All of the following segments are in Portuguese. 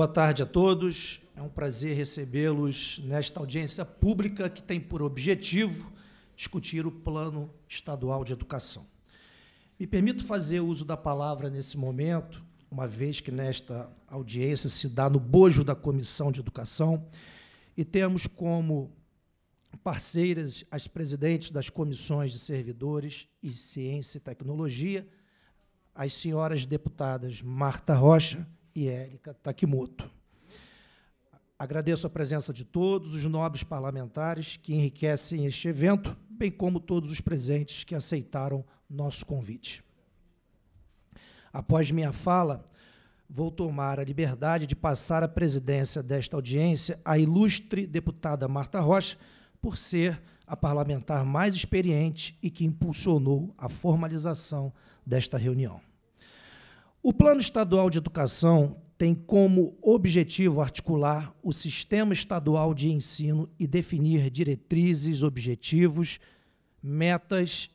Boa tarde a todos. É um prazer recebê-los nesta audiência pública que tem por objetivo discutir o Plano Estadual de Educação. Me permito fazer uso da palavra nesse momento, uma vez que nesta audiência se dá no bojo da Comissão de Educação e temos como parceiras as presidentes das comissões de servidores e ciência e tecnologia, as senhoras deputadas Marta Rocha e Érica Takimoto. Agradeço a presença de todos os nobres parlamentares que enriquecem este evento, bem como todos os presentes que aceitaram nosso convite. Após minha fala, vou tomar a liberdade de passar a presidência desta audiência à ilustre deputada Marta Rocha, por ser a parlamentar mais experiente e que impulsionou a formalização desta reunião. O Plano Estadual de Educação tem como objetivo articular o sistema estadual de ensino e definir diretrizes, objetivos, metas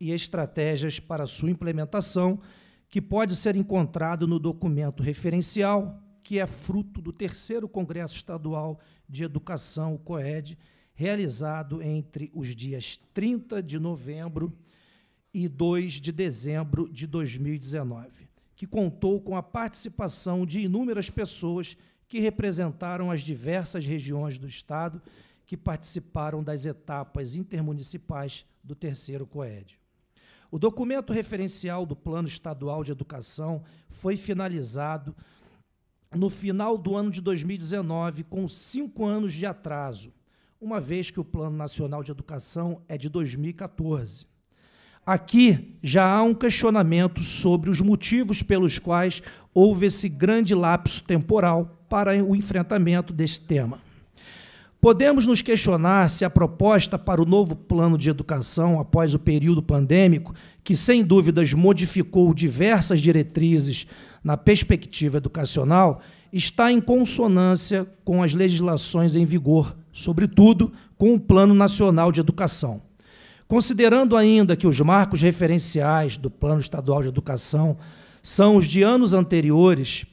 e estratégias para sua implementação, que pode ser encontrado no documento referencial, que é fruto do terceiro Congresso Estadual de Educação, o COED, realizado entre os dias 30 de novembro e 2 de dezembro de 2019 que contou com a participação de inúmeras pessoas que representaram as diversas regiões do Estado que participaram das etapas intermunicipais do terceiro COED. O documento referencial do Plano Estadual de Educação foi finalizado no final do ano de 2019, com cinco anos de atraso, uma vez que o Plano Nacional de Educação é de 2014. Aqui já há um questionamento sobre os motivos pelos quais houve esse grande lapso temporal para o enfrentamento desse tema. Podemos nos questionar se a proposta para o novo plano de educação após o período pandêmico, que sem dúvidas modificou diversas diretrizes na perspectiva educacional, está em consonância com as legislações em vigor, sobretudo com o Plano Nacional de Educação. Considerando ainda que os marcos referenciais do Plano Estadual de Educação são os de anos anteriores,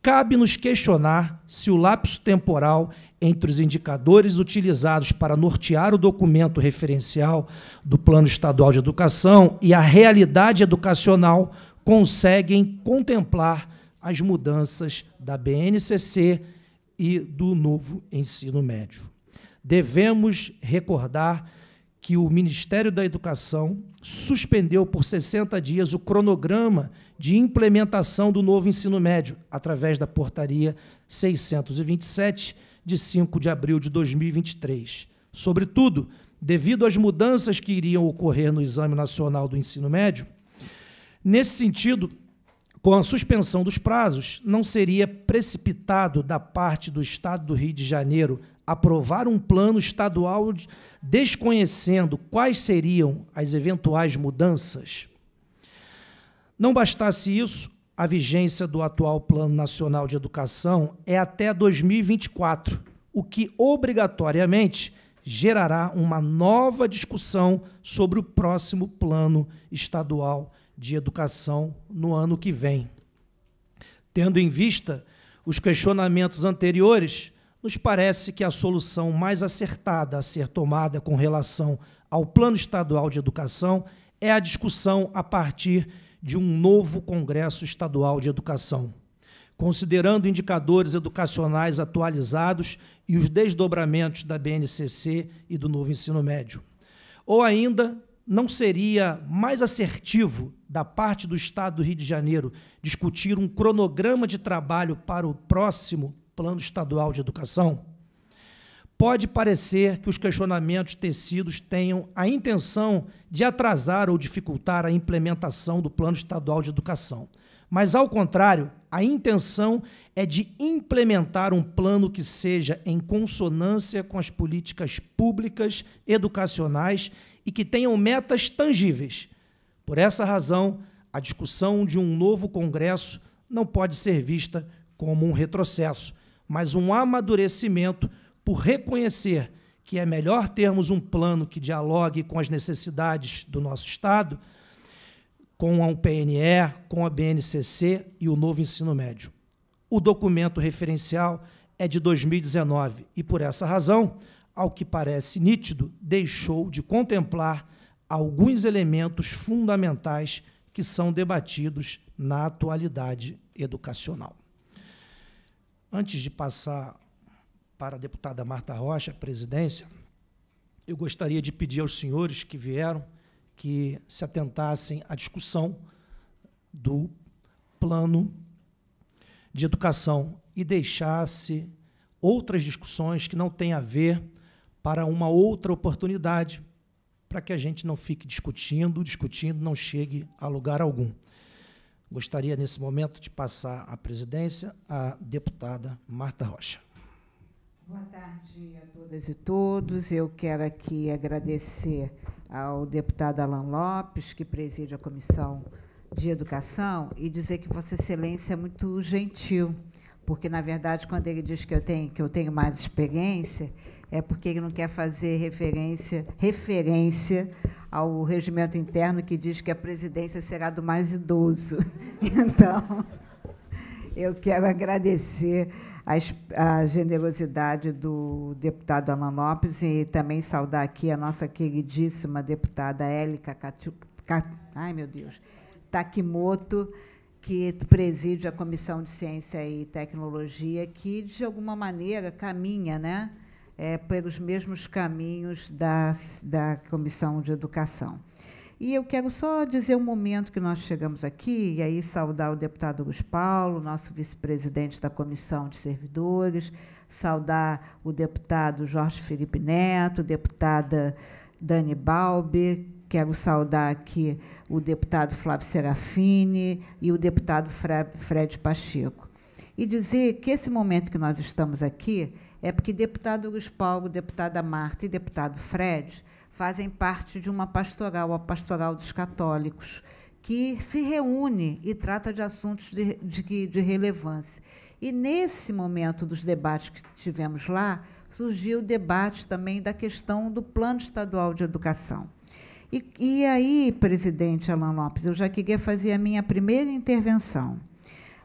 cabe-nos questionar se o lapso temporal entre os indicadores utilizados para nortear o documento referencial do Plano Estadual de Educação e a realidade educacional conseguem contemplar as mudanças da BNCC e do novo ensino médio. Devemos recordar que o Ministério da Educação suspendeu por 60 dias o cronograma de implementação do novo ensino médio, através da Portaria 627, de 5 de abril de 2023. Sobretudo, devido às mudanças que iriam ocorrer no Exame Nacional do Ensino Médio, nesse sentido, com a suspensão dos prazos, não seria precipitado da parte do Estado do Rio de Janeiro aprovar um plano estadual desconhecendo quais seriam as eventuais mudanças. Não bastasse isso, a vigência do atual Plano Nacional de Educação é até 2024, o que obrigatoriamente gerará uma nova discussão sobre o próximo Plano Estadual de Educação no ano que vem. Tendo em vista os questionamentos anteriores, nos parece que a solução mais acertada a ser tomada com relação ao Plano Estadual de Educação é a discussão a partir de um novo Congresso Estadual de Educação. Considerando indicadores educacionais atualizados e os desdobramentos da BNCC e do novo ensino médio. Ou ainda, não seria mais assertivo da parte do Estado do Rio de Janeiro discutir um cronograma de trabalho para o próximo Plano Estadual de Educação, pode parecer que os questionamentos tecidos tenham a intenção de atrasar ou dificultar a implementação do Plano Estadual de Educação. Mas, ao contrário, a intenção é de implementar um plano que seja em consonância com as políticas públicas educacionais e que tenham metas tangíveis. Por essa razão, a discussão de um novo Congresso não pode ser vista como um retrocesso, mas um amadurecimento por reconhecer que é melhor termos um plano que dialogue com as necessidades do nosso Estado, com a PNE, com a BNCC e o novo ensino médio. O documento referencial é de 2019 e, por essa razão, ao que parece nítido, deixou de contemplar alguns elementos fundamentais que são debatidos na atualidade educacional. Antes de passar para a deputada Marta Rocha, a presidência, eu gostaria de pedir aos senhores que vieram que se atentassem à discussão do plano de educação e deixasse outras discussões que não têm a ver para uma outra oportunidade, para que a gente não fique discutindo, discutindo, não chegue a lugar algum. Gostaria, nesse momento, de passar a presidência à deputada Marta Rocha. Boa tarde a todas e todos. Eu quero aqui agradecer ao deputado Alan Lopes, que preside a Comissão de Educação, e dizer que Vossa Excelência é muito gentil, porque, na verdade, quando ele diz que eu tenho, que eu tenho mais experiência, é porque ele não quer fazer referência, referência ao regimento interno que diz que a presidência será do mais idoso. Então, eu quero agradecer a, a generosidade do deputado Alan Lopes e também saudar aqui a nossa queridíssima deputada Élica ai meu Deus, Takimoto, que preside a Comissão de Ciência e Tecnologia, que de alguma maneira caminha, né? é, pelos mesmos caminhos da, da Comissão de Educação. E eu quero só dizer o momento que nós chegamos aqui, e aí saudar o deputado Luiz Paulo, nosso vice-presidente da Comissão de Servidores, saudar o deputado Jorge Felipe Neto, deputada Dani Balbi, quero saudar aqui o deputado Flávio Serafini e o deputado Fred Pacheco. E dizer que esse momento que nós estamos aqui é porque deputado Guspalgo, deputada Marta e deputado Fred fazem parte de uma pastoral, a Pastoral dos Católicos, que se reúne e trata de assuntos de, de, de relevância. E nesse momento dos debates que tivemos lá, surgiu o debate também da questão do Plano Estadual de Educação. E, e aí, presidente Alan Lopes, eu já queria fazer a minha primeira intervenção.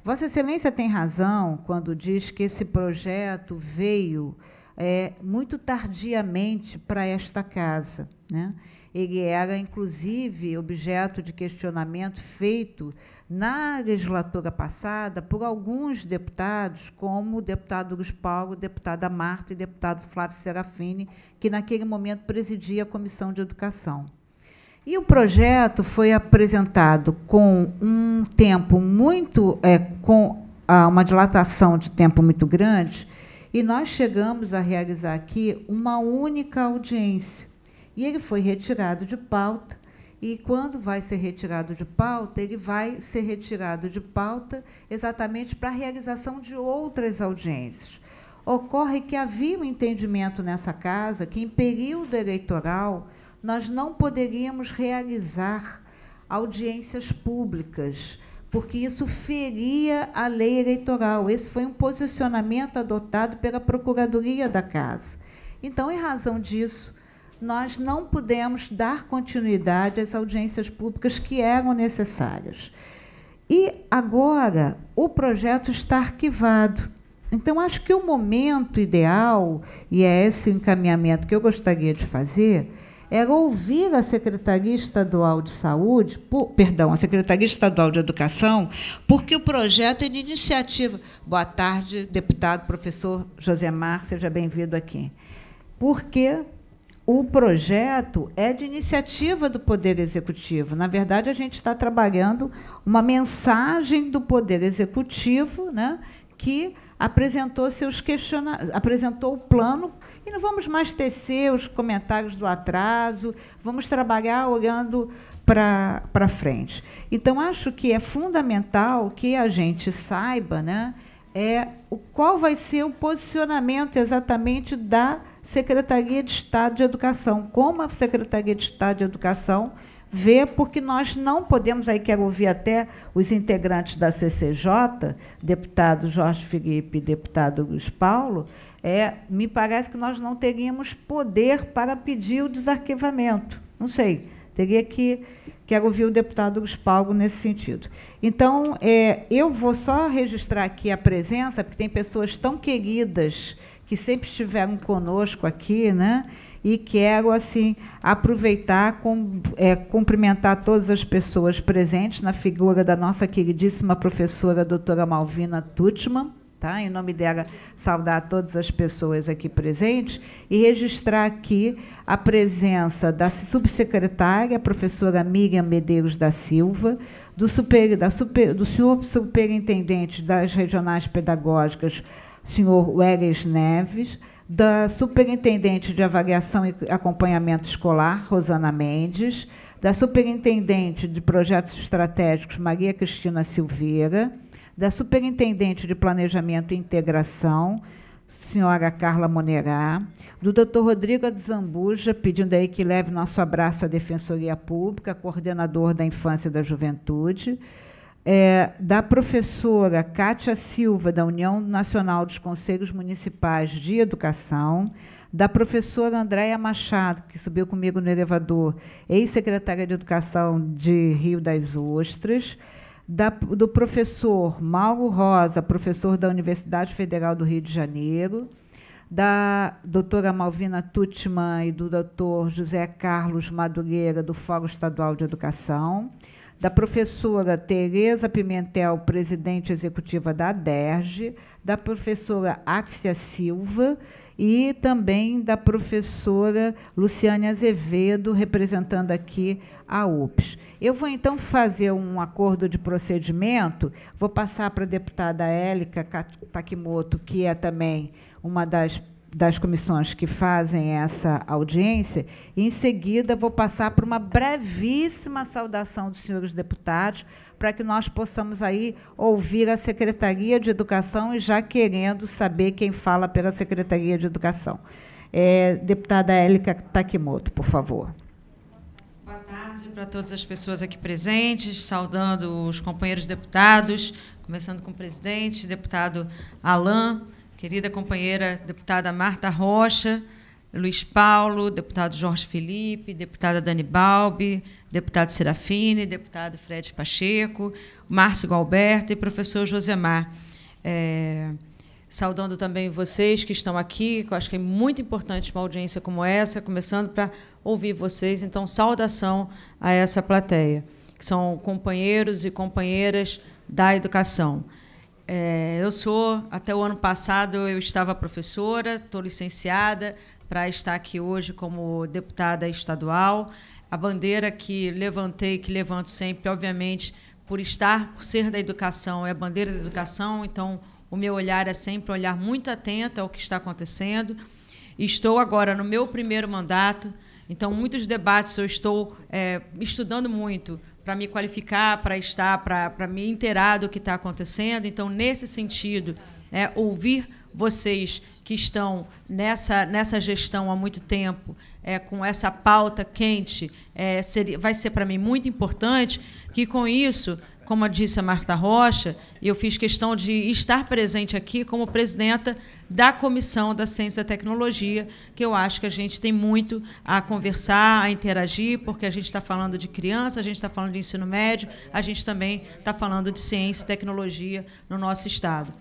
Vossa Excelência tem razão quando diz que esse projeto veio é, muito tardiamente para esta casa. Né? Ele era, inclusive, objeto de questionamento feito na legislatura passada por alguns deputados, como o deputado Luiz Paulo, deputada Marta e deputado Flávio Serafini, que naquele momento presidia a Comissão de Educação. E o projeto foi apresentado com um tempo muito, é, com ah, uma dilatação de tempo muito grande, e nós chegamos a realizar aqui uma única audiência. E ele foi retirado de pauta, e quando vai ser retirado de pauta, ele vai ser retirado de pauta exatamente para a realização de outras audiências. Ocorre que havia um entendimento nessa casa que, em período eleitoral, nós não poderíamos realizar audiências públicas, porque isso feria a lei eleitoral. Esse foi um posicionamento adotado pela Procuradoria da Casa. Então, em razão disso, nós não pudemos dar continuidade às audiências públicas que eram necessárias. E agora o projeto está arquivado. Então, acho que o momento ideal, e é esse o encaminhamento que eu gostaria de fazer, era ouvir a Secretaria Estadual de Saúde, por, perdão, a Secretaria Estadual de Educação, porque o projeto é de iniciativa. Boa tarde, deputado professor Josemar, seja bem-vindo aqui. Porque o projeto é de iniciativa do Poder Executivo. Na verdade, a gente está trabalhando uma mensagem do Poder Executivo, né, que apresentou seus questiona apresentou o plano e não vamos mais tecer os comentários do atraso, vamos trabalhar olhando para frente. Então, acho que é fundamental que a gente saiba né, é, o, qual vai ser o posicionamento exatamente da Secretaria de Estado de Educação, como a Secretaria de Estado de Educação ver, porque nós não podemos, aí quero ouvir até os integrantes da CCJ, deputado Jorge Felipe e deputado Luiz Paulo, é, me parece que nós não teríamos poder para pedir o desarquivamento. Não sei, teria que. Quero ouvir o deputado Luiz Paulo nesse sentido. Então, é, eu vou só registrar aqui a presença, porque tem pessoas tão queridas que sempre estiveram conosco aqui, né? e quero assim aproveitar com, é, cumprimentar todas as pessoas presentes na figura da nossa queridíssima professora doutora Malvina Tutman, tá? Em nome dela saudar todas as pessoas aqui presentes e registrar aqui a presença da subsecretária professora Miriam Medeiros da Silva, do super, da super, do senhor superintendente das regionais pedagógicas, senhor Wérez Neves da superintendente de avaliação e acompanhamento escolar, Rosana Mendes, da superintendente de projetos estratégicos, Maria Cristina Silveira, da superintendente de planejamento e integração, senhora Carla Monerá, do doutor Rodrigo Zambuja, pedindo aí que leve nosso abraço à Defensoria Pública, coordenador da Infância e da Juventude, é, da professora Kátia Silva, da União Nacional dos Conselhos Municipais de Educação, da professora Andréia Machado, que subiu comigo no elevador, ex-secretária de Educação de Rio das Ostras, da, do professor Mauro Rosa, professor da Universidade Federal do Rio de Janeiro, da doutora Malvina Tutman e do doutor José Carlos Madureira, do Fórum Estadual de Educação, da professora Tereza Pimentel, presidente executiva da DERJ, da professora Axia Silva e também da professora Luciane Azevedo, representando aqui a UPS. Eu vou então fazer um acordo de procedimento, vou passar para a deputada Élica Takimoto, que é também uma das das comissões que fazem essa audiência, em seguida vou passar por uma brevíssima saudação dos senhores deputados, para que nós possamos aí ouvir a Secretaria de Educação e já querendo saber quem fala pela Secretaria de Educação. É, deputada Élica Takimoto, por favor. Boa tarde para todas as pessoas aqui presentes, saudando os companheiros deputados, começando com o presidente, deputado Alain querida companheira deputada Marta Rocha, Luiz Paulo, deputado Jorge Felipe, deputada Dani Balbi, deputado Serafine, deputado Fred Pacheco, Márcio Galberto e professor Josemar. É, saudando também vocês que estão aqui, que eu acho que é muito importante uma audiência como essa, começando para ouvir vocês. Então, saudação a essa plateia, que são companheiros e companheiras da educação. É, eu sou, até o ano passado eu estava professora, estou licenciada para estar aqui hoje como deputada estadual. A bandeira que levantei, que levanto sempre, obviamente, por estar, por ser da educação, é a bandeira da educação, então o meu olhar é sempre um olhar muito atento ao que está acontecendo. Estou agora no meu primeiro mandato, então muitos debates eu estou é, estudando muito para me qualificar, para estar, para me inteirar do que está acontecendo. Então, nesse sentido, né, ouvir vocês que estão nessa, nessa gestão há muito tempo, é, com essa pauta quente, é, seria, vai ser para mim muito importante que com isso como disse a Marta Rocha, eu fiz questão de estar presente aqui como presidenta da Comissão da Ciência e Tecnologia, que eu acho que a gente tem muito a conversar, a interagir, porque a gente está falando de criança, a gente está falando de ensino médio, a gente também está falando de ciência e tecnologia no nosso Estado.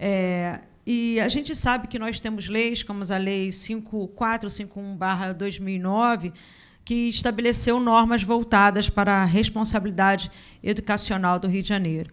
É, e a gente sabe que nós temos leis, como a Lei 5451-2009, que estabeleceu normas voltadas para a responsabilidade educacional do Rio de Janeiro.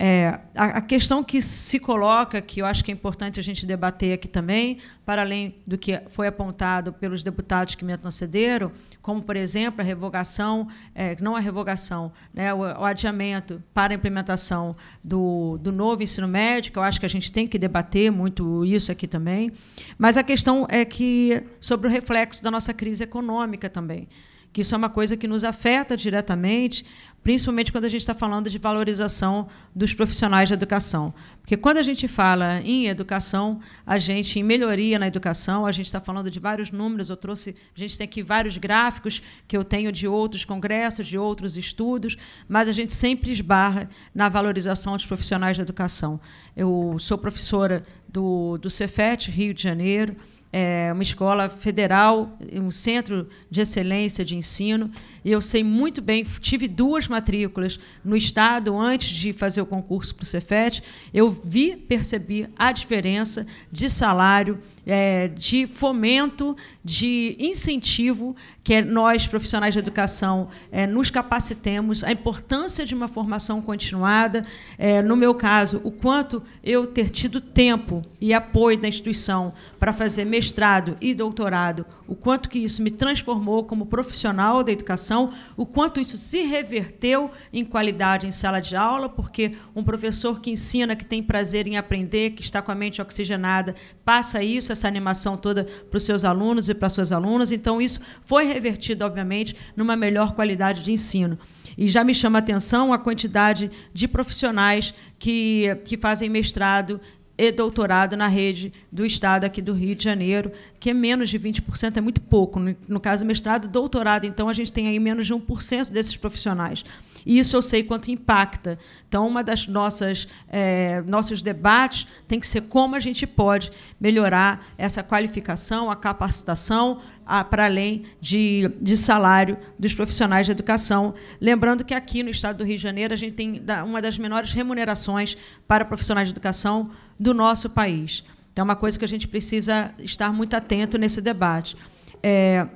É, a, a, questão que se coloca, que eu acho que é importante a gente debater aqui também, para além do que foi apontado pelos deputados que me antecederam, como, por exemplo, a revogação, é, não a revogação, né, o, o, adiamento para a implementação do, do novo ensino médio, que eu acho que a gente tem que debater muito isso aqui também, mas a questão é que sobre o reflexo da nossa crise econômica também que isso é uma coisa que nos afeta diretamente, principalmente quando a gente está falando de valorização dos profissionais da educação. Porque quando a gente fala em educação, a gente, em melhoria na educação, a gente está falando de vários números, eu trouxe, a gente tem aqui vários gráficos que eu tenho de outros congressos, de outros estudos, mas a gente sempre esbarra na valorização dos profissionais da educação. Eu sou professora do, do Cefet, Rio de Janeiro, é uma escola federal, um centro de excelência de ensino, e eu sei muito bem, tive duas matrículas no Estado antes de fazer o concurso para o Cefet. Eu vi, percebi a diferença de salário, é, de fomento, de incentivo que nós, profissionais de educação, é, nos capacitemos, a importância de uma formação continuada, é, no meu caso, o quanto eu ter tido tempo e apoio da instituição para fazer mestrado e doutorado, o quanto que isso me transformou como profissional da educação educação, o quanto isso se reverteu em qualidade em sala de aula, porque um professor que ensina, que tem prazer em aprender, que está com a mente oxigenada, passa isso, essa animação toda para os seus alunos e para as suas alunas. Então, isso foi revertido, obviamente, numa melhor qualidade de ensino. E já me chama a atenção a quantidade de profissionais que, que fazem mestrado e doutorado na rede do Estado aqui do Rio de Janeiro, que é menos de 20%, é muito pouco. No, caso, mestrado doutorado, então, a gente tem aí menos de 1% desses profissionais. E isso eu sei quanto impacta. Então, uma das nossas é, nossos debates tem que ser como a gente pode melhorar essa qualificação, a capacitação, a, para além de, de salário dos profissionais de educação. Lembrando que aqui no Estado do Rio de Janeiro a gente tem uma das menores remunerações para profissionais de educação do nosso país. Então, é uma coisa que a gente precisa estar muito atento nesse debate. É,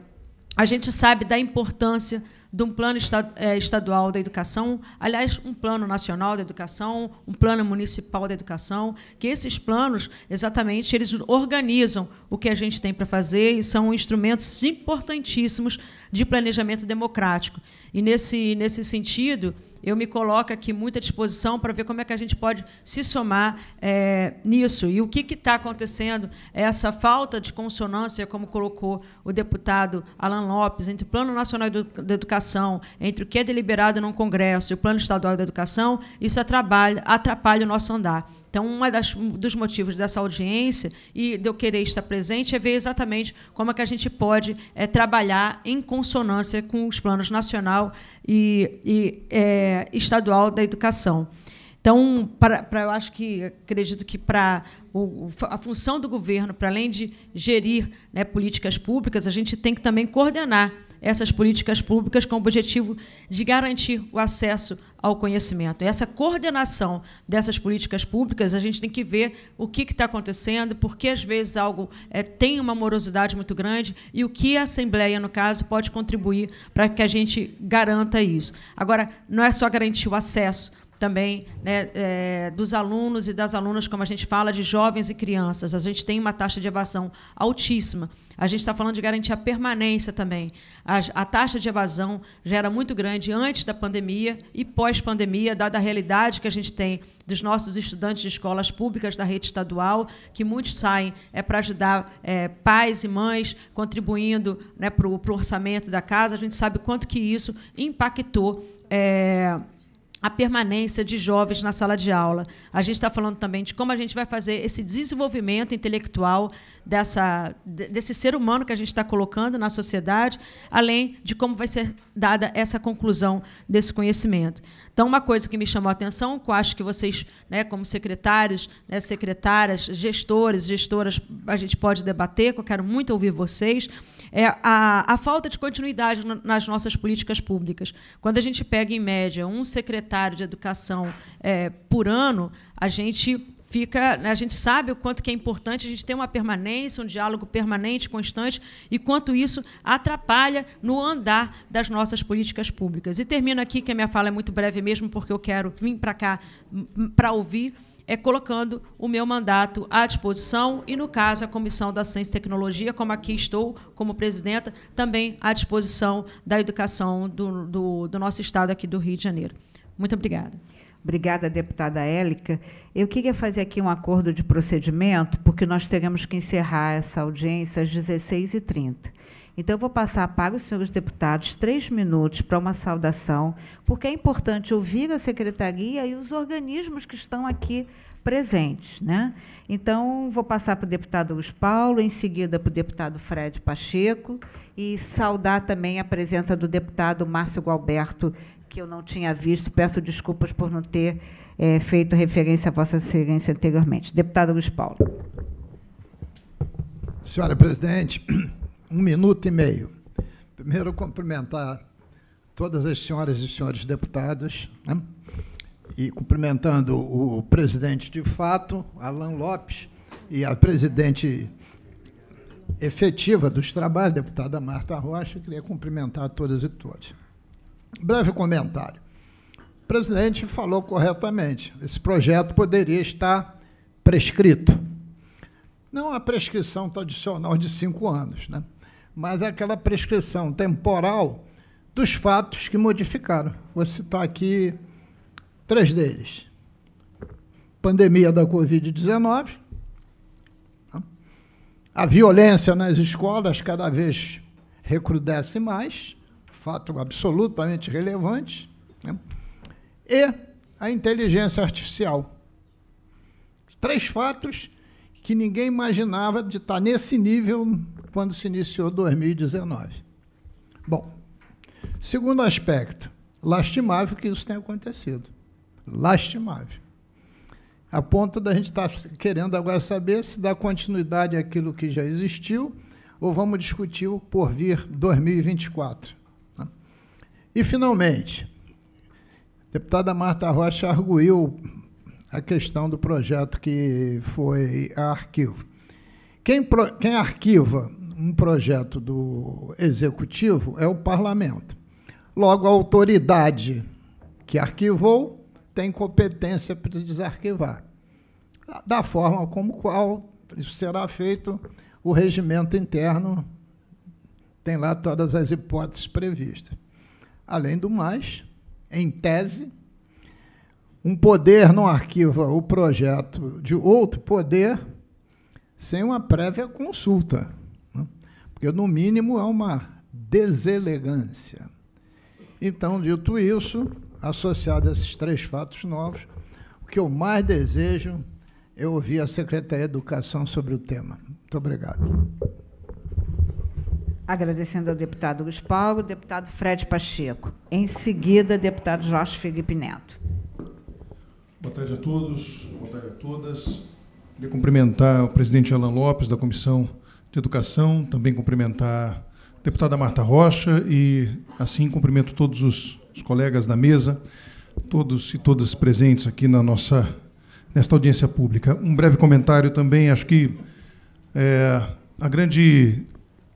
a gente sabe da importância de um plano eh, estadual da educação, aliás, um plano nacional da educação, um plano municipal da educação, que esses planos, exatamente, eles organizam o que a gente tem para fazer e são instrumentos importantíssimos de planejamento democrático. E, nesse, nesse sentido, eu me coloco aqui muita disposição para ver como é que a gente pode se somar é, nisso. E o que está acontecendo, é essa falta de consonância, como colocou o deputado Alan Lopes, entre o Plano Nacional da Educação, entre o que é deliberado no Congresso e o Plano Estadual da Educação, isso atrapalha, atrapalha o nosso andar. Então, um dos motivos dessa audiência e de eu querer estar presente é ver exatamente como é que a gente pode é, trabalhar em consonância com os planos nacional e, e é, estadual da educação. Então, para, eu acho que acredito que para a função do governo, para além de gerir né, políticas públicas, a gente tem que também coordenar essas políticas públicas com o objetivo de garantir o acesso ao conhecimento. Essa coordenação dessas políticas públicas, a gente tem que ver o que está acontecendo, porque às vezes algo é, tem uma morosidade muito grande e o que a Assembleia, no caso, pode contribuir para que a gente garanta isso. Agora, não é só garantir o acesso, também né, é, dos alunos e das alunas, como a gente fala, de jovens e crianças. A gente tem uma taxa de evasão altíssima. A gente está falando de garantir a permanência também. A, a, taxa de evasão já era muito grande antes da pandemia e pós-pandemia, dada a realidade que a gente tem dos nossos estudantes de escolas públicas da rede estadual, que muitos saem é, para ajudar é, pais e mães, contribuindo né, para o orçamento da casa. A gente sabe quanto que isso impactou. É, a permanência de jovens na sala de aula. A gente está falando também de como a gente vai fazer esse desenvolvimento intelectual dessa, desse ser humano que a gente está colocando na sociedade, além de como vai ser dada essa conclusão desse conhecimento. Então, uma coisa que me chamou a atenção, que eu acho que vocês, né, como secretários, né, secretárias, gestores, gestoras, a gente pode debater, que eu quero muito ouvir vocês, é a, a falta de continuidade nas nossas políticas públicas. Quando a gente pega, em média, um secretário de educação é, por ano, a gente fica, né, a gente sabe o quanto que é importante a gente ter uma permanência, um diálogo permanente, constante, e quanto isso atrapalha no andar das nossas políticas públicas. E termino aqui, que a minha fala é muito breve mesmo, porque eu quero vir para cá para ouvir é colocando o meu mandato à disposição e, no caso, a Comissão da Ciência e Tecnologia, como aqui estou como presidenta, também à disposição da educação do, do, do nosso estado aqui do Rio de Janeiro. Muito obrigada. Obrigada, deputada Élica. Eu queria fazer aqui um acordo de procedimento, porque nós teremos que encerrar essa audiência às 16h30. Então, eu vou passar para os senhores deputados três minutos para uma saudação, porque é importante ouvir a secretaria e os organismos que estão aqui presentes. Né? Então, vou passar para o deputado Luiz Paulo, em seguida para o deputado Fred Pacheco, e saudar também a presença do deputado Márcio Gualberto, que eu não tinha visto. Peço desculpas por não ter é, feito referência à Vossa Excelência anteriormente. Deputado Luiz Paulo. Senhora Presidente, um minuto e meio. Primeiro, cumprimentar todas as senhoras e senhores deputados, né? e cumprimentando o presidente de fato, Alan Lopes, e a presidente efetiva dos trabalhos, deputada Marta Rocha, queria cumprimentar todas e todos. Breve comentário. O presidente falou corretamente. Esse projeto poderia estar prescrito. Não a prescrição tradicional de cinco anos, né? mas é aquela prescrição temporal dos fatos que modificaram. Vou citar aqui três deles: pandemia da Covid-19, tá? a violência nas escolas cada vez recrudesce mais, fato absolutamente relevante, né? e a inteligência artificial. Três fatos que ninguém imaginava de estar nesse nível quando se iniciou 2019. Bom, segundo aspecto, lastimável que isso tenha acontecido. Lastimável. A ponto da gente estar tá querendo agora saber se dá continuidade àquilo que já existiu ou vamos discutir o porvir 2024. E, finalmente, a deputada Marta Rocha arguiu a questão do projeto que foi a arquivo. Quem, pro, quem arquiva um projeto do executivo é o parlamento. Logo, a autoridade que arquivou tem competência para desarquivar. Da forma como qual isso será feito, o regimento interno tem lá todas as hipóteses previstas. Além do mais, em tese, um poder não arquiva o projeto de outro poder sem uma prévia consulta. Porque, no mínimo, é uma deselegância. Então, dito isso, associado a esses três fatos novos, o que eu mais desejo é ouvir a Secretaria de Educação sobre o tema. Muito obrigado. Agradecendo ao deputado Paulo, deputado Fred Pacheco. Em seguida, deputado Jorge Felipe Neto. Boa tarde a todos, boa tarde a todas. Queria cumprimentar o presidente Alan Lopes, da Comissão de Educação, também cumprimentar a deputada Marta Rocha e, assim, cumprimento todos os, os colegas da mesa, todos e todas presentes aqui na nossa nesta audiência pública. Um breve comentário também, acho que é, a, grande,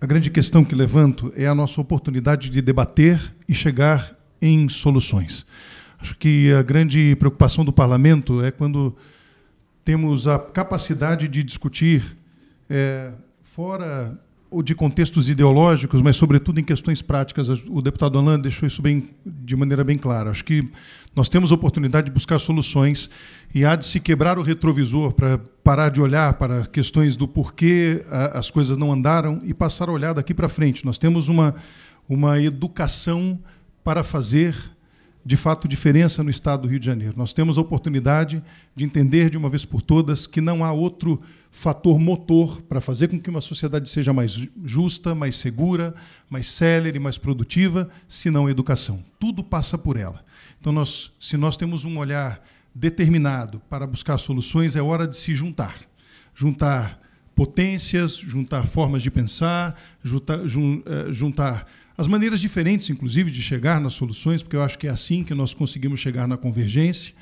a grande questão que levanto é a nossa oportunidade de debater e chegar em soluções. Acho que a grande preocupação do parlamento é quando temos a capacidade de discutir é, fora ou de contextos ideológicos, mas sobretudo em questões práticas. O deputado Alain deixou isso bem, de maneira bem clara. Acho que nós temos a oportunidade de buscar soluções e há de se quebrar o retrovisor para parar de olhar para questões do porquê as coisas não andaram e passar a olhar daqui para frente. Nós temos uma, uma educação para fazer de fato diferença no estado do Rio de Janeiro. Nós temos a oportunidade de entender de uma vez por todas que não há outro fator motor para fazer com que uma sociedade seja mais justa, mais segura, mais célere, mais produtiva, senão a educação. Tudo passa por ela. Então, nós, se nós temos um olhar determinado para buscar soluções, é hora de se juntar. Juntar potências, juntar formas de pensar, juntar, juntar eh, as maneiras diferentes, inclusive, de chegar nas soluções, porque eu acho que é assim que nós conseguimos chegar na convergência.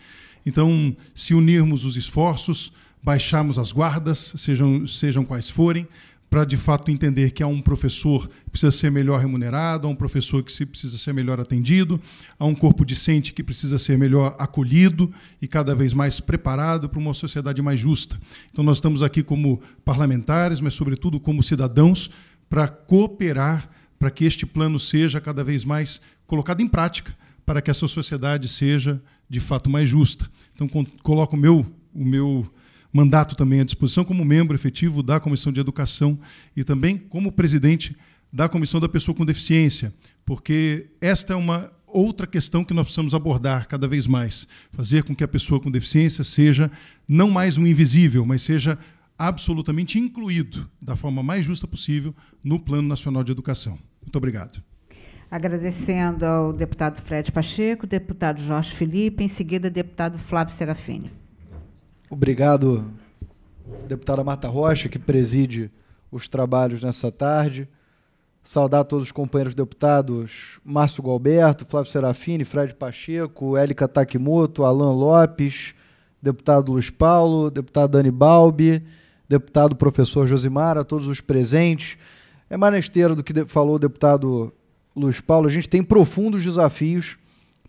Então, se unirmos os esforços, baixarmos as guardas, sejam, sejam quais forem, para de fato entender que há um professor que precisa ser melhor remunerado, há um professor que precisa ser melhor atendido, há um corpo discente que precisa ser melhor acolhido e cada vez mais preparado para uma sociedade mais justa. Então nós estamos aqui como parlamentares, mas sobretudo como cidadãos para cooperar para que este plano seja cada vez mais colocado em prática, para que essa sociedade seja de fato mais justa. Então, coloco o meu, o meu mandato também à disposição como membro efetivo da Comissão de Educação e também como presidente da Comissão da Pessoa com Deficiência, porque esta é uma outra questão que nós precisamos abordar cada vez mais, fazer com que a pessoa com deficiência seja não mais um invisível, mas seja absolutamente incluído, da forma mais justa possível, no Plano Nacional de Educação. Muito obrigado. Agradecendo ao deputado Fred Pacheco, deputado Jorge Felipe, em seguida, deputado Flávio Serafini. Obrigado, deputada Marta Rocha, que preside os trabalhos nessa tarde. Saudar todos os companheiros deputados Márcio Galberto, Flávio Serafini, Fred Pacheco, Élica Takimoto, Alain Lopes, deputado Luiz Paulo, deputado Dani Balbi deputado professor Josimar, a todos os presentes. É mais do que falou o deputado Luiz Paulo. A gente tem profundos desafios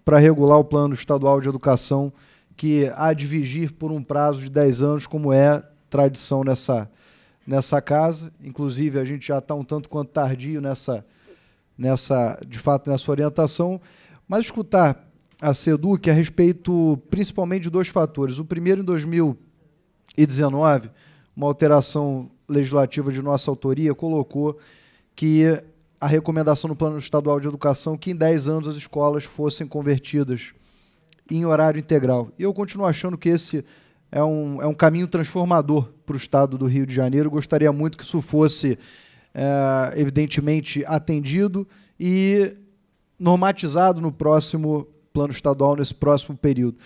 para regular o plano estadual de educação que há de vigir por um prazo de 10 anos, como é tradição nessa, nessa casa. Inclusive, a gente já está um tanto quanto tardio nessa, nessa, de fato, nessa orientação. Mas escutar a SEDUC a respeito principalmente de dois fatores. O primeiro, em 2019, uma alteração legislativa de nossa autoria, colocou que a recomendação no Plano Estadual de Educação que em 10 anos as escolas fossem convertidas em horário integral. E eu continuo achando que esse é um, é um caminho transformador para o estado do Rio de Janeiro. Gostaria muito que isso fosse, é, evidentemente, atendido e normatizado no próximo plano estadual, nesse próximo período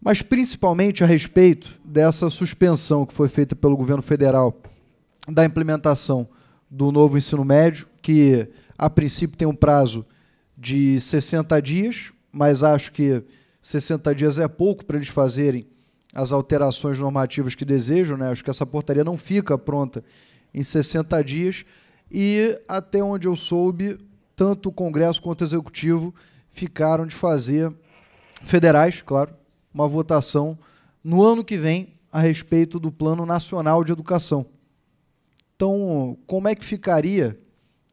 mas principalmente a respeito dessa suspensão que foi feita pelo governo federal da implementação do novo ensino médio, que a princípio tem um prazo de 60 dias, mas acho que 60 dias é pouco para eles fazerem as alterações normativas que desejam, né? Acho que essa portaria não fica pronta em 60 dias e até onde eu soube, tanto o Congresso quanto o Executivo ficaram de fazer federais, claro, uma votação no ano que vem a respeito do Plano Nacional de Educação. Então, como é que ficaria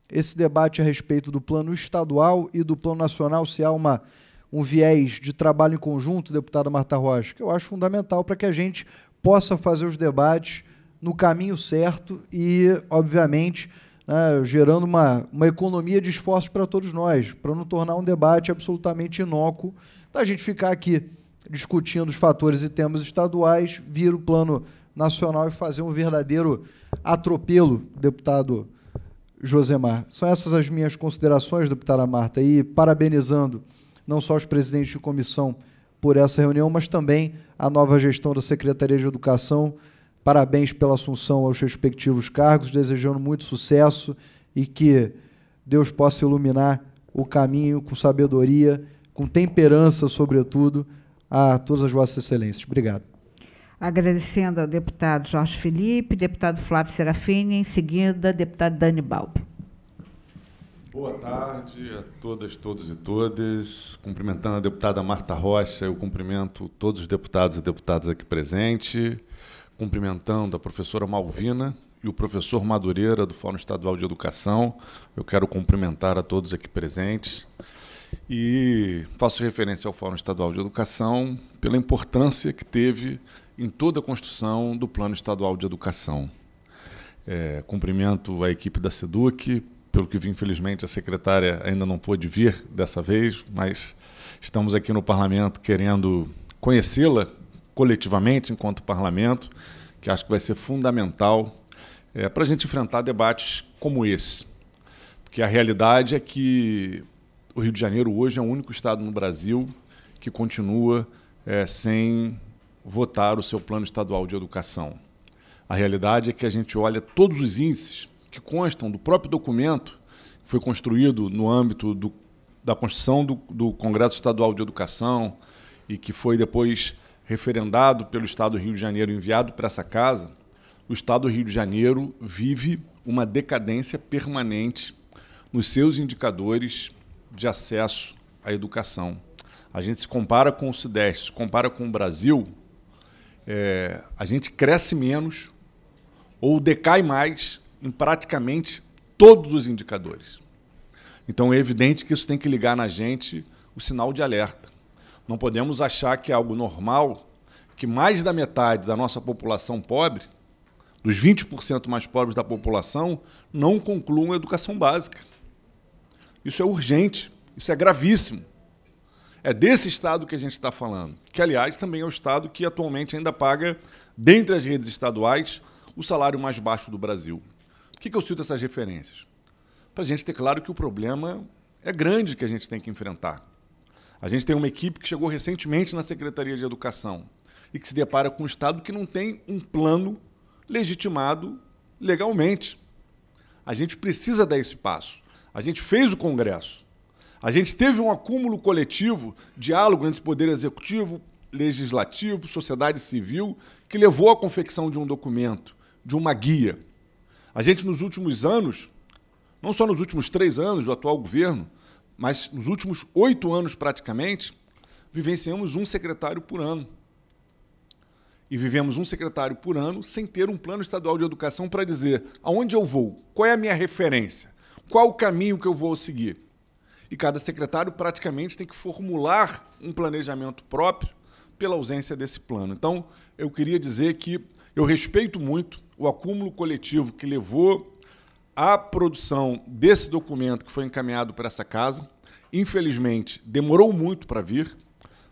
esse debate a respeito do plano estadual e do plano nacional, se há uma, um viés de trabalho em conjunto, deputada Marta Rocha, que eu acho fundamental para que a gente possa fazer os debates no caminho certo e, obviamente, né, gerando uma, uma economia de esforços para todos nós, para não tornar um debate absolutamente inócuo, da gente ficar aqui discutindo os fatores e temas estaduais, vir o plano nacional e fazer um verdadeiro atropelo, deputado Josemar. São essas as minhas considerações, deputada Marta, e parabenizando não só os presidentes de comissão por essa reunião, mas também a nova gestão da Secretaria de Educação. Parabéns pela assunção aos respectivos cargos, desejando muito sucesso e que Deus possa iluminar o caminho com sabedoria, com temperança, sobretudo, a todas as vossas excelências. Obrigado. Agradecendo ao deputado Jorge Felipe, deputado Flávio Serafini, em seguida, deputado Dani Balbi. Boa tarde a todas, todos e todas. Cumprimentando a deputada Marta Rocha, eu cumprimento todos os deputados e deputadas aqui presentes. Cumprimentando a professora Malvina e o professor Madureira, do Fórum Estadual de Educação. Eu quero cumprimentar a todos aqui presentes e faço referência ao Fórum Estadual de Educação pela importância que teve em toda a construção do Plano Estadual de Educação. É, cumprimento a equipe da SEDUC, pelo que vi, infelizmente, a secretária ainda não pôde vir dessa vez, mas estamos aqui no parlamento querendo conhecê-la coletivamente enquanto parlamento, que acho que vai ser fundamental é, para a gente enfrentar debates como esse. Porque a realidade é que o Rio de Janeiro hoje é o único estado no Brasil que continua é, sem votar o seu plano estadual de educação. A realidade é que a gente olha todos os índices que constam do próprio documento que foi construído no âmbito do, da constituição do, do Congresso Estadual de Educação e que foi depois referendado pelo Estado do Rio de Janeiro, enviado para essa casa, o Estado do Rio de Janeiro vive uma decadência permanente nos seus indicadores de acesso à educação. A gente se compara com o Sudeste, se compara com o Brasil, é, a gente cresce menos ou decai mais em praticamente todos os indicadores. Então é evidente que isso tem que ligar na gente o sinal de alerta. Não podemos achar que é algo normal que mais da metade da nossa população pobre, dos 20% mais pobres da população, não concluam a educação básica. Isso é urgente, isso é gravíssimo. É desse Estado que a gente está falando, que, aliás, também é o Estado que atualmente ainda paga, dentre as redes estaduais, o salário mais baixo do Brasil. Por que, que eu cito essas referências? Para a gente ter claro que o problema é grande que a gente tem que enfrentar. A gente tem uma equipe que chegou recentemente na Secretaria de Educação e que se depara com um Estado que não tem um plano legitimado legalmente. A gente precisa dar esse passo. A gente fez o Congresso. A gente teve um acúmulo coletivo, diálogo entre poder executivo, legislativo, sociedade civil, que levou à confecção de um documento, de uma guia. A gente, nos últimos anos, não só nos últimos três anos do atual governo, mas nos últimos oito anos praticamente, vivenciamos um secretário por ano. E vivemos um secretário por ano sem ter um plano estadual de educação para dizer aonde eu vou, qual é a minha referência qual o caminho que eu vou seguir. E cada secretário praticamente tem que formular um planejamento próprio pela ausência desse plano. Então, eu queria dizer que eu respeito muito o acúmulo coletivo que levou à produção desse documento que foi encaminhado para essa casa. Infelizmente, demorou muito para vir.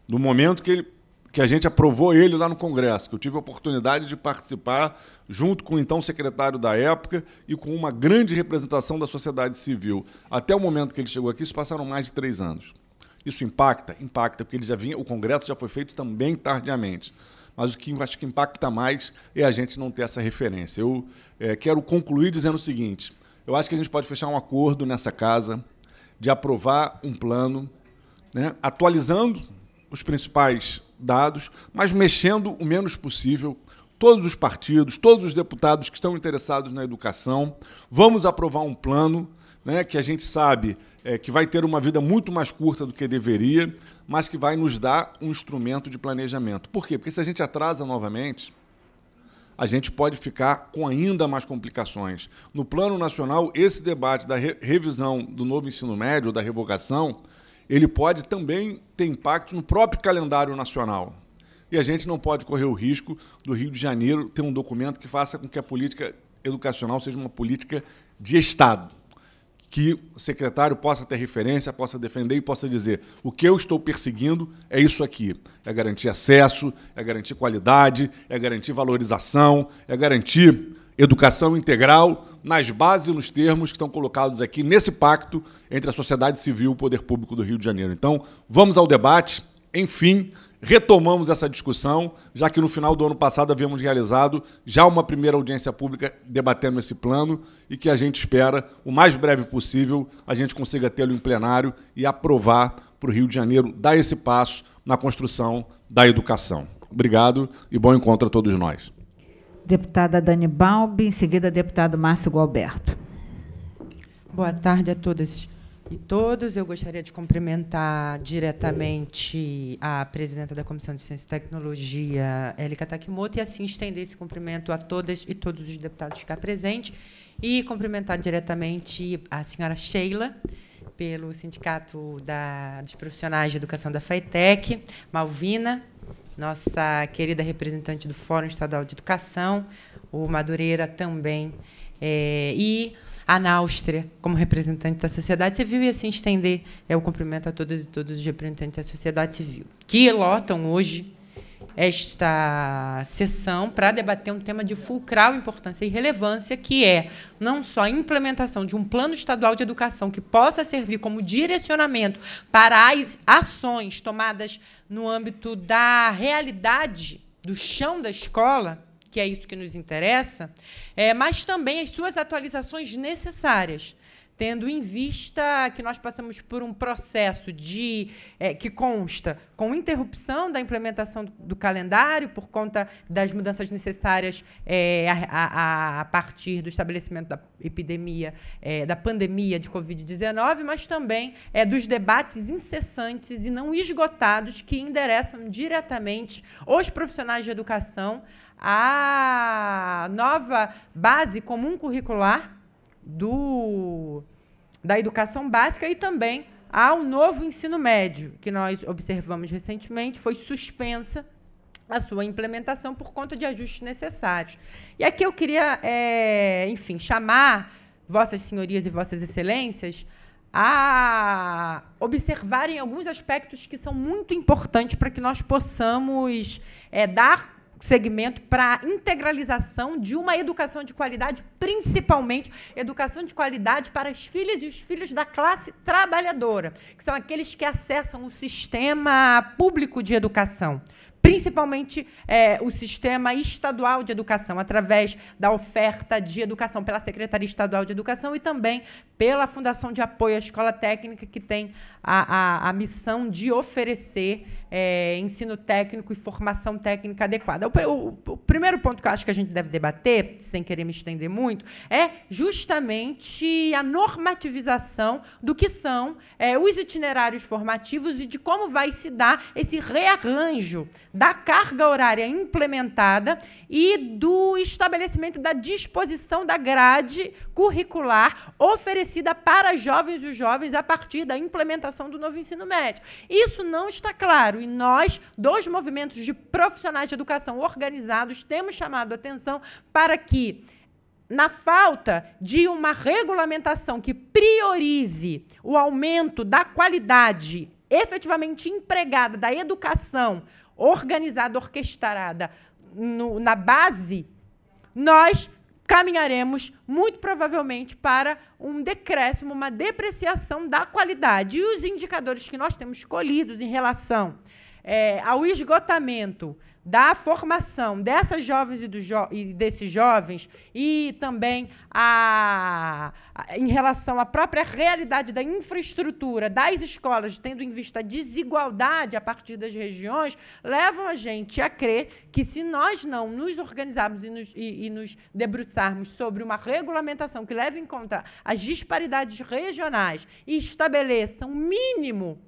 No momento que ele que a gente aprovou ele lá no Congresso, que eu tive a oportunidade de participar junto com o então secretário da época e com uma grande representação da sociedade civil. Até o momento que ele chegou aqui, isso passaram mais de três anos. Isso impacta? Impacta, porque ele já vinha, o Congresso já foi feito também tardiamente. Mas o que acho que impacta mais é a gente não ter essa referência. Eu é, quero concluir dizendo o seguinte: eu acho que a gente pode fechar um acordo nessa casa de aprovar um plano, né, atualizando os principais dados, mas mexendo o menos possível. Todos os partidos, todos os deputados que estão interessados na educação, vamos aprovar um plano né, que a gente sabe é, que vai ter uma vida muito mais curta do que deveria, mas que vai nos dar um instrumento de planejamento. Por quê? Porque se a gente atrasa novamente, a gente pode ficar com ainda mais complicações. No plano nacional, esse debate da re revisão do novo ensino médio, da revogação, ele pode também ter impacto no próprio calendário nacional. E a gente não pode correr o risco do Rio de Janeiro ter um documento que faça com que a política educacional seja uma política de Estado. Que o secretário possa ter referência, possa defender e possa dizer: o que eu estou perseguindo é isso aqui. É garantir acesso, é garantir qualidade, é garantir valorização, é garantir educação integral nas bases e nos termos que estão colocados aqui nesse pacto entre a sociedade civil e o poder público do Rio de Janeiro. Então, vamos ao debate. Enfim, retomamos essa discussão, já que no final do ano passado havíamos realizado já uma primeira audiência pública debatendo esse plano e que a gente espera, o mais breve possível, a gente consiga tê-lo em plenário e aprovar para o Rio de Janeiro dar esse passo na construção da educação. Obrigado e bom encontro a todos nós. Deputada Dani Balbi, em seguida, deputado Márcio Gualberto. Boa tarde a todas e todos. Eu gostaria de cumprimentar diretamente a presidenta da Comissão de Ciência e Tecnologia, Élica Takimoto, e assim estender esse cumprimento a todas e todos os deputados que estão presentes. E cumprimentar diretamente a senhora Sheila, pelo Sindicato da, dos Profissionais de Educação da FAITEC, Malvina, nossa querida representante do Fórum Estadual de Educação, o Madureira também, é, e a Náustria, como representante da sociedade civil, e assim estender é, o cumprimento a todas e todos os representantes da sociedade civil, que lotam hoje esta sessão para debater um tema de fulcral importância e relevância, que é não só a implementação de um plano estadual de educação que possa servir como direcionamento para as ações tomadas no âmbito da realidade do chão da escola, que é isso que nos interessa, é, mas também as suas atualizações necessárias tendo em vista que nós passamos por um processo de é, que consta com interrupção da implementação do, do calendário por conta das mudanças necessárias é, a, a, a, partir do estabelecimento da epidemia, é, da pandemia de Covid-19, mas também é, dos debates incessantes e não esgotados que endereçam diretamente os profissionais de educação à nova base comum curricular do, da educação básica e também ao novo ensino médio, que nós observamos recentemente, foi suspensa a sua implementação por conta de ajustes necessários. E aqui eu queria, é, enfim, chamar vossas senhorias e vossas excelências a observarem alguns aspectos que são muito importantes para que nós possamos é, dar segmento para a integralização de uma educação de qualidade, principalmente educação de qualidade para as filhas e os filhos da classe trabalhadora, que são aqueles que acessam o sistema público de educação principalmente é, o sistema estadual de educação, através da oferta de educação pela Secretaria Estadual de Educação e também pela Fundação de Apoio à Escola Técnica, que tem a, a, a missão de oferecer é, ensino técnico e formação técnica adequada. O, o, o, primeiro ponto que eu acho que a gente deve debater, sem querer me estender muito, é justamente a normativização do que são é, os itinerários formativos e de como vai se dar esse rearranjo da carga horária implementada e do estabelecimento da disposição da grade curricular oferecida para jovens e os jovens a partir da implementação do novo ensino médio. Isso não está claro e nós, dos movimentos de profissionais de educação organizados, temos chamado a atenção para que na falta de uma regulamentação que priorize o aumento da qualidade efetivamente empregada da educação organizada, orquestrada no, na base, nós caminharemos muito provavelmente para um decréscimo, uma depreciação da qualidade. E os indicadores que nós temos escolhidos em relação é, ao esgotamento da formação dessas jovens e, do jo e desses jovens e também a, a, em relação à própria realidade da infraestrutura das escolas, tendo em vista a desigualdade a partir das regiões, levam a gente a crer que se nós não nos organizarmos e nos, e, e nos debruçarmos sobre uma regulamentação que leve em conta as disparidades regionais e estabeleça um mínimo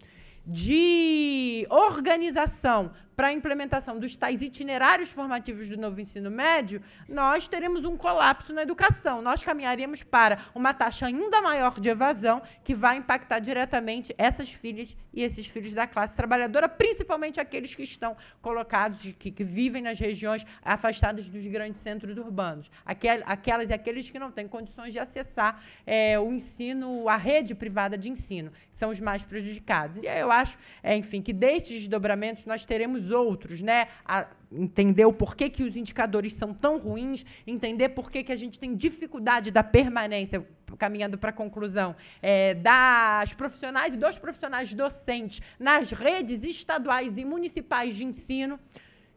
de organização para a implementação dos tais itinerários formativos do novo ensino médio, nós teremos um colapso na educação. Nós caminharemos para uma taxa ainda maior de evasão, que vai impactar diretamente essas filhas e esses filhos da classe trabalhadora, principalmente aqueles que estão colocados, que, que vivem nas regiões afastadas dos grandes centros urbanos. Aquel, aquelas e aqueles que não têm condições de acessar é, o ensino, a rede privada de ensino, são os mais prejudicados. E eu acho, é, enfim, que destes desdobramentos nós teremos os outros, né? A, entender o porquê que os indicadores são tão ruins, entender por que a gente tem dificuldade da permanência, caminhando para a conclusão, é, das profissionais e dos profissionais docentes nas redes estaduais e municipais de ensino,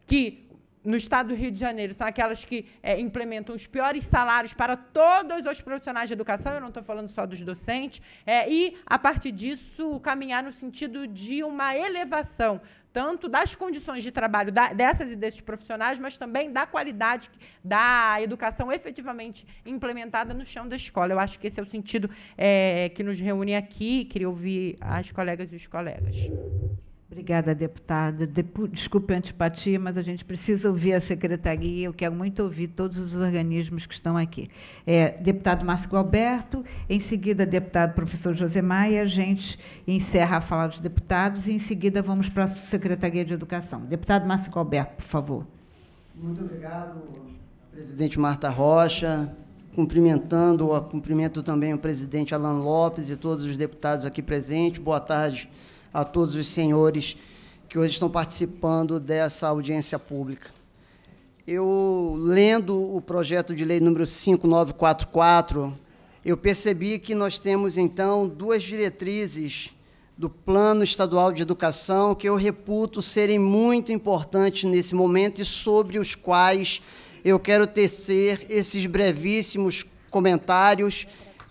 que no estado do Rio de Janeiro são aquelas que é, implementam os piores salários para todos os profissionais de educação, eu não estou falando só dos docentes, é, e, a partir disso, caminhar no sentido de uma elevação tanto das condições de trabalho da, dessas e desses profissionais, mas também da qualidade da educação efetivamente implementada no chão da escola. Eu acho que esse é o sentido é, que nos reúne aqui. Queria ouvir as colegas e os colegas. Obrigada, deputada. Desculpe a antipatia, mas a gente precisa ouvir a secretaria. Eu quero muito ouvir todos os organismos que estão aqui. É, deputado Márcio Alberto, em seguida, deputado professor José Maia. A gente encerra a fala dos deputados e, em seguida, vamos para a Secretaria de Educação. Deputado Márcio Alberto, por favor. Muito obrigado, presidente Marta Rocha. Cumprimentando, cumprimento também o presidente Alan Lopes e todos os deputados aqui presentes. Boa tarde a todos os senhores que hoje estão participando dessa audiência pública. Eu, lendo o projeto de lei número 5944, eu percebi que nós temos, então, duas diretrizes do Plano Estadual de Educação que eu reputo serem muito importantes nesse momento e sobre os quais eu quero tecer esses brevíssimos comentários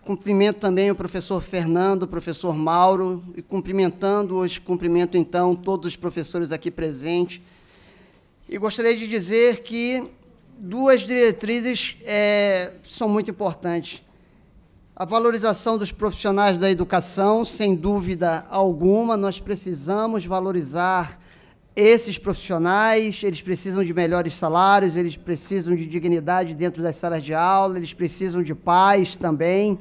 Cumprimento também o professor Fernando, o professor Mauro, e cumprimentando hoje, cumprimento então todos os professores aqui presentes. E gostaria de dizer que duas diretrizes é, são muito importantes. A valorização dos profissionais da educação, sem dúvida alguma, nós precisamos valorizar esses profissionais, eles precisam de melhores salários, eles precisam de dignidade dentro das salas de aula, eles precisam de paz também.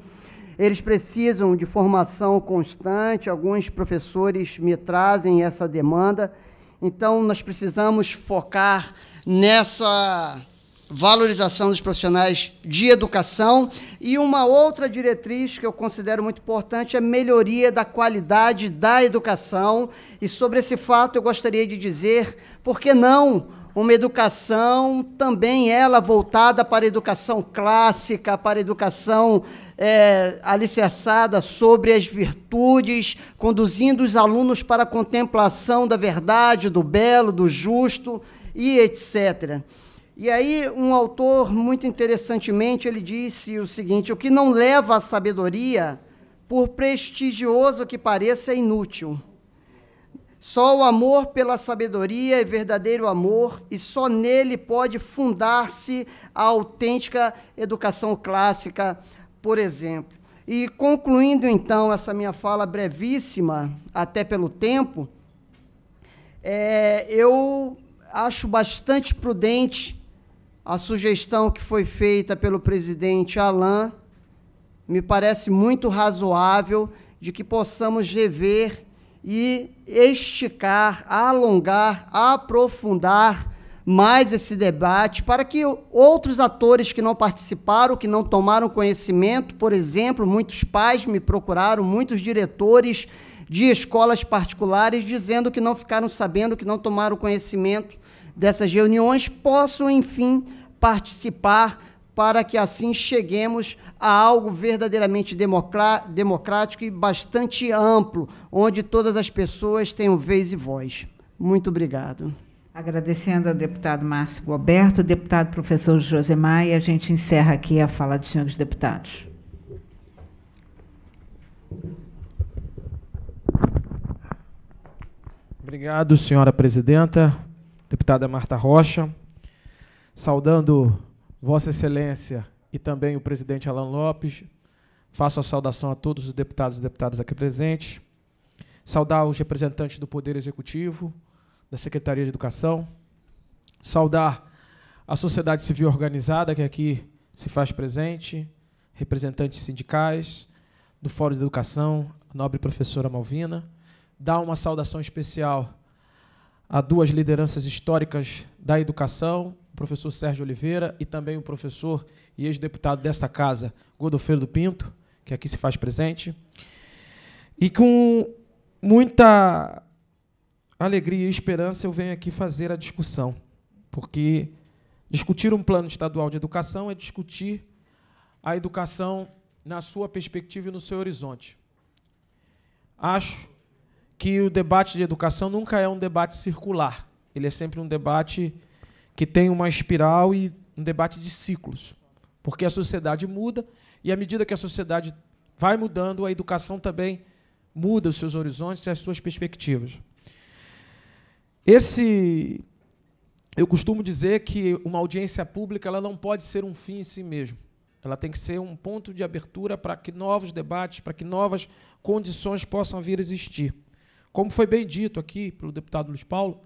Eles precisam de formação constante, alguns professores me trazem essa demanda. Então, nós precisamos focar nessa valorização dos profissionais de educação. E uma outra diretriz que eu considero muito importante é a melhoria da qualidade da educação. E sobre esse fato, eu gostaria de dizer, por que não? uma educação também ela voltada para a educação clássica, para a educação é, alicerçada sobre as virtudes, conduzindo os alunos para a contemplação da verdade, do belo, do justo e etc. E aí um autor muito interessantemente ele disse o seguinte: o que não leva à sabedoria, por prestigioso que pareça, é inútil. Só o amor pela sabedoria é verdadeiro amor e só nele pode fundar-se a autêntica educação clássica, por exemplo. E concluindo então essa minha fala brevíssima, até pelo tempo, é, eu acho bastante prudente a sugestão que foi feita pelo presidente Alain, me parece muito razoável de que possamos rever e esticar, alongar, aprofundar mais esse debate para que outros atores que não participaram, que não tomaram conhecimento, por exemplo, muitos pais me procuraram, muitos diretores de escolas particulares dizendo que não ficaram sabendo, que não tomaram conhecimento dessas reuniões, possam, enfim, participar para que assim cheguemos a algo verdadeiramente democrático e bastante amplo, onde todas as pessoas tenham vez e voz. Muito obrigado. Agradecendo ao deputado Márcio Roberto, deputado professor José e a gente encerra aqui a fala dos senhores deputados. Obrigado, senhora presidenta, deputada Marta Rocha. Saudando Vossa Excelência e também o presidente Alan Lopes. Faço a saudação a todos os deputados e deputadas aqui presentes. Saudar os representantes do Poder Executivo, da Secretaria de Educação. Saudar a sociedade civil organizada que aqui se faz presente, representantes sindicais, do Fórum de Educação, a nobre professora Malvina. Dar uma saudação especial a duas lideranças históricas da educação o professor Sérgio Oliveira e também o professor e ex-deputado dessa casa, Godofredo Pinto, que aqui se faz presente. E com muita alegria e esperança eu venho aqui fazer a discussão, porque discutir um plano estadual de educação é discutir a educação na sua perspectiva e no seu horizonte. Acho que o debate de educação nunca é um debate circular, ele é sempre um debate que tem uma espiral e um debate de ciclos. Porque a sociedade muda e, à medida que a sociedade vai mudando, a educação também muda os seus horizontes e as suas perspectivas. Esse eu costumo dizer que uma audiência pública ela não pode ser um fim em si mesmo. Ela tem que ser um ponto de abertura para que novos debates, para que novas condições possam vir a existir. Como foi bem dito aqui pelo deputado Luiz Paulo,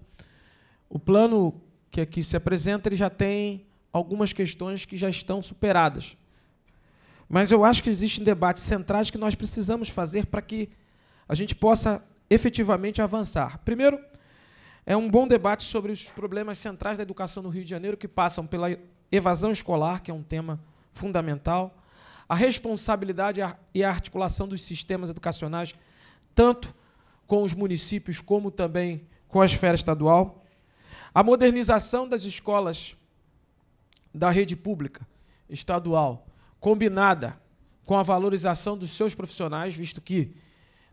o plano que aqui se apresenta, ele já tem algumas questões que já estão superadas. Mas eu acho que existem debates centrais que nós precisamos fazer para que a gente possa efetivamente avançar. Primeiro, é um bom debate sobre os problemas centrais da educação no Rio de Janeiro, que passam pela evasão escolar, que é um tema fundamental, a responsabilidade e a articulação dos sistemas educacionais, tanto com os municípios como também com a esfera estadual. A modernização das escolas da rede pública estadual, combinada com a valorização dos seus profissionais, visto que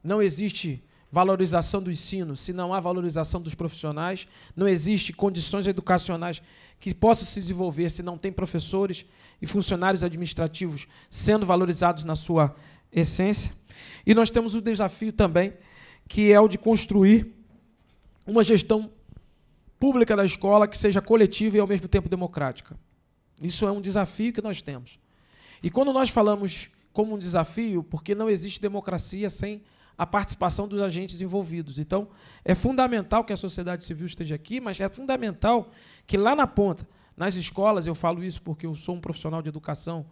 não existe valorização do ensino, se não há valorização dos profissionais, não existe condições educacionais que possam se desenvolver se não tem professores e funcionários administrativos sendo valorizados na sua essência. E nós temos o desafio também, que é o de construir uma gestão pública da escola que seja coletiva e ao mesmo tempo democrática. Isso é um desafio que nós temos. E quando nós falamos como um desafio, porque não existe democracia sem a participação dos agentes envolvidos. Então, é fundamental que a sociedade civil esteja aqui, mas é fundamental que lá na ponta, nas escolas, eu falo isso porque eu sou um profissional de educação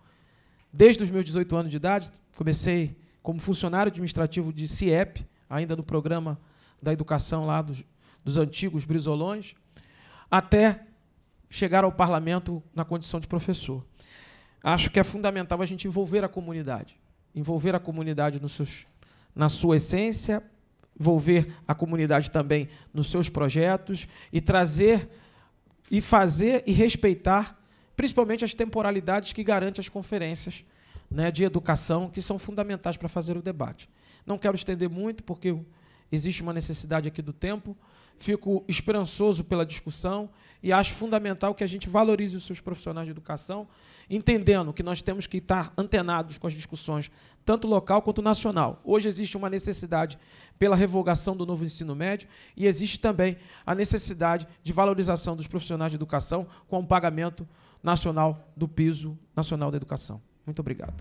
desde os meus 18 anos de idade, comecei como funcionário administrativo de CIEP, ainda no programa da educação lá do, dos antigos brisolões, até chegar ao parlamento na condição de professor. Acho que é fundamental a gente envolver a comunidade, envolver a comunidade nos seus, na sua essência, envolver a comunidade também nos seus projetos e trazer e fazer e respeitar principalmente as temporalidades que garantem as conferências né, de educação, que são fundamentais para fazer o debate. Não quero estender muito, porque existe uma necessidade aqui do tempo, fico esperançoso pela discussão e acho fundamental que a gente valorize os seus profissionais de educação, entendendo que nós temos que estar antenados com as discussões, tanto local quanto nacional. Hoje existe uma necessidade pela revogação do novo ensino médio e existe também a necessidade de valorização dos profissionais de educação com o pagamento nacional do piso nacional da educação. Muito obrigado.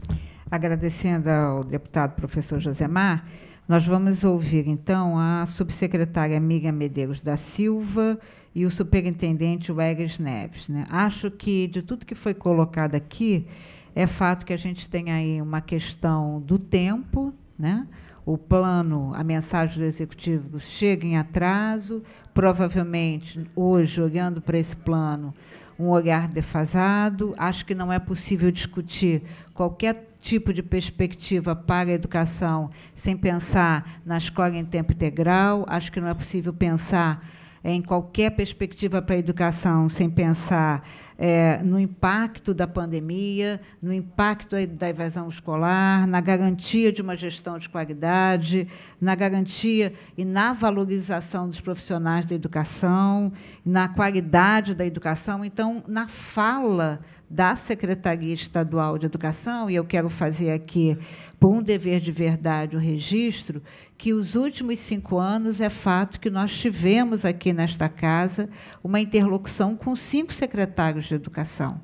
Agradecendo ao deputado professor Josemar. Nós vamos ouvir, então, a subsecretária Miriam Medeiros da Silva e o superintendente Wegers Neves. Né? Acho que, de tudo que foi colocado aqui, é fato que a gente tem aí uma questão do tempo, né? o plano, a mensagem do executivo chega em atraso, provavelmente, hoje, olhando para esse plano, um olhar defasado. Acho que não é possível discutir qualquer tipo de perspectiva para a educação sem pensar na escola em tempo integral. Acho que não é possível pensar em qualquer perspectiva para a educação sem pensar é, no impacto da pandemia, no impacto da evasão escolar, na garantia de uma gestão de qualidade, na garantia e na valorização dos profissionais da educação, na qualidade da educação. Então, na fala da Secretaria Estadual de Educação, e eu quero fazer aqui, por um dever de verdade, o registro, que os últimos cinco anos é fato que nós tivemos aqui nesta casa uma interlocução com cinco secretários de educação.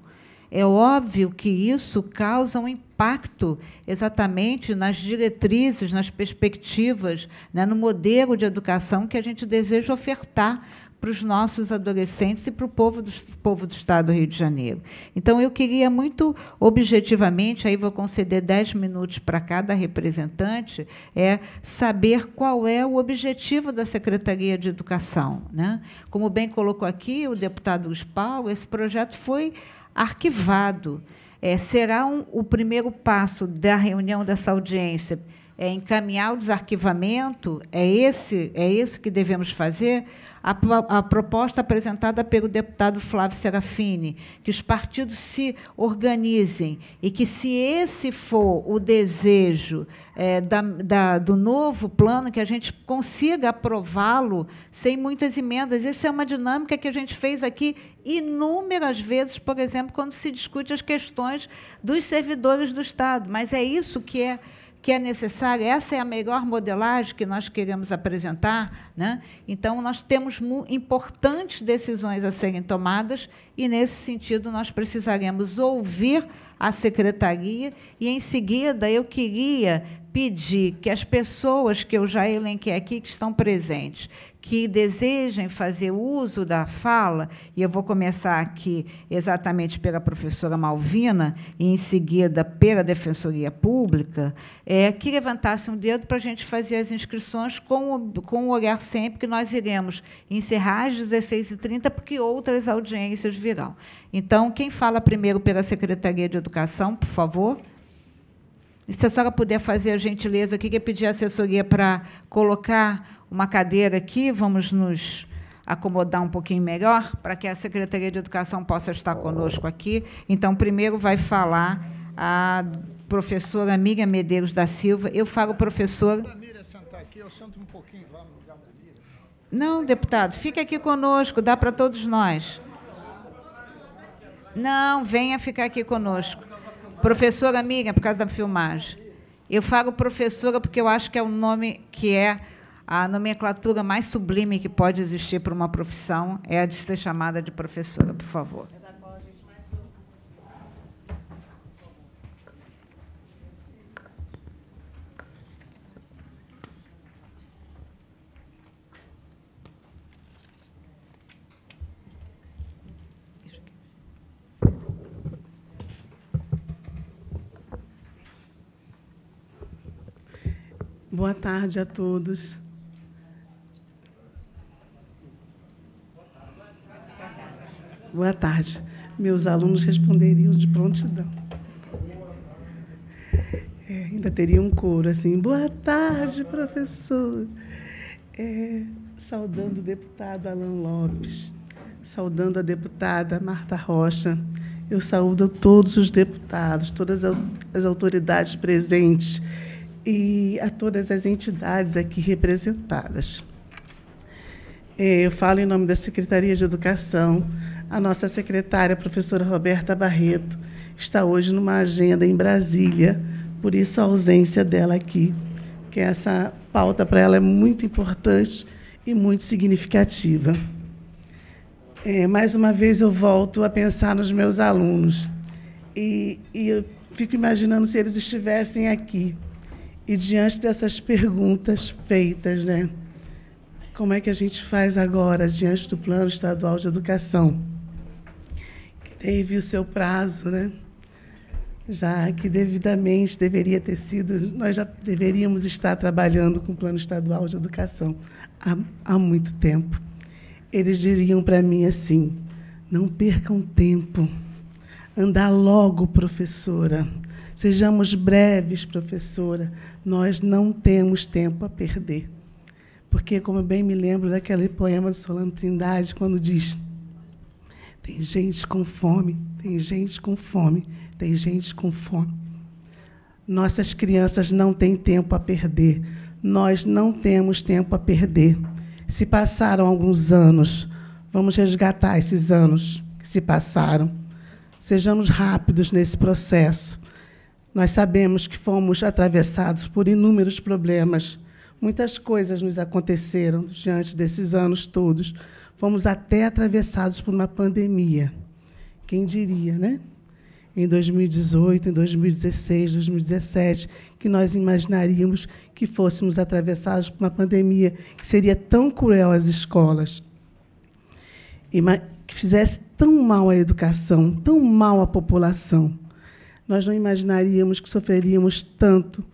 É óbvio que isso causa um impacto exatamente nas diretrizes, nas perspectivas, né, no modelo de educação que a gente deseja ofertar para os nossos adolescentes e para o povo do, povo do Estado do Rio de Janeiro. Então, eu queria muito objetivamente, aí vou conceder dez minutos para cada representante, é saber qual é o objetivo da Secretaria de Educação. Né? Como bem colocou aqui o deputado Paulo, esse projeto foi arquivado. É, será um, o primeiro passo da reunião dessa audiência é, encaminhar o desarquivamento, é esse é isso que devemos fazer. A, a, proposta apresentada pelo deputado Flávio Serafini, que os partidos se organizem e que, se esse for o desejo é, da, da, do novo plano, que a gente consiga aprová-lo sem muitas emendas. Isso é uma dinâmica que a gente fez aqui inúmeras vezes, por exemplo, quando se discute as questões dos servidores do Estado. Mas é isso que é que é necessária, essa é a melhor modelagem que nós queremos apresentar né? Então, nós temos importantes decisões a serem tomadas e, nesse sentido, nós precisaremos ouvir a secretaria e, em seguida, eu queria pedir que as pessoas que eu já elenquei aqui, que estão presentes, que desejem fazer uso da fala, e eu vou começar aqui exatamente pela professora Malvina e, em seguida, pela Defensoria Pública, é, que levantassem um dedo para a gente fazer as inscrições com o, com o olhar sempre que nós iremos encerrar às 16h30, porque outras audiências virão. Então, quem fala primeiro pela Secretaria de Educação, por favor? E se a senhora puder fazer a gentileza aqui, que é pedir a assessoria para colocar uma cadeira aqui, vamos nos acomodar um pouquinho melhor, para que a Secretaria de Educação possa estar conosco aqui. Então, primeiro vai falar a professora amiga Medeiros da Silva. Eu falo professora. É eu aqui, eu sento um pouquinho. Não, deputado, fique aqui conosco, dá para todos nós. Não, venha ficar aqui conosco. Professora amiga, por causa da filmagem. Eu falo professora porque eu acho que é o um nome que é a nomenclatura mais sublime que pode existir para uma profissão, é a de ser chamada de professora, por favor. Boa tarde a todos. Boa tarde. Meus alunos responderiam de prontidão. É, ainda teria um coro assim. Boa tarde, professor. É, saudando o deputado Alan Lopes, saudando a deputada Marta Rocha. Eu saúdo todos os deputados, todas as autoridades presentes e a todas as entidades aqui representadas. É, eu falo em nome da Secretaria de Educação. A nossa secretária, a professora Roberta Barreto, está hoje numa agenda em Brasília, por isso a ausência dela aqui, que essa pauta para ela é muito importante e muito significativa. É, mais uma vez eu volto a pensar nos meus alunos e, e eu fico imaginando se eles estivessem aqui e diante dessas perguntas feitas, né? Como é que a gente faz agora diante do Plano Estadual de Educação? Que teve o seu prazo, né? Já que devidamente deveria ter sido, nós já deveríamos estar trabalhando com o Plano Estadual de Educação há, há muito tempo. Eles diriam para mim assim: não percam tempo. Andar logo, professora. Sejamos breves, professora nós não temos tempo a perder. Porque, como bem me lembro daquele poema de Solano Trindade, quando diz: Tem gente com fome, tem gente com fome, tem gente com fome. Nossas crianças não têm tempo a perder. Nós não temos tempo a perder. Se passaram alguns anos, vamos resgatar esses anos que se passaram. Sejamos rápidos nesse processo nós sabemos que fomos atravessados por inúmeros problemas. Muitas coisas nos aconteceram diante desses anos todos. Fomos até atravessados por uma pandemia. Quem diria, né? Em 2018, em 2016, 2017, que nós imaginaríamos que fôssemos atravessados por uma pandemia que seria tão cruel às escolas, que fizesse tão mal à educação, tão mal à população nós não imaginaríamos que sofreríamos tanto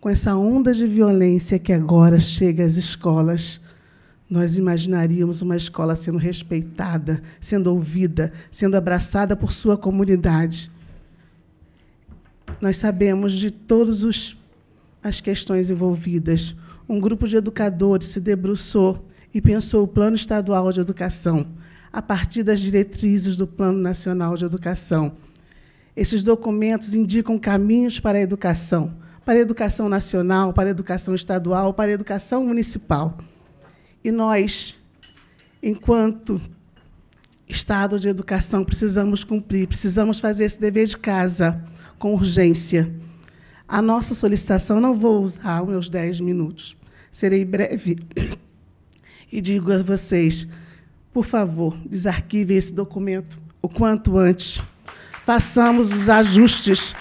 com essa onda de violência que agora chega às escolas. Nós imaginaríamos uma escola sendo respeitada, sendo ouvida, sendo abraçada por sua comunidade. Nós sabemos de todas as questões envolvidas. Um grupo de educadores se debruçou e pensou o Plano Estadual de Educação, a partir das diretrizes do Plano Nacional de Educação esses documentos indicam caminhos para a educação, para a educação nacional, para a educação estadual, para a educação municipal. E nós, enquanto Estado de educação, precisamos cumprir, precisamos fazer esse dever de casa com urgência. A nossa solicitação, não vou usar os meus dez minutos, serei breve. E digo a vocês, por favor, desarquivem esse documento o quanto antes façamos os ajustes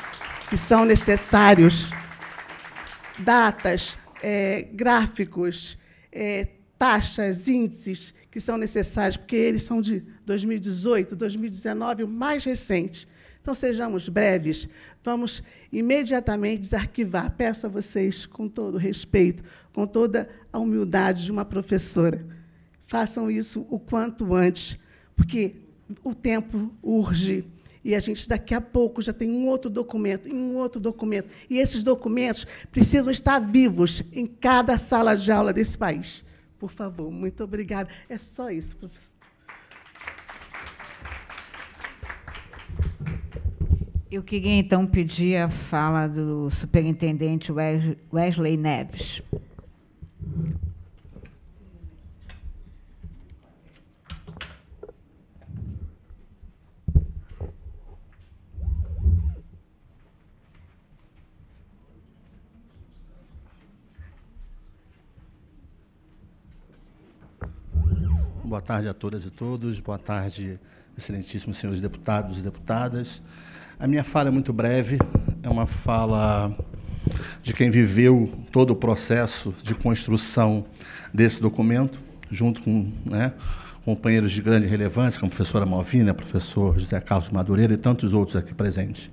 que são necessários. Datas, é, gráficos, é, taxas, índices que são necessários, porque eles são de 2018, 2019, o mais recente. Então, sejamos breves, vamos imediatamente desarquivar. Peço a vocês, com todo respeito, com toda a humildade de uma professora, façam isso o quanto antes, porque o tempo urge. E a gente, daqui a pouco, já tem um outro documento, e um outro documento. E esses documentos precisam estar vivos em cada sala de aula desse país. Por favor, muito obrigada. É só isso, professor. Eu queria, então, pedir a fala do superintendente Wesley Neves. Boa tarde a todas e todos. Boa tarde, excelentíssimos senhores deputados e deputadas. A minha fala é muito breve, é uma fala de quem viveu todo o processo de construção desse documento, junto com né, companheiros de grande relevância, como a professora Malvina, professor José Carlos Madureira e tantos outros aqui presentes.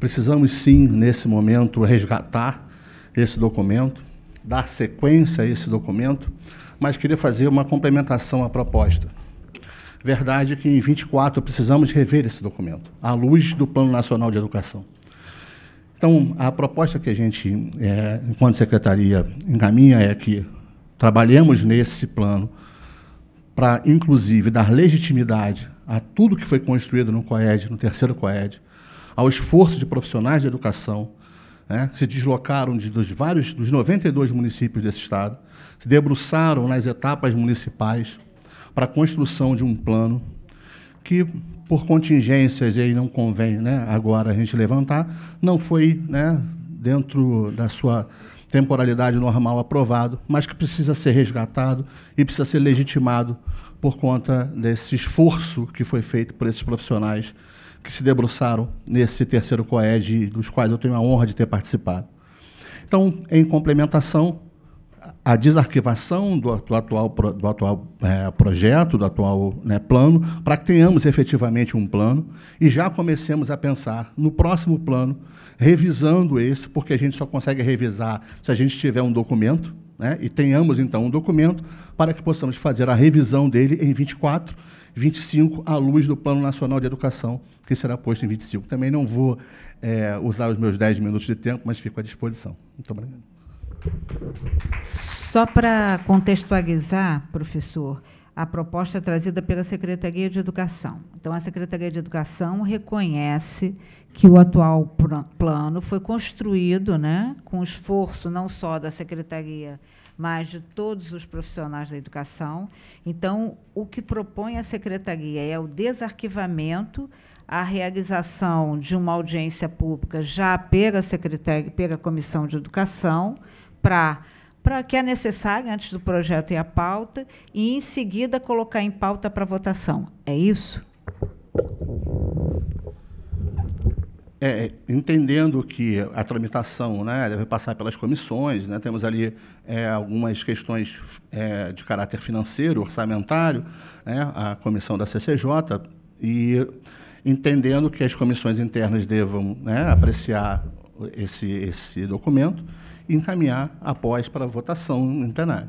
Precisamos, sim, nesse momento, resgatar esse documento, dar sequência a esse documento, mas queria fazer uma complementação à proposta. Verdade é que em 24 precisamos rever esse documento, à luz do Plano Nacional de Educação. Então, a proposta que a gente, é, enquanto secretaria, encaminha é que trabalhemos nesse plano para, inclusive, dar legitimidade a tudo que foi construído no COED, no terceiro COED, ao esforço de profissionais de educação né, que se deslocaram de, dos vários dos 92 municípios desse estado se debruçaram nas etapas municipais para a construção de um plano que, por contingências, e aí não convém né, agora a gente levantar, não foi, né, dentro da sua temporalidade normal aprovado, mas que precisa ser resgatado e precisa ser legitimado por conta desse esforço que foi feito por esses profissionais que se debruçaram nesse terceiro COED, dos quais eu tenho a honra de ter participado. Então, em complementação, a desarquivação do, do atual, do atual é, projeto, do atual né, plano, para que tenhamos efetivamente um plano e já comecemos a pensar no próximo plano, revisando esse, porque a gente só consegue revisar se a gente tiver um documento, né, e tenhamos então um documento para que possamos fazer a revisão dele em 24 25, à luz do Plano Nacional de Educação, que será posto em 25. Também não vou é, usar os meus 10 minutos de tempo, mas fico à disposição. Muito obrigado. Só para contextualizar, professor, a proposta trazida pela Secretaria de Educação. Então, a Secretaria de Educação reconhece que o atual plano foi construído né, com esforço não só da Secretaria, mas de todos os profissionais da educação. Então, o que propõe a Secretaria é o desarquivamento a realização de uma audiência pública já pela, Secretaria, pela Comissão de Educação, para para que é necessário antes do projeto e a pauta e em seguida colocar em pauta para votação. É isso? É, é, entendendo que a tramitação né, deve passar pelas comissões, né, temos ali é, algumas questões é, de caráter financeiro, orçamentário, né, a comissão da CCJ, e entendendo que as comissões internas devam né, apreciar esse, esse documento, encaminhar após para votação em plenário.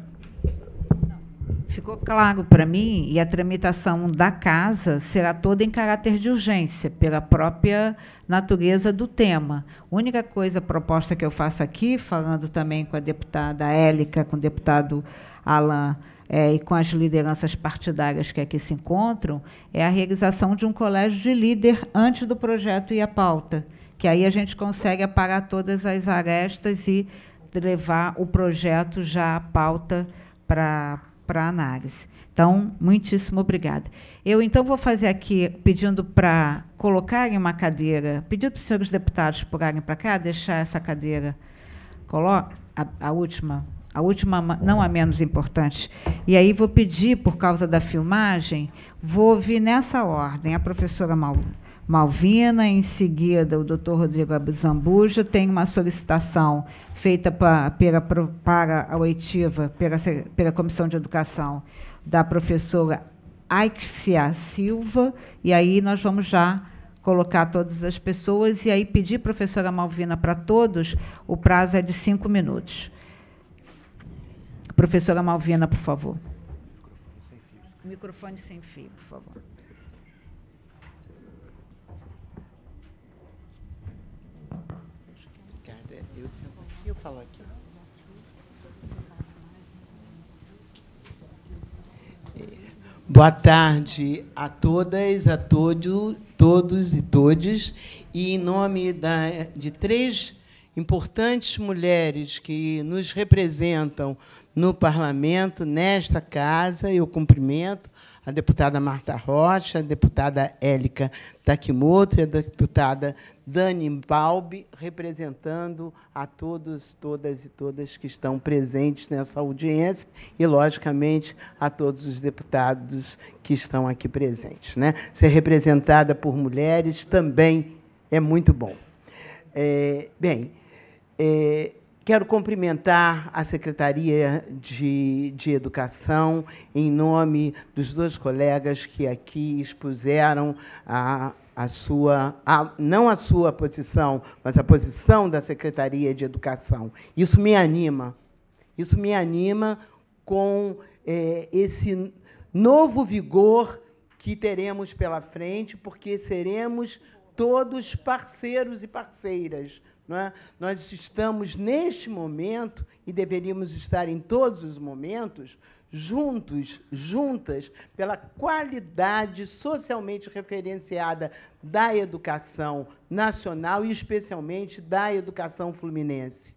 Ficou claro para mim, e a tramitação da casa será toda em caráter de urgência, pela própria natureza do tema. Única coisa, proposta que eu faço aqui, falando também com a deputada Élica, com o deputado Alain é, e com as lideranças partidárias que aqui se encontram, é a realização de um colégio de líder antes do projeto e a pauta, que aí a gente consegue apagar todas as arestas e levar o projeto já à pauta para para análise. Então, muitíssimo obrigada. Eu então vou fazer aqui pedindo para colocarem uma cadeira, pedindo para os senhores deputados pulgarem para cá, deixar essa cadeira, coloca a, última, a última não a menos importante. E aí vou pedir, por causa da filmagem, vou ouvir nessa ordem a professora Malu, Malvina, em seguida o Dr. Rodrigo Abuzambuja, tem uma solicitação feita para pela, para a oitiva, pela, pela Comissão de Educação, da professora Aixia Silva, e aí nós vamos já colocar todas as pessoas e aí pedir, professora Malvina, para todos, o prazo é de cinco minutos. Professora Malvina, por favor. Microfone sem fio, por favor. eu falar aqui. Boa tarde a todas, a todo, todos e todas E em nome da, de três importantes mulheres que nos representam no parlamento, nesta casa, eu cumprimento a deputada Marta Rocha, a deputada Élica Takimoto e a deputada Dani Balbi, representando a todos, todas e todas que estão presentes nessa audiência e, logicamente, a todos os deputados que estão aqui presentes. Né? Ser representada por mulheres também é muito bom. É, bem, é, Quero cumprimentar a Secretaria de, de Educação, em nome dos dois colegas que aqui expuseram a, a sua, a, não a sua posição, mas a posição da Secretaria de Educação. Isso me anima. Isso me anima com é, esse novo vigor que teremos pela frente, porque seremos todos parceiros e parceiras é? Nós estamos neste momento, e deveríamos estar em todos os momentos, juntos, juntas, pela qualidade socialmente referenciada da educação nacional e, especialmente, da educação fluminense.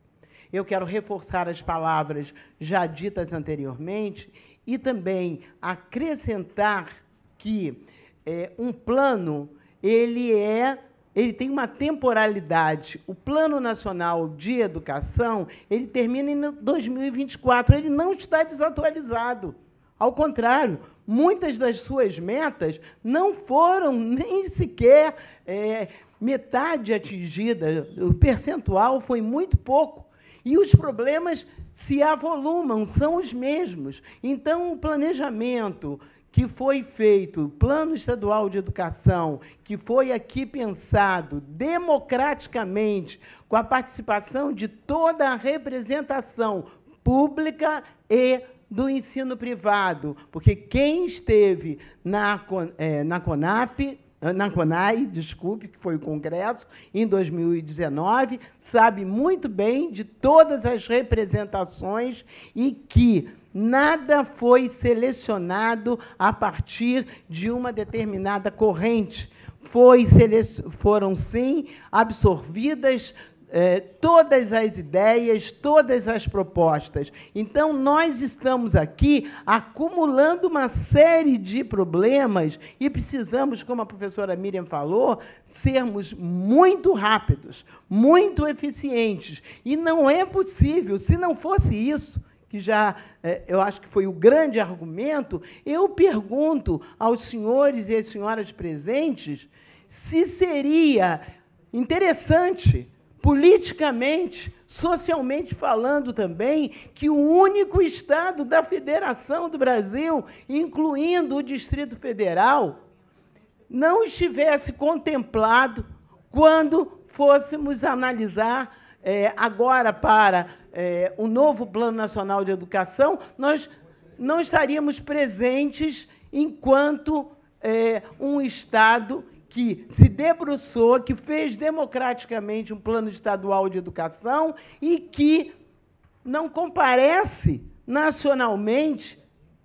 Eu quero reforçar as palavras já ditas anteriormente e também acrescentar que é, um plano ele é ele tem uma temporalidade. O Plano Nacional de Educação ele termina em 2024. Ele não está desatualizado. Ao contrário, muitas das suas metas não foram nem sequer é, metade atingida. O percentual foi muito pouco. E os problemas se avolumam, são os mesmos. Então, o planejamento, que foi feito, o Plano Estadual de Educação, que foi aqui pensado democraticamente, com a participação de toda a representação pública e do ensino privado, porque quem esteve na, é, na CONAP, ah, na CONAI, desculpe, que foi o Congresso, em 2019, sabe muito bem de todas as representações e que nada foi selecionado a partir de uma determinada corrente. Foi, foram, sim, absorvidas é, todas as ideias, todas as propostas. Então, nós estamos aqui acumulando uma série de problemas e precisamos, como a professora Miriam falou, sermos muito rápidos, muito eficientes. E não é possível, se não fosse isso, que já é, eu acho que foi o grande argumento, eu pergunto aos senhores e às senhoras presentes se seria interessante politicamente, socialmente falando também, que o único estado da Federação do Brasil, incluindo o Distrito Federal, não estivesse contemplado quando fôssemos analisar é, agora para é, o novo Plano Nacional de Educação, nós não estaríamos presentes enquanto é, um Estado que se debruçou, que fez democraticamente um plano estadual de educação e que não comparece nacionalmente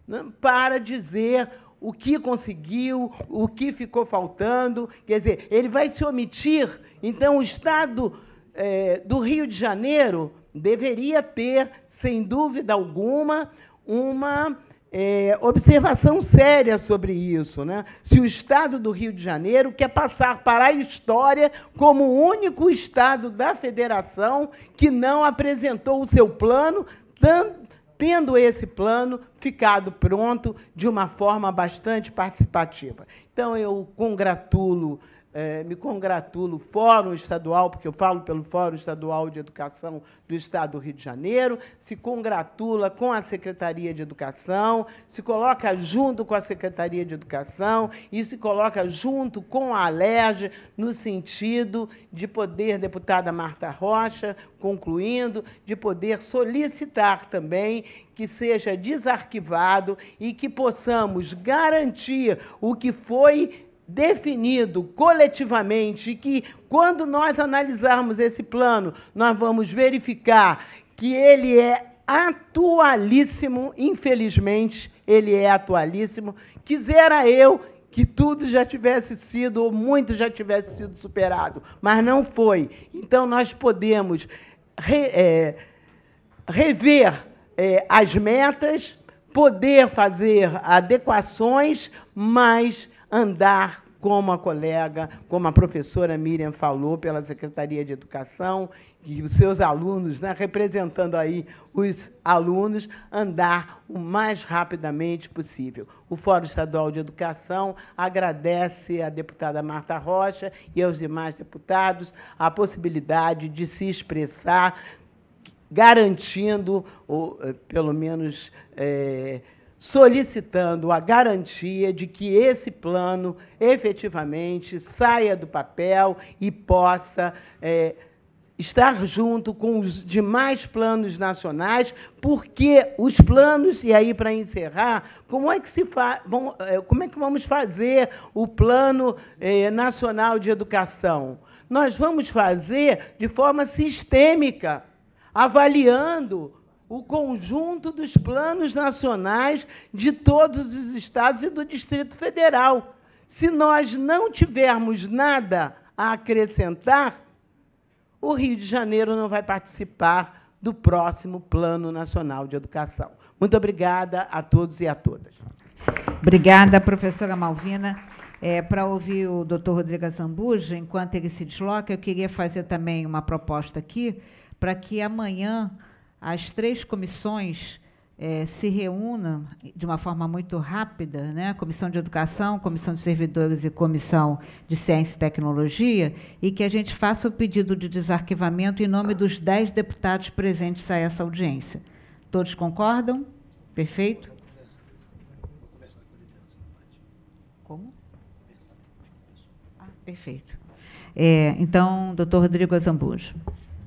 né, para dizer o que conseguiu, o que ficou faltando. Quer dizer, ele vai se omitir. Então, o Estado é, do Rio de Janeiro deveria ter, sem dúvida alguma, uma é, observação séria sobre isso. Né? Se o Estado do Rio de Janeiro quer passar para a história como o único Estado da Federação que não apresentou o seu plano, tendo esse plano ficado pronto de uma forma bastante participativa. Então, eu congratulo é, me congratulo, Fórum Estadual, porque eu falo pelo Fórum Estadual de Educação do Estado do Rio de Janeiro, se congratula com a Secretaria de Educação, se coloca junto com a Secretaria de Educação e se coloca junto com a Alerj, no sentido de poder, deputada Marta Rocha, concluindo, de poder solicitar também que seja desarquivado e que possamos garantir o que foi definido coletivamente que, quando nós analisarmos esse plano, nós vamos verificar que ele é atualíssimo, infelizmente, ele é atualíssimo. Quisera eu que tudo já tivesse sido, ou muito já tivesse sido superado, mas não foi. Então, nós podemos re, é, rever é, as metas, poder fazer adequações, mas andar como a colega, como a professora Miriam falou, pela Secretaria de Educação, que os seus alunos, né, representando aí os alunos, andar o mais rapidamente possível. O Fórum Estadual de Educação agradece à deputada Marta Rocha e aos demais deputados a possibilidade de se expressar, garantindo, ou eh, pelo menos. É, solicitando a garantia de que esse plano efetivamente saia do papel e possa é, estar junto com os demais planos nacionais, porque os planos, e aí para encerrar, como é que se fa vão, é, como é que vamos fazer o plano é, nacional de educação? Nós vamos fazer de forma sistêmica, avaliando o conjunto dos planos nacionais de todos os estados e do Distrito Federal. Se nós não tivermos nada a acrescentar, o Rio de Janeiro não vai participar do próximo Plano Nacional de Educação. Muito obrigada a todos e a todas. Obrigada, professora Malvina. É, Para ouvir o doutor Rodrigo Zambuja, enquanto ele se desloca, eu queria fazer também uma proposta aqui para que amanhã as três comissões é, se reúnam de uma forma muito rápida, né? Comissão de Educação, Comissão de Servidores e Comissão de Ciência e Tecnologia, e que a gente faça o pedido de desarquivamento em nome dos dez deputados presentes a essa audiência. Todos concordam? Perfeito? Como? Ah, perfeito. É, então, doutor Rodrigo Azambujo.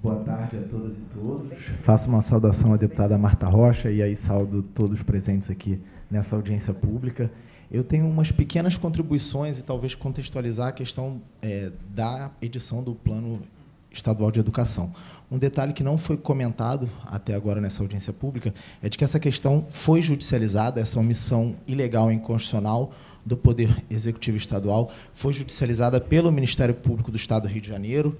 Boa tarde a todas e todos. Faço uma saudação à deputada Marta Rocha e aí saldo todos os presentes aqui nessa audiência pública. Eu tenho umas pequenas contribuições e talvez contextualizar a questão é, da edição do Plano Estadual de Educação. Um detalhe que não foi comentado até agora nessa audiência pública é de que essa questão foi judicializada, essa omissão ilegal e inconstitucional do Poder Executivo Estadual foi judicializada pelo Ministério Público do Estado do Rio de Janeiro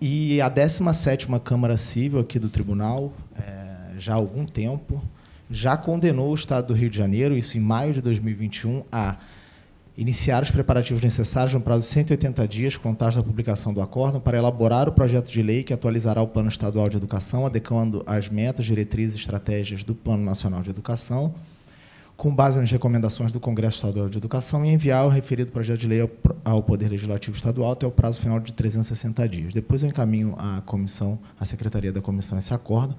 e a 17 Câmara Civil aqui do Tribunal, é, já há algum tempo, já condenou o Estado do Rio de Janeiro, isso em maio de 2021, a iniciar os preparativos necessários no prazo de 180 dias, contados da publicação do acórdão, para elaborar o projeto de lei que atualizará o Plano Estadual de Educação, adequando as metas, diretrizes e estratégias do Plano Nacional de Educação, com base nas recomendações do Congresso Estadual de Educação, e enviar o referido projeto de lei ao, ao Poder Legislativo Estadual até o prazo final de 360 dias. Depois eu encaminho à comissão, à secretaria da comissão esse acordo,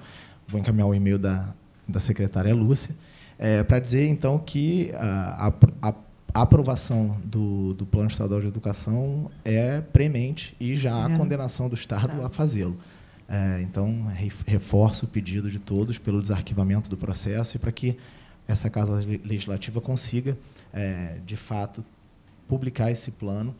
vou encaminhar o e-mail da, da secretária Lúcia, é, para dizer, então, que a, a, a aprovação do, do, Plano Estadual de Educação é premente e já há é. condenação do Estado tá. a fazê-lo. É, então, reforço o pedido de todos pelo desarquivamento do processo e para que essa Casa Legislativa consiga, é, de fato, publicar esse plano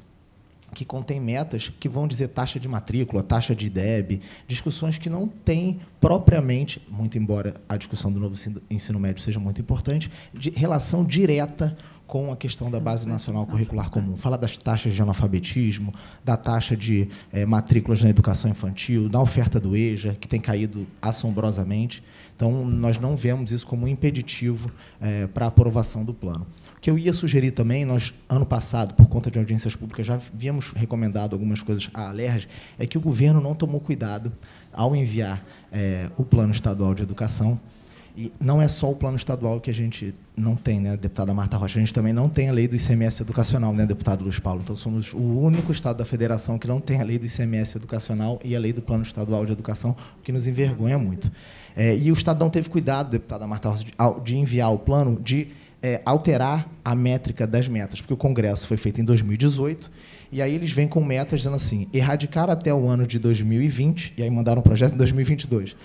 que contém metas que vão dizer taxa de matrícula, taxa de DEB, discussões que não têm propriamente, muito embora a discussão do novo ensino médio seja muito importante, de relação direta com a questão da Base Nacional Curricular Comum. Fala das taxas de analfabetismo, da taxa de é, matrículas na educação infantil, da oferta do EJA, que tem caído assombrosamente. Então, nós não vemos isso como um impeditivo é, para a aprovação do plano. O que eu ia sugerir também, nós, ano passado, por conta de audiências públicas, já havíamos recomendado algumas coisas à Alerj, é que o governo não tomou cuidado ao enviar é, o Plano Estadual de Educação e não é só o plano estadual que a gente não tem, né, deputada Marta Rocha? A gente também não tem a lei do ICMS educacional, né, deputado Luiz Paulo? Então, somos o único estado da federação que não tem a lei do ICMS educacional e a lei do plano estadual de educação, o que nos envergonha muito. É, e o Estado não teve cuidado, deputada Marta Rocha, de, de enviar o plano, de é, alterar a métrica das metas, porque o Congresso foi feito em 2018 e aí eles vêm com metas dizendo assim: erradicar até o ano de 2020, e aí mandaram um projeto em 2022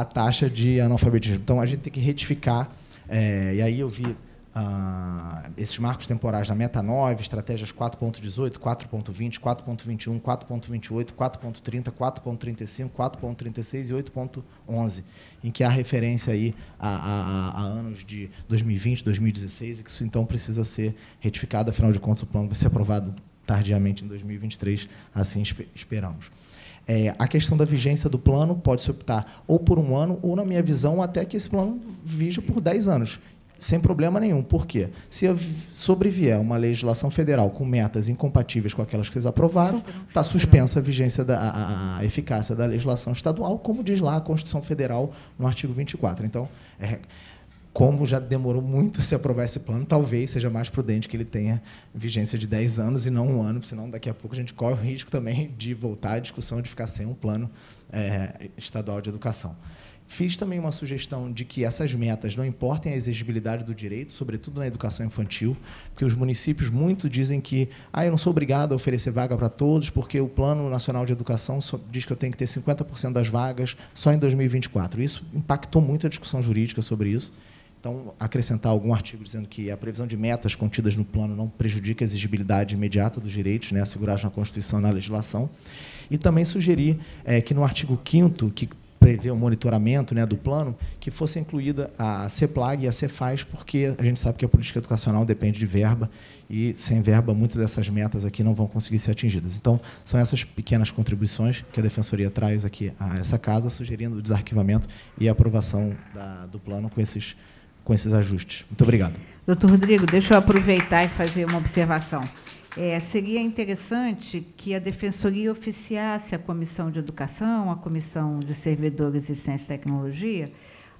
a taxa de analfabetismo. Então, a gente tem que retificar. É, e aí eu vi ah, esses marcos temporais na Meta 9, estratégias 4.18, 4.20, 4.21, 4.28, 4.30, 4.35, 4.36 e 8.11, em que há referência aí a, a, a, anos de 2020, 2016, e que isso então precisa ser retificado, afinal de contas o plano vai ser aprovado tardiamente em 2023, assim esperamos. É, a questão da vigência do plano pode se optar ou por um ano, ou, na minha visão, até que esse plano vija por 10 anos, sem problema nenhum. Por quê? Se sobrevier uma legislação federal com metas incompatíveis com aquelas que vocês aprovaram, está suspensa a vigência, da, a, a, eficácia da legislação estadual, como diz lá a Constituição Federal no artigo 24. Então, é, como já demorou muito se aprovar esse plano, talvez seja mais prudente que ele tenha vigência de 10 anos e não um ano, senão daqui a pouco a gente corre o risco também de voltar à discussão de ficar sem um plano é, estadual de educação. Fiz também uma sugestão de que essas metas não importem a exigibilidade do direito, sobretudo na educação infantil, porque os municípios muito dizem que ah, eu não sou obrigado a oferecer vaga para todos, porque o Plano Nacional de Educação diz que eu tenho que ter 50% das vagas só em 2024. Isso impactou muito a discussão jurídica sobre isso. Então, acrescentar algum artigo dizendo que a previsão de metas contidas no plano não prejudica a exigibilidade imediata dos direitos né, assegurados na Constituição e na legislação. E também sugerir é, que no artigo 5 que prevê o monitoramento né, do plano, que fosse incluída a CEPLAG e a CEFAS, porque a gente sabe que a política educacional depende de verba, e sem verba muitas dessas metas aqui não vão conseguir ser atingidas. Então, são essas pequenas contribuições que a Defensoria traz aqui a essa casa, sugerindo o desarquivamento e a aprovação da, do plano com esses com esses ajustes. Muito obrigado. Doutor Rodrigo, deixa eu aproveitar e fazer uma observação. É, seria interessante que a Defensoria oficiasse a Comissão de Educação, a Comissão de Servidores e Ciência e Tecnologia,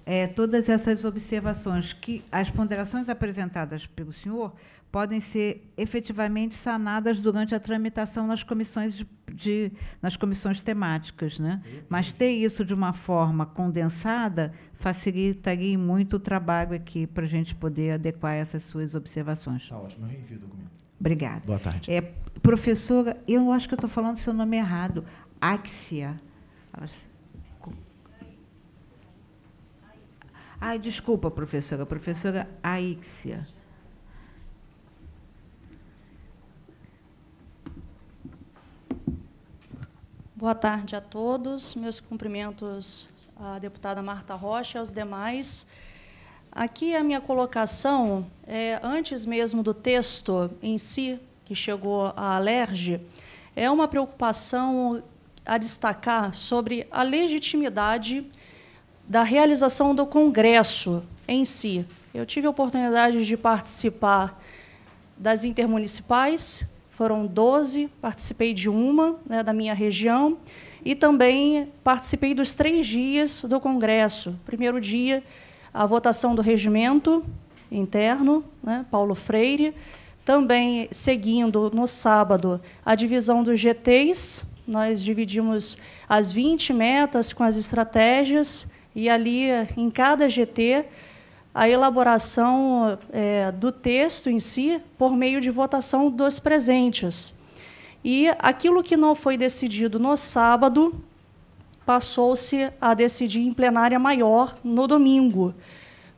é, todas essas observações, que as ponderações apresentadas pelo senhor podem ser efetivamente sanadas durante a tramitação nas comissões de, de nas comissões temáticas, né? Mas ter isso de uma forma condensada facilitaria muito o trabalho aqui para a gente poder adequar essas suas observações. Está ótimo, eu envio o documento. Obrigada. Boa tarde. É, professora, eu acho que estou falando seu nome errado. Axia. Assim. Ai, desculpa, professora. Professora Aixia. Boa tarde a todos. Meus cumprimentos à deputada Marta Rocha e aos demais. Aqui a minha colocação é antes mesmo do texto em si que chegou à Alerj, é uma preocupação a destacar sobre a legitimidade da realização do Congresso em si. Eu tive a oportunidade de participar das intermunicipais foram 12, participei de uma né, da minha região, e também participei dos três dias do Congresso. Primeiro dia, a votação do regimento interno, né, Paulo Freire, também seguindo no sábado a divisão dos GTs, nós dividimos as 20 metas com as estratégias, e ali em cada GT a elaboração é, do texto em si por meio de votação dos presentes. E aquilo que não foi decidido no sábado passou-se a decidir em plenária maior no domingo,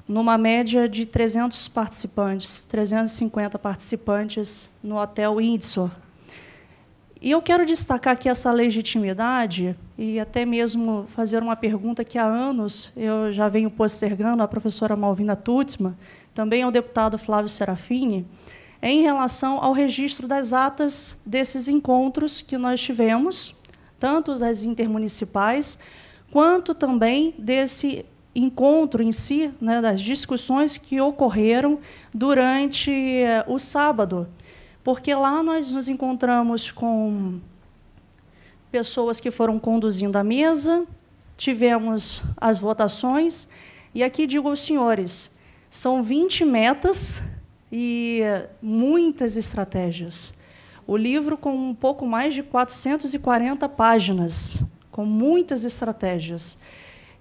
numa média de 300 participantes, 350 participantes no Hotel Windsor, e eu quero destacar aqui essa legitimidade e até mesmo fazer uma pergunta que há anos eu já venho postergando à professora Malvina Tutzman, também ao deputado Flávio Serafini, em relação ao registro das atas desses encontros que nós tivemos, tanto das intermunicipais, quanto também desse encontro em si, né, das discussões que ocorreram durante eh, o sábado, porque lá nós nos encontramos com pessoas que foram conduzindo a mesa, tivemos as votações, e aqui digo aos senhores, são 20 metas e muitas estratégias. O livro com um pouco mais de 440 páginas, com muitas estratégias.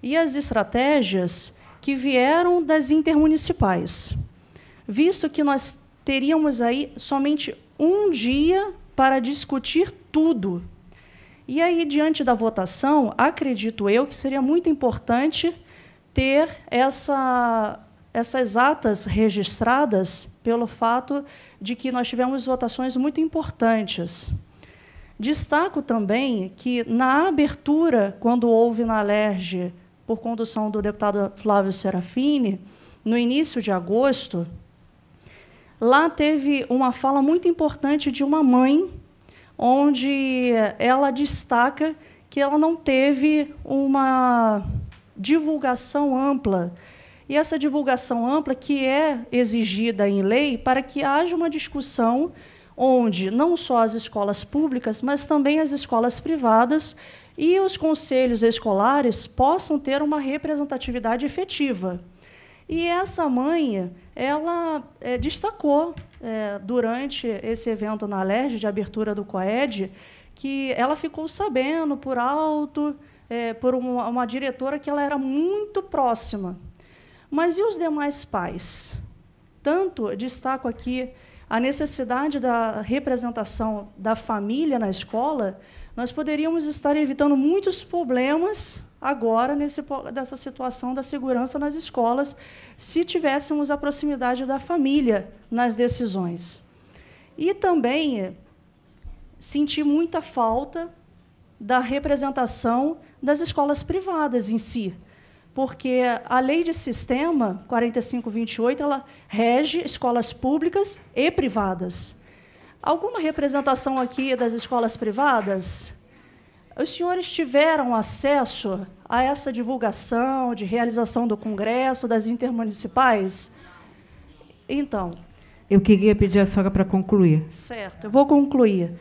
E as estratégias que vieram das intermunicipais. Visto que nós teríamos aí somente um dia para discutir tudo. E aí, diante da votação, acredito eu que seria muito importante ter essa, essas atas registradas pelo fato de que nós tivemos votações muito importantes. Destaco também que, na abertura, quando houve na LERJ, por condução do deputado Flávio Serafini, no início de agosto, Lá teve uma fala muito importante de uma mãe, onde ela destaca que ela não teve uma divulgação ampla. E essa divulgação ampla que é exigida em lei para que haja uma discussão onde não só as escolas públicas, mas também as escolas privadas e os conselhos escolares possam ter uma representatividade efetiva. E essa mãe, ela é, destacou é, durante esse evento na LERJ, de abertura do COED, que ela ficou sabendo por alto, é, por uma, uma diretora que ela era muito próxima. Mas e os demais pais? Tanto destaco aqui a necessidade da representação da família na escola, nós poderíamos estar evitando muitos problemas agora nesse, dessa situação da segurança nas escolas, se tivéssemos a proximidade da família nas decisões. E também eh, senti muita falta da representação das escolas privadas em si, porque a lei de sistema 4528 ela rege escolas públicas e privadas. Alguma representação aqui das escolas privadas? Os senhores tiveram acesso a essa divulgação de realização do Congresso, das intermunicipais? Então. Eu queria pedir a senhora para concluir. Certo, eu vou concluir.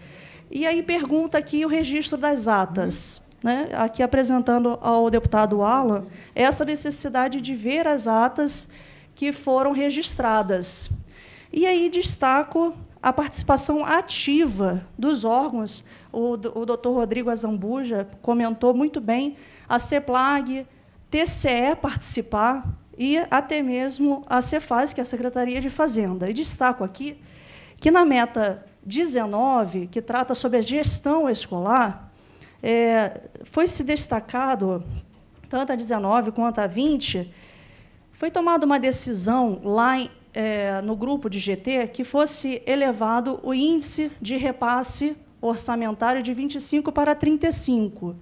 E aí pergunta aqui o registro das atas. Né? Aqui apresentando ao deputado Alan essa necessidade de ver as atas que foram registradas. E aí destaco a participação ativa dos órgãos o, o doutor Rodrigo Azambuja comentou muito bem, a CEPLAG, TCE participar e até mesmo a CEFAS, que é a Secretaria de Fazenda. E destaco aqui que na meta 19, que trata sobre a gestão escolar, é, foi se destacado, tanto a 19 quanto a 20, foi tomada uma decisão lá em, é, no grupo de GT que fosse elevado o índice de repasse orçamentário de 25 para 35.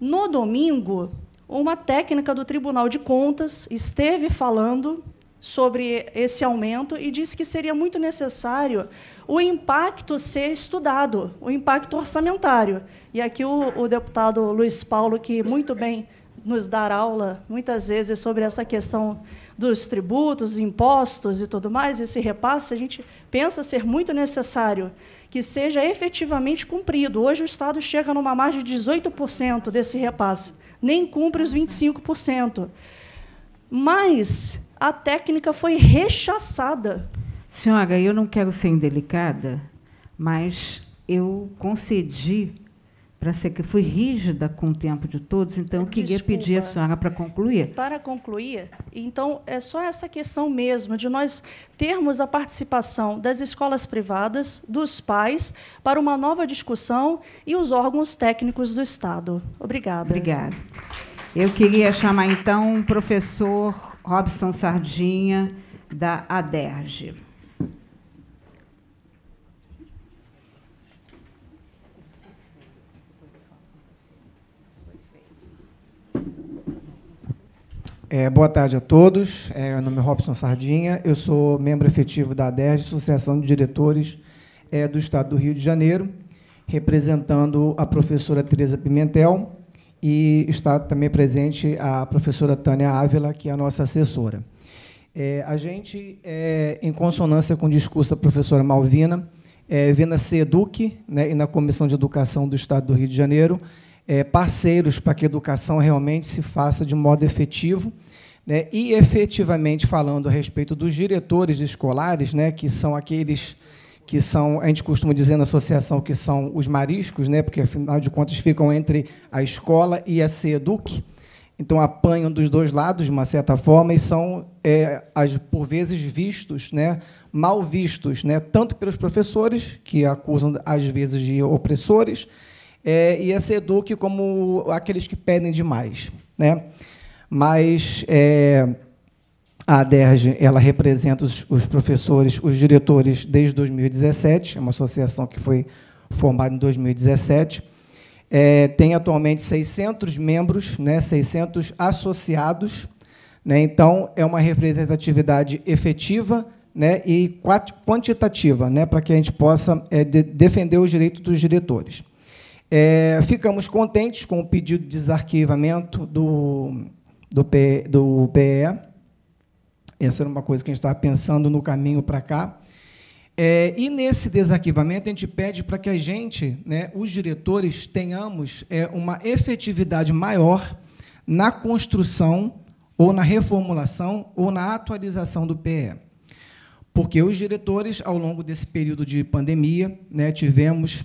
No domingo, uma técnica do Tribunal de Contas esteve falando sobre esse aumento e disse que seria muito necessário o impacto ser estudado, o impacto orçamentário. E aqui o, o deputado Luiz Paulo, que muito bem nos dar aula muitas vezes sobre essa questão dos tributos, impostos e tudo mais, esse repasse, a gente pensa ser muito necessário que seja efetivamente cumprido. Hoje o Estado chega numa margem de 18% desse repasse, nem cumpre os 25%. Mas a técnica foi rechaçada. Senhora, eu não quero ser indelicada, mas eu concedi para ser que fui rígida com o tempo de todos, então eu queria Desculpa. pedir a senhora para concluir. Para concluir, então é só essa questão mesmo de nós termos a participação das escolas privadas, dos pais, para uma nova discussão e os órgãos técnicos do Estado. Obrigada. Obrigada. Eu queria chamar então o professor Robson Sardinha da Aderge É, boa tarde a todos. É, meu nome é Robson Sardinha. Eu sou membro efetivo da ADERJ, Associação de Diretores é, do Estado do Rio de Janeiro, representando a professora Tereza Pimentel e está também presente a professora Tânia Ávila, que é a nossa assessora. É, a gente, é, em consonância com o discurso da professora Malvina, é, vem na CEDUC né, e na Comissão de Educação do Estado do Rio de Janeiro, é, parceiros para que a educação realmente se faça de modo efetivo. Né, e efetivamente falando a respeito dos diretores escolares, né, que são aqueles que são, a gente costuma dizer na associação que são os mariscos, né, porque afinal de contas ficam entre a escola e a CEDUC, então apanham dos dois lados de uma certa forma e são é, por vezes vistos, né, mal vistos, né, tanto pelos professores que acusam às vezes de opressores, é, e a eduque como aqueles que pedem demais. Né? Mas é, a ADERJ ela representa os, os, professores, os diretores, desde 2017, é uma associação que foi formada em 2017. É, tem atualmente 600 membros, né, 600 associados. Né, então, é uma representatividade efetiva, né, e quantitativa, né, para que a gente possa é, de defender os direitos dos diretores. É, ficamos contentes com o pedido de desarquivamento do, do, P, do PE. Essa era uma coisa que a gente estava pensando no caminho para cá. É, e nesse desarquivamento, a gente pede para que a gente, né, os diretores, tenhamos é, uma efetividade maior na construção, ou na reformulação, ou na atualização do PE. Porque os diretores, ao longo desse período de pandemia, né, tivemos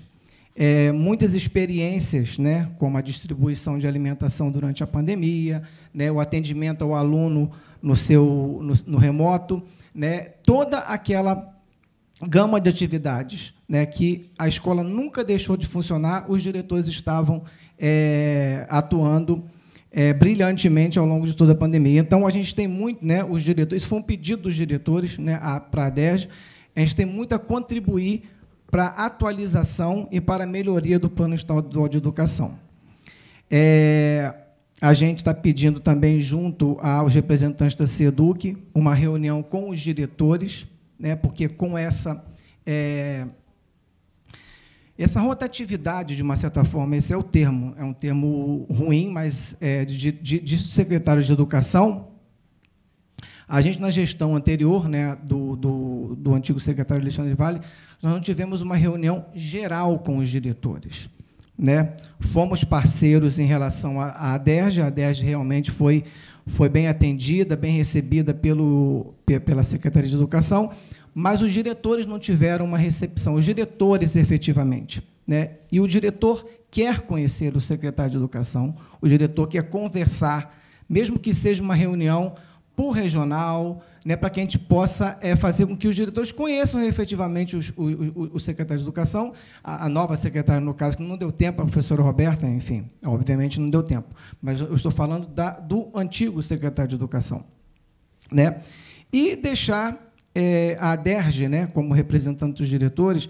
é, muitas experiências, né, como a distribuição de alimentação durante a pandemia, né, o atendimento ao aluno no seu no, no remoto, né, toda aquela gama de atividades, né, que a escola nunca deixou de funcionar, os diretores estavam é, atuando é, brilhantemente ao longo de toda a pandemia. Então a gente tem muito, né, os diretores, isso foi um pedido dos diretores, né, para a DES, a gente tem muito a contribuir para atualização e para melhoria do Plano Estadual de Educação. É, a gente está pedindo também, junto aos representantes da SEDUC, uma reunião com os diretores, né, porque com essa. É, essa rotatividade, de uma certa forma, esse é o termo, é um termo ruim, mas é, de, de, de secretários de educação, a gente, na gestão anterior né, do, do, do antigo secretário Alexandre Vale, nós não tivemos uma reunião geral com os diretores. Né? Fomos parceiros em relação à ADERJ, a ADERJ realmente foi, foi bem atendida, bem recebida pelo, pela Secretaria de Educação, mas os diretores não tiveram uma recepção, os diretores efetivamente. Né? E o diretor quer conhecer o secretário de Educação, o diretor quer conversar, mesmo que seja uma reunião por regional, né, para que a gente possa é, fazer com que os diretores conheçam efetivamente os, secretário de educação, a, a, nova secretária, no caso, que não deu tempo, a professora Roberta, enfim, obviamente não deu tempo, mas eu estou falando da, do antigo secretário de educação. Né? E deixar é, a DERGE, né, como representante dos diretores,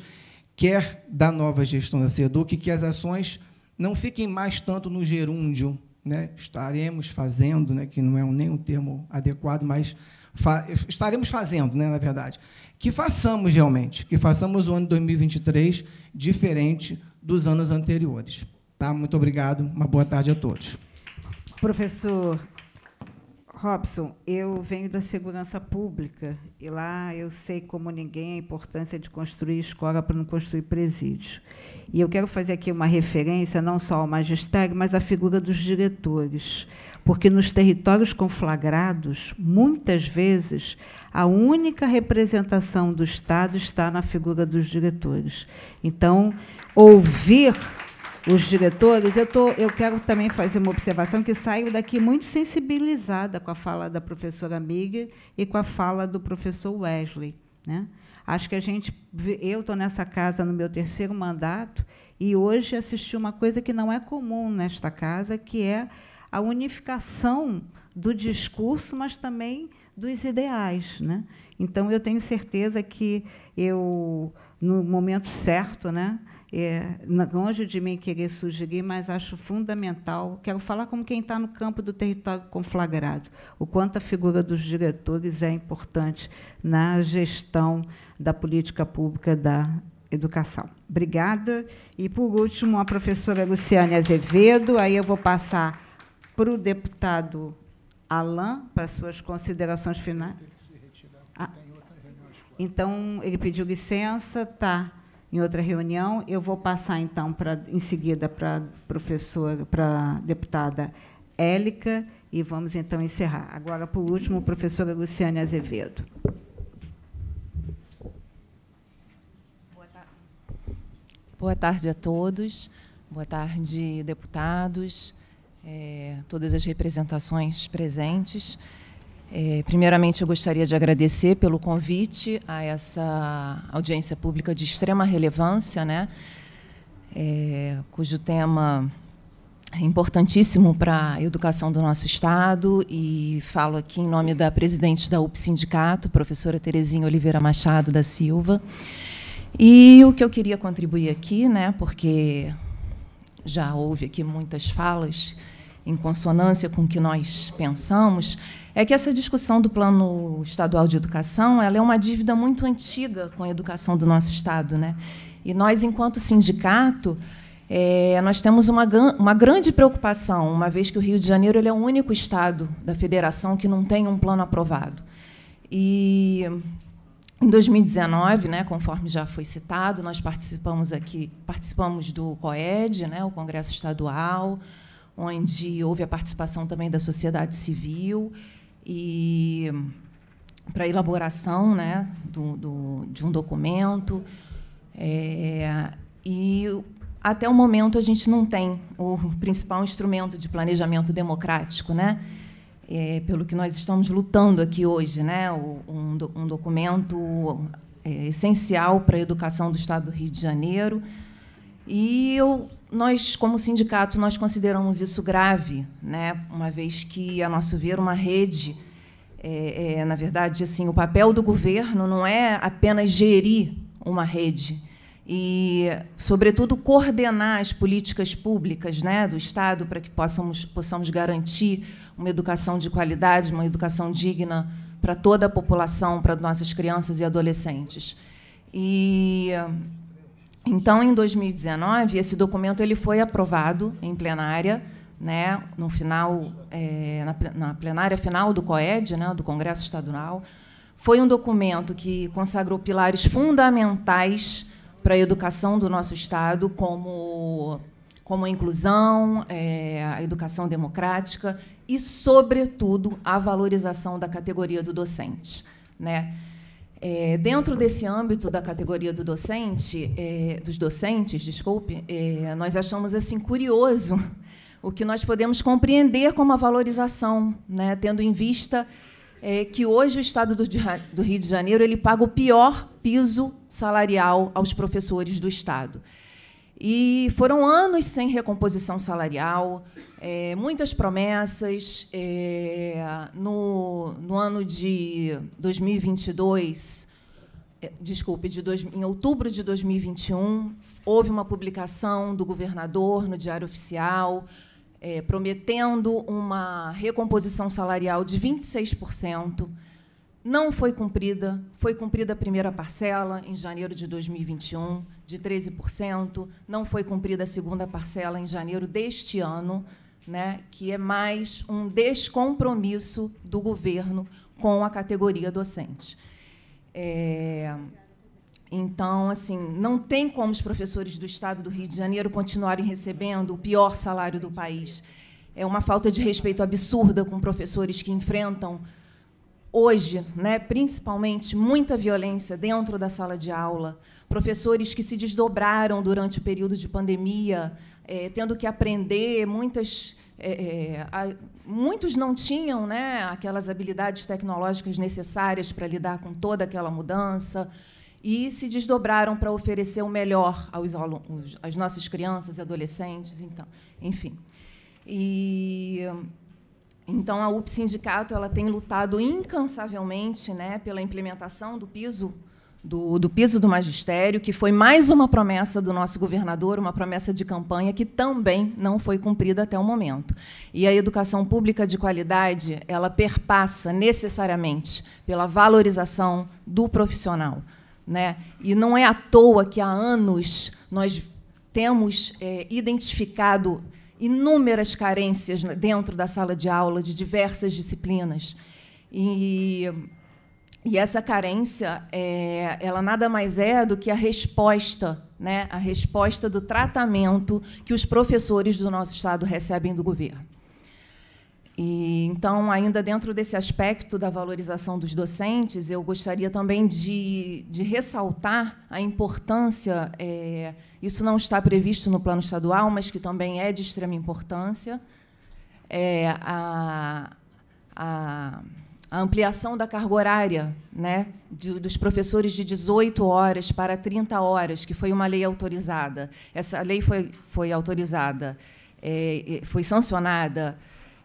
quer da nova gestão da SEDUC, que as ações não fiquem mais tanto no gerúndio, né, estaremos fazendo, né, que não é nem um termo adequado, mas fa estaremos fazendo, né, na verdade, que façamos realmente, que façamos o ano 2023 diferente dos anos anteriores. Tá? Muito obrigado, uma boa tarde a todos. Professor Robson, eu venho da segurança pública e lá eu sei como ninguém a importância de construir escola para não construir presídio. E eu quero fazer aqui uma referência não só ao magistério, mas à figura dos diretores, porque nos territórios conflagrados, muitas vezes, a única representação do Estado está na figura dos diretores. Então, ouvir os diretores, eu, tô, eu quero também fazer uma observação que saio daqui muito sensibilizada com a fala da professora Miguel e com a fala do professor Wesley. Né? Acho que a gente, eu estou nessa casa no meu terceiro mandato e hoje assisti uma coisa que não é comum nesta casa, que é a unificação do discurso, mas também dos ideais. Né? Então, eu tenho certeza que eu, no momento certo, né, é, longe de mim querer sugerir, mas acho fundamental. Quero falar como quem está no campo do território conflagrado, o quanto a figura dos diretores é importante na gestão da política pública da educação. Obrigada. E, por último, a professora Luciane Azevedo. Aí eu vou passar para o deputado Alain, para suas considerações finais. Ah, então, ele pediu licença, tá? em outra reunião. Eu vou passar, então, pra, em seguida, para a professora, para a deputada Élica, e vamos, então, encerrar. Agora, por último, a professora Luciane Azevedo. Boa tarde a todos, boa tarde, deputados, é, todas as representações presentes. É, primeiramente, eu gostaria de agradecer pelo convite a essa audiência pública de extrema relevância, né? É, cujo tema é importantíssimo para a educação do nosso Estado, e falo aqui em nome da presidente da UP Sindicato, professora Terezinha Oliveira Machado da Silva. E o que eu queria contribuir aqui, né, porque já houve aqui muitas falas, em consonância com o que nós pensamos, é que essa discussão do plano estadual de educação ela é uma dívida muito antiga com a educação do nosso estado, né? E nós, enquanto sindicato, é, nós temos uma, uma grande preocupação, uma vez que o Rio de Janeiro ele é o único estado da federação que não tem um plano aprovado. E em 2019, né, conforme já foi citado, nós participamos aqui, participamos do COED, né, o Congresso Estadual, onde houve a participação também da sociedade civil e para a elaboração né, do, do, de um documento. É, e até o momento a gente não tem o principal instrumento de planejamento democrático, né? É, pelo que nós estamos lutando aqui hoje, né? um, um documento é, essencial para a educação do Estado do Rio de Janeiro, e eu, nós, como sindicato, nós consideramos isso grave, né? uma vez que, a nosso ver, uma rede, é, é, na verdade, assim, o papel do governo não é apenas gerir uma rede, e, sobretudo, coordenar as políticas públicas né, do Estado para que possamos, possamos garantir uma educação de qualidade, uma educação digna para toda a população, para nossas crianças e adolescentes. E então, em 2019, esse documento ele foi aprovado em plenária, né, no final, é, na plenária final do COED, né, do Congresso Estadual. Foi um documento que consagrou pilares fundamentais para a educação do nosso Estado, como, como a inclusão, é, a educação democrática e, sobretudo, a valorização da categoria do docente. Né? É, dentro desse âmbito da categoria do docente, é, dos docentes, desculpe, é, nós achamos assim curioso o que nós podemos compreender como a valorização, né, tendo em vista é, que hoje o Estado do, do Rio de Janeiro ele paga o pior piso salarial aos professores do Estado. E foram anos sem recomposição salarial, é, muitas promessas. É, no, no, ano de 2022, é, desculpe, de dois, em outubro de 2021, houve uma publicação do governador no Diário Oficial é, prometendo uma recomposição salarial de 26% não foi cumprida. Foi cumprida a primeira parcela em janeiro de 2021, de 13%. Não foi cumprida a segunda parcela em janeiro deste ano, né, que é mais um descompromisso do governo com a categoria docente. É, então, assim, não tem como os professores do Estado do Rio de Janeiro continuarem recebendo o pior salário do país. É uma falta de respeito absurda com professores que enfrentam hoje, né, principalmente, muita violência dentro da sala de aula, professores que se desdobraram durante o período de pandemia, é, tendo que aprender muitas. É, é a, muitos não tinham né, aquelas habilidades tecnológicas necessárias para lidar com toda aquela mudança e se desdobraram para oferecer o melhor aos alunos, às nossas crianças e adolescentes, então, enfim. E então, a UP Sindicato ela tem lutado incansavelmente né, pela implementação do piso do, do, piso do magistério, que foi mais uma promessa do nosso governador, uma promessa de campanha que também não foi cumprida até o momento. E a educação pública de qualidade, ela perpassa necessariamente pela valorização do profissional. Né? E não é à toa que há anos nós temos é, identificado inúmeras carências dentro da sala de aula de diversas disciplinas. E, e essa carência, é, ela nada mais é do que a resposta, né, a resposta do tratamento que os professores do nosso estado recebem do governo. E, então, ainda dentro desse aspecto da valorização dos docentes, eu gostaria também de, de ressaltar a importância é, isso não está previsto no plano estadual, mas que também é de extrema importância. É, a, a, a, ampliação da carga horária né, de, dos professores de 18 horas para 30 horas, que foi uma lei autorizada. Essa lei foi, foi autorizada, é, foi sancionada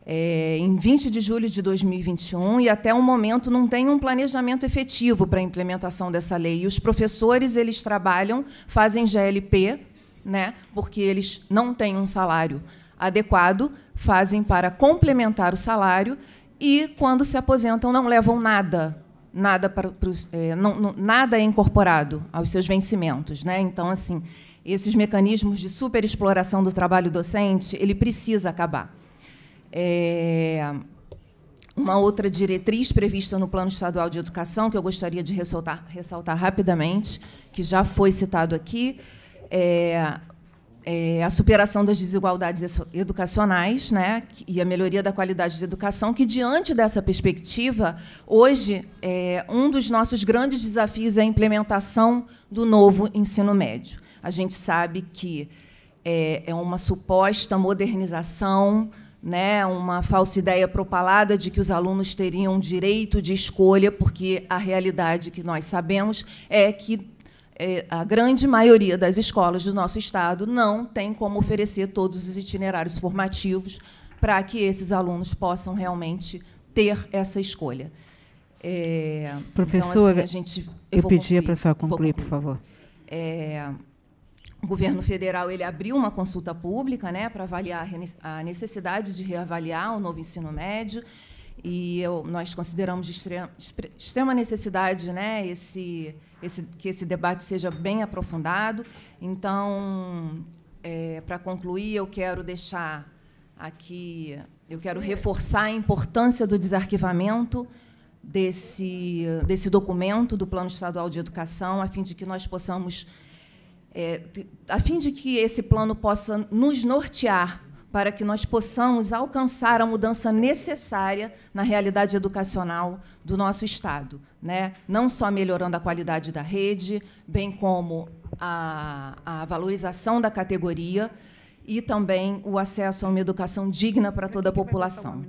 é, em 20 de julho de 2021 e até o momento não tem um planejamento efetivo para a implementação dessa lei. E os professores eles trabalham, fazem GLP, né, porque eles não têm um salário adequado, fazem para complementar o salário e quando se aposentam não levam nada, nada para, para é, não, não, nada é incorporado aos seus vencimentos, né? Então assim esses mecanismos de superexploração do trabalho docente ele precisa acabar. É, uma outra diretriz prevista no Plano Estadual de Educação, que eu gostaria de ressaltar, ressaltar rapidamente, que já foi citado aqui, é, é a superação das desigualdades educacionais né, e a melhoria da qualidade da educação, que, diante dessa perspectiva, hoje, é, um dos nossos grandes desafios é a implementação do novo ensino médio. A gente sabe que é, é uma suposta modernização né, uma falsa ideia propalada de que os alunos teriam direito de escolha, porque a realidade que nós sabemos é que é, a grande maioria das escolas do nosso estado não tem como oferecer todos os itinerários formativos para que esses alunos possam realmente ter essa escolha. É, Professora, então, assim, gente, eu, eu pedia para a senhora concluir, concluir, por favor. É, o governo federal ele abriu uma consulta pública né, para avaliar a necessidade de reavaliar o novo ensino médio. E eu, nós consideramos de extrema, extrema necessidade né, esse, esse, que esse debate seja bem aprofundado. Então, é, para concluir, eu quero deixar aqui, eu quero reforçar a importância do desarquivamento desse, desse documento do Plano Estadual de Educação, a fim de que nós possamos é, a fim de que esse plano possa nos nortear para que nós possamos alcançar a mudança necessária na realidade educacional do nosso Estado, né? não só melhorando a qualidade da rede, bem como a, a valorização da categoria e também o acesso a uma educação digna para toda a população.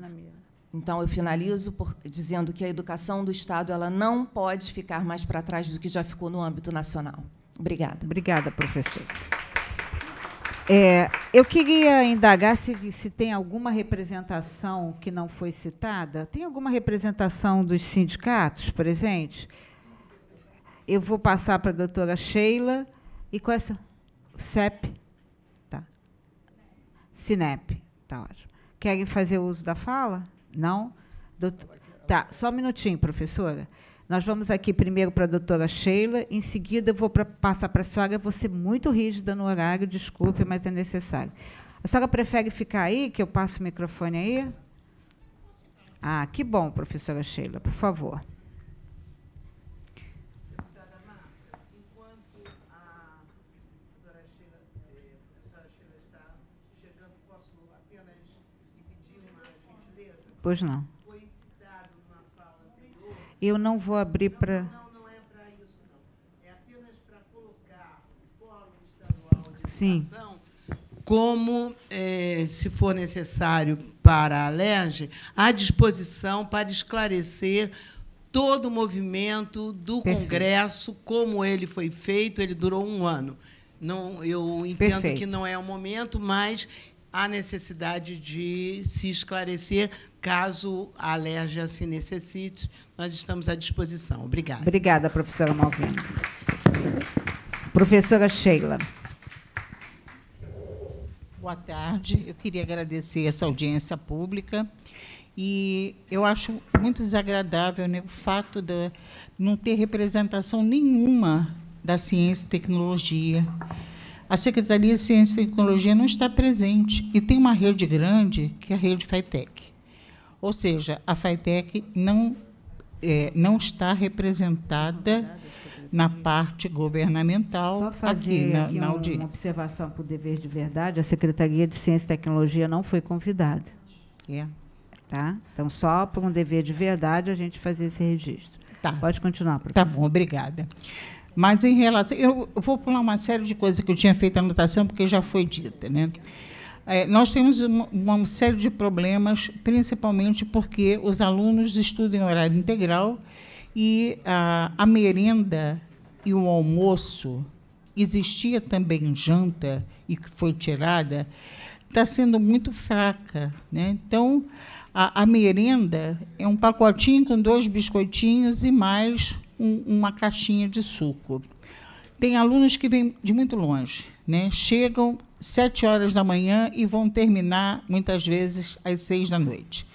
Então, eu finalizo por, dizendo que a educação do Estado ela não pode ficar mais para trás do que já ficou no âmbito nacional. Obrigada. Obrigada, professor. É, eu queria indagar se, se tem alguma representação que não foi citada. Tem alguma representação dos sindicatos presente? Eu vou passar para a doutora Sheila. E qual é essa? CEP? Tá. Sinep. Tá ótimo. Querem fazer uso da fala? Não? Doutor... Tá, só um minutinho, professora. Nós vamos aqui primeiro para a doutora Sheila, em seguida vou pra, passar para a senhora, vou ser muito rígida no horário, desculpe, mas é necessário. A senhora prefere ficar aí, que eu passo o microfone aí? Ah, que bom, professora Sheila, por favor. Pois não. Eu não vou abrir para. Não, não, é para isso, não. É apenas para colocar o Estadual de Sim. como, é, se for necessário para a LERJ, à disposição para esclarecer todo o movimento do Perfeito. Congresso, como ele foi feito, ele durou um ano. Não, eu entendo Perfeito. que não é o momento, mas há necessidade de se esclarecer Caso a alergia se necessite, nós estamos à disposição. Obrigada. Obrigada, professora Malvina. Professora Sheila. Boa tarde. Eu queria agradecer essa audiência pública. E eu acho muito desagradável né, o fato de não ter representação nenhuma da ciência e tecnologia. A Secretaria de Ciência e Tecnologia não está presente. E tem uma rede grande, que é a rede FITEC. Ou seja, a FATEC não, é, não está representada na parte governamental Só fazer aqui na, aqui na audiência. Uma observação para o dever de verdade, a Secretaria de Ciência e Tecnologia não foi convidada. É. Tá? Então, só por um dever de verdade a gente fazer esse registro. Tá. Pode continuar, tá professor. Tá bom, obrigada. Mas em relação. Eu vou pular uma série de coisas que eu tinha feito a anotação, porque já foi dita. Né? É, nós temos uma, uma, série de problemas, principalmente porque os alunos estudam em horário integral e a, a merenda e o almoço, existia também janta e que foi tirada, está sendo muito fraca. Né? Então, a, a, merenda é um pacotinho com dois biscoitinhos e mais um, uma caixinha de suco. Tem alunos que vêm de muito longe, né? Chegam sete horas da manhã e vão terminar muitas vezes às seis da noite.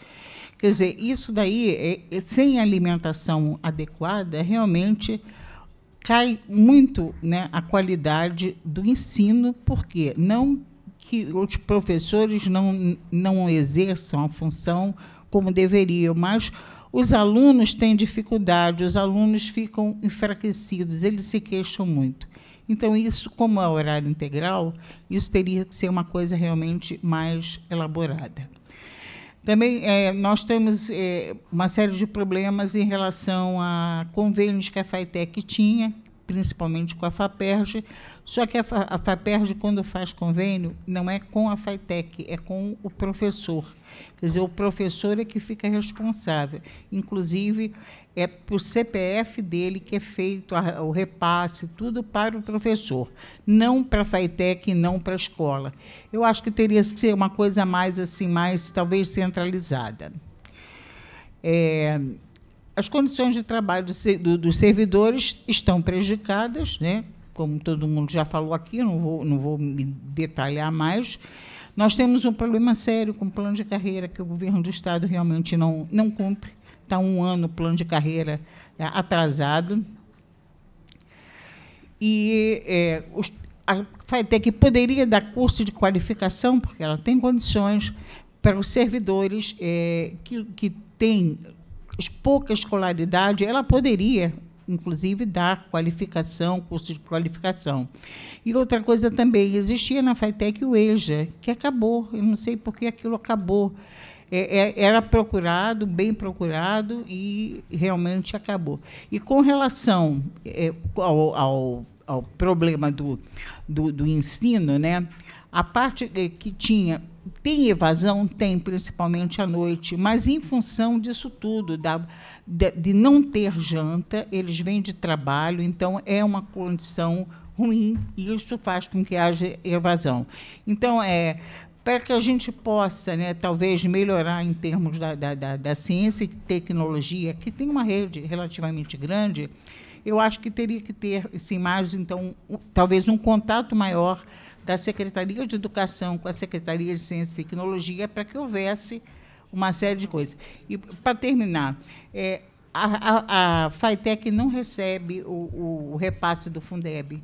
Quer dizer, isso daí, é, é, sem alimentação adequada, realmente cai muito né, a qualidade do ensino, porque não que os professores não, não exerçam a função como deveriam, mas os alunos têm dificuldade, os alunos ficam enfraquecidos, eles se queixam muito. Então, isso, como é horário integral, isso teria que ser uma coisa realmente mais elaborada. Também é, nós temos é, uma série de problemas em relação a convênios que a FATEC tinha, principalmente com a FAPERJ, só que a, a FAPERJ, quando faz convênio, não é com a FATEC, é com o professor. Quer dizer, o professor é que fica responsável. Inclusive, é para o CPF dele que é feito a, o repasse, tudo para o professor, não para a e não para a escola. Eu acho que teria que ser uma coisa mais assim, mais talvez centralizada. É, as condições de trabalho do, do, dos servidores estão prejudicadas, né? como todo mundo já falou aqui, não vou, não vou me detalhar mais. Nós temos um problema sério com o plano de carreira que o governo do Estado realmente não, não cumpre está um ano, plano de carreira né, atrasado. E é, os, a FATEC poderia dar curso de qualificação, porque ela tem condições, para os servidores é, que, que têm pouca escolaridade, ela poderia, inclusive, dar qualificação, curso de qualificação. E outra coisa também, existia na FATEC o EJA, que acabou, eu não sei por que aquilo acabou. É, é, era procurado, bem procurado e realmente acabou. E com relação é, ao, ao, ao, problema do, do, do ensino, né? A parte que tinha tem evasão? Tem, principalmente à noite, mas em função disso tudo, da, de, de, não ter janta, eles vêm de trabalho, então é uma condição ruim e isso faz com que haja evasão. Então, é, para que a gente possa, né, talvez, melhorar em termos da, da, da, da ciência e tecnologia, que tem uma rede relativamente grande, eu acho que teria que ter, sim, mais, então, um, talvez um contato maior da Secretaria de Educação com a Secretaria de Ciência e Tecnologia para que houvesse uma série de coisas. E, para terminar, é, a, a, a FATEC não recebe o, o repasse do Fundeb.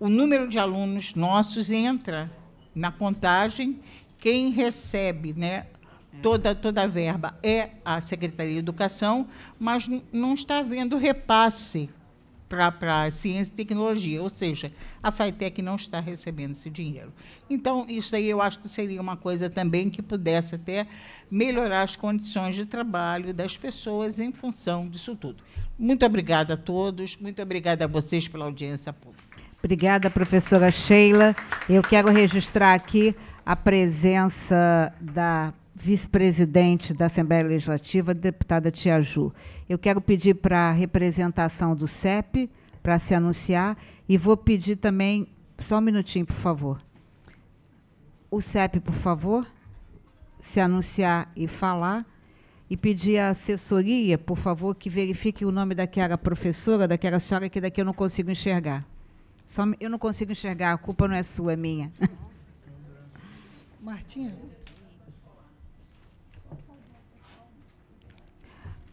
O número de alunos nossos entra na contagem, quem recebe né, toda, toda a verba é a Secretaria de Educação, mas não está havendo repasse para ciência e tecnologia, ou seja, a FITEC não está recebendo esse dinheiro. Então, isso aí eu acho que seria uma coisa também que pudesse até melhorar as condições de trabalho das pessoas em função disso tudo. Muito obrigada a todos, muito obrigada a vocês pela audiência pública. Obrigada, professora Sheila. Eu quero registrar aqui a presença da vice-presidente da Assembleia Legislativa, deputada Tia Ju. Eu quero pedir para a representação do CEP para se anunciar e vou pedir também, só um minutinho, por favor. O CEP, por favor, se anunciar e falar e pedir à assessoria, por favor, que verifique o nome daquela professora, daquela senhora que daqui eu não consigo enxergar. Só, eu não consigo enxergar, a culpa não é sua, é minha. Martinha?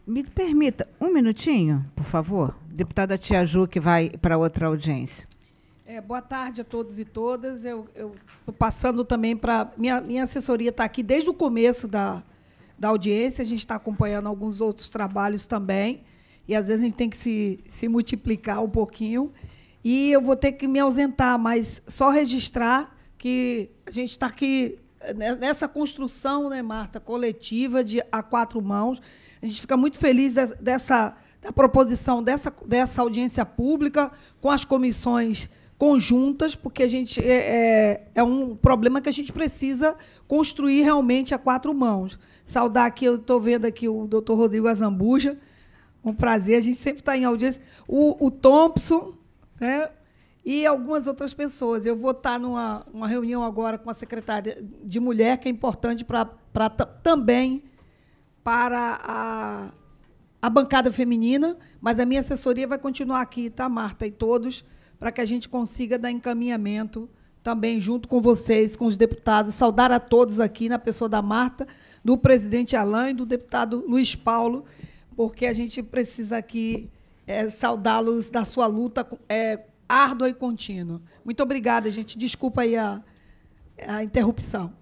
Me permita, um minutinho, por favor. Deputada Tia Ju, que vai para outra audiência. É, boa tarde a todos e todas. Eu estou passando também para. Minha, minha assessoria está aqui desde o começo da, da audiência, a gente está acompanhando alguns outros trabalhos também. E às vezes a gente tem que se, se multiplicar um pouquinho. E eu vou ter que me ausentar, mas só registrar que a gente está aqui eh, nessa construção, né, Marta, coletiva de a quatro mãos. A gente fica muito feliz dessa da proposição dessa, dessa audiência pública com as comissões conjuntas, porque a gente é, é, é um problema que a gente precisa construir realmente a quatro mãos. Saudar aqui, eu estou vendo aqui o doutor Rodrigo Azambuja, um prazer, a gente sempre está em audiência. O, o Thompson, né? e algumas outras pessoas. Eu vou estar numa uma reunião agora com a secretária de mulher, que é importante pra, pra, também para a, a bancada feminina, mas a minha assessoria vai continuar aqui, tá, Marta e todos, para que a gente consiga dar encaminhamento também junto com vocês, com os deputados, saudar a todos aqui na pessoa da Marta, do presidente Alain e do deputado Luiz Paulo, porque a gente precisa aqui é, saudá-los da sua luta é, árdua e contínua. Muito obrigada, gente. Desculpa aí a, a interrupção.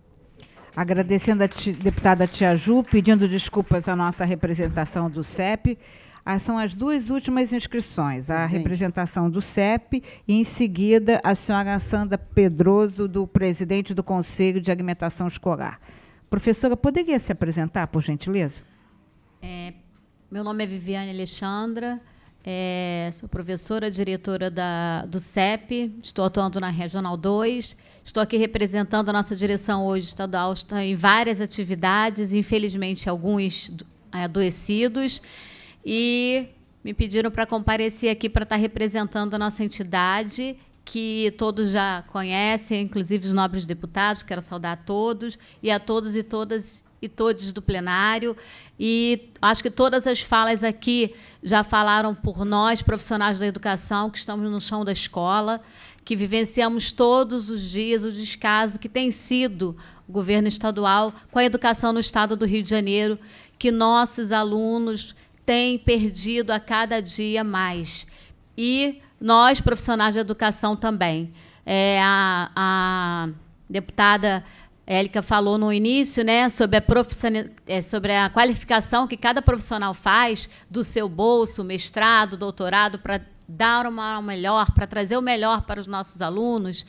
Agradecendo a ti, deputada Tia Ju, pedindo desculpas à nossa representação do CEP. Ah, são as duas últimas inscrições, a Sim. representação do CEP e, em seguida, a senhora Sandra Pedroso, do presidente do Conselho de Alimentação Escolar. Professora, poderia se apresentar, por gentileza? É, meu nome é Viviane Alexandra, é, sou professora, diretora da, do CEP, estou atuando na Regional 2, estou aqui representando a nossa direção hoje estadual em várias atividades, infelizmente alguns adoecidos, e me pediram para comparecer aqui para estar representando a nossa entidade, que todos já conhecem, inclusive os nobres deputados, quero saudar a todos, e a todos e todas e todos do plenário. E acho que todas as falas aqui já falaram por nós, profissionais da educação, que estamos no chão da escola, que vivenciamos todos os dias o descaso que tem sido o governo estadual com a educação no estado do Rio de Janeiro, que nossos alunos têm perdido a cada dia mais. E nós, profissionais da educação, também. É, a, a deputada Élica falou no início, né, sobre a, é, sobre a qualificação que cada profissional faz do seu bolso, mestrado, doutorado, para dar uma melhor, para trazer o melhor para os nossos alunos.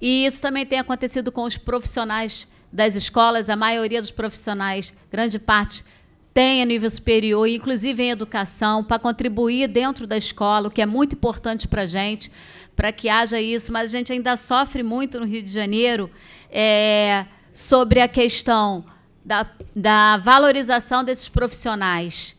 E isso também tem acontecido com os profissionais das escolas, a maioria dos profissionais, grande parte tenha nível superior, inclusive em educação, para contribuir dentro da escola, o que é muito importante para a gente, para que haja isso. Mas a gente ainda sofre muito no Rio de Janeiro é, sobre a questão da, da valorização desses profissionais.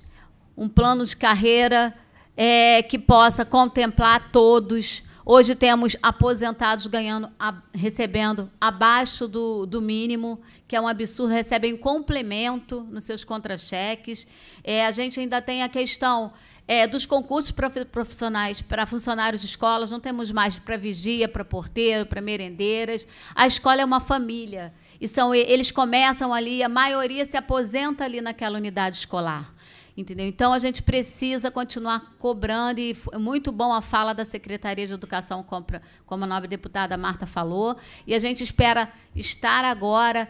Um plano de carreira é, que possa contemplar todos Hoje temos aposentados ganhando, a, recebendo abaixo do, do mínimo, que é um absurdo, recebem complemento nos seus contra-cheques. É, a gente ainda tem a questão é, dos concursos profissionais para funcionários de escolas, não temos mais para vigia, para porteiro, para merendeiras. A escola é uma família. E são, eles começam ali, a maioria se aposenta ali naquela unidade escolar. Entendeu? Então a gente precisa continuar cobrando e é muito bom a fala da Secretaria de Educação, como a nobre deputada Marta falou, e a gente espera estar agora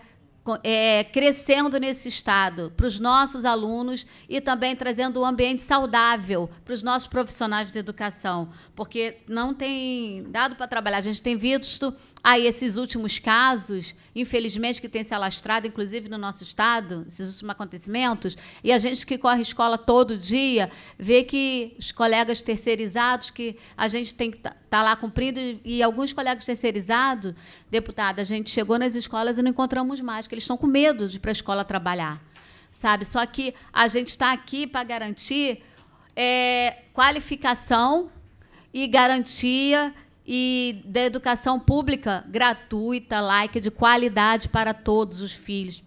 é, crescendo nesse estado para os nossos alunos e também trazendo um ambiente saudável para os nossos profissionais de educação, porque não tem dado para trabalhar. A gente tem visto Aí, ah, esses últimos casos, infelizmente, que tem se alastrado, inclusive no nosso estado, esses últimos acontecimentos, e a gente que corre escola todo dia, vê que os colegas terceirizados, que a gente tem que estar tá, tá lá cumprindo, e alguns colegas terceirizados, deputada, a gente chegou nas escolas e não encontramos mais, que eles estão com medo de ir para a escola trabalhar. Sabe? Só que a gente está aqui para garantir é, qualificação e garantia e da educação pública gratuita, laica, de qualidade para todos os filhos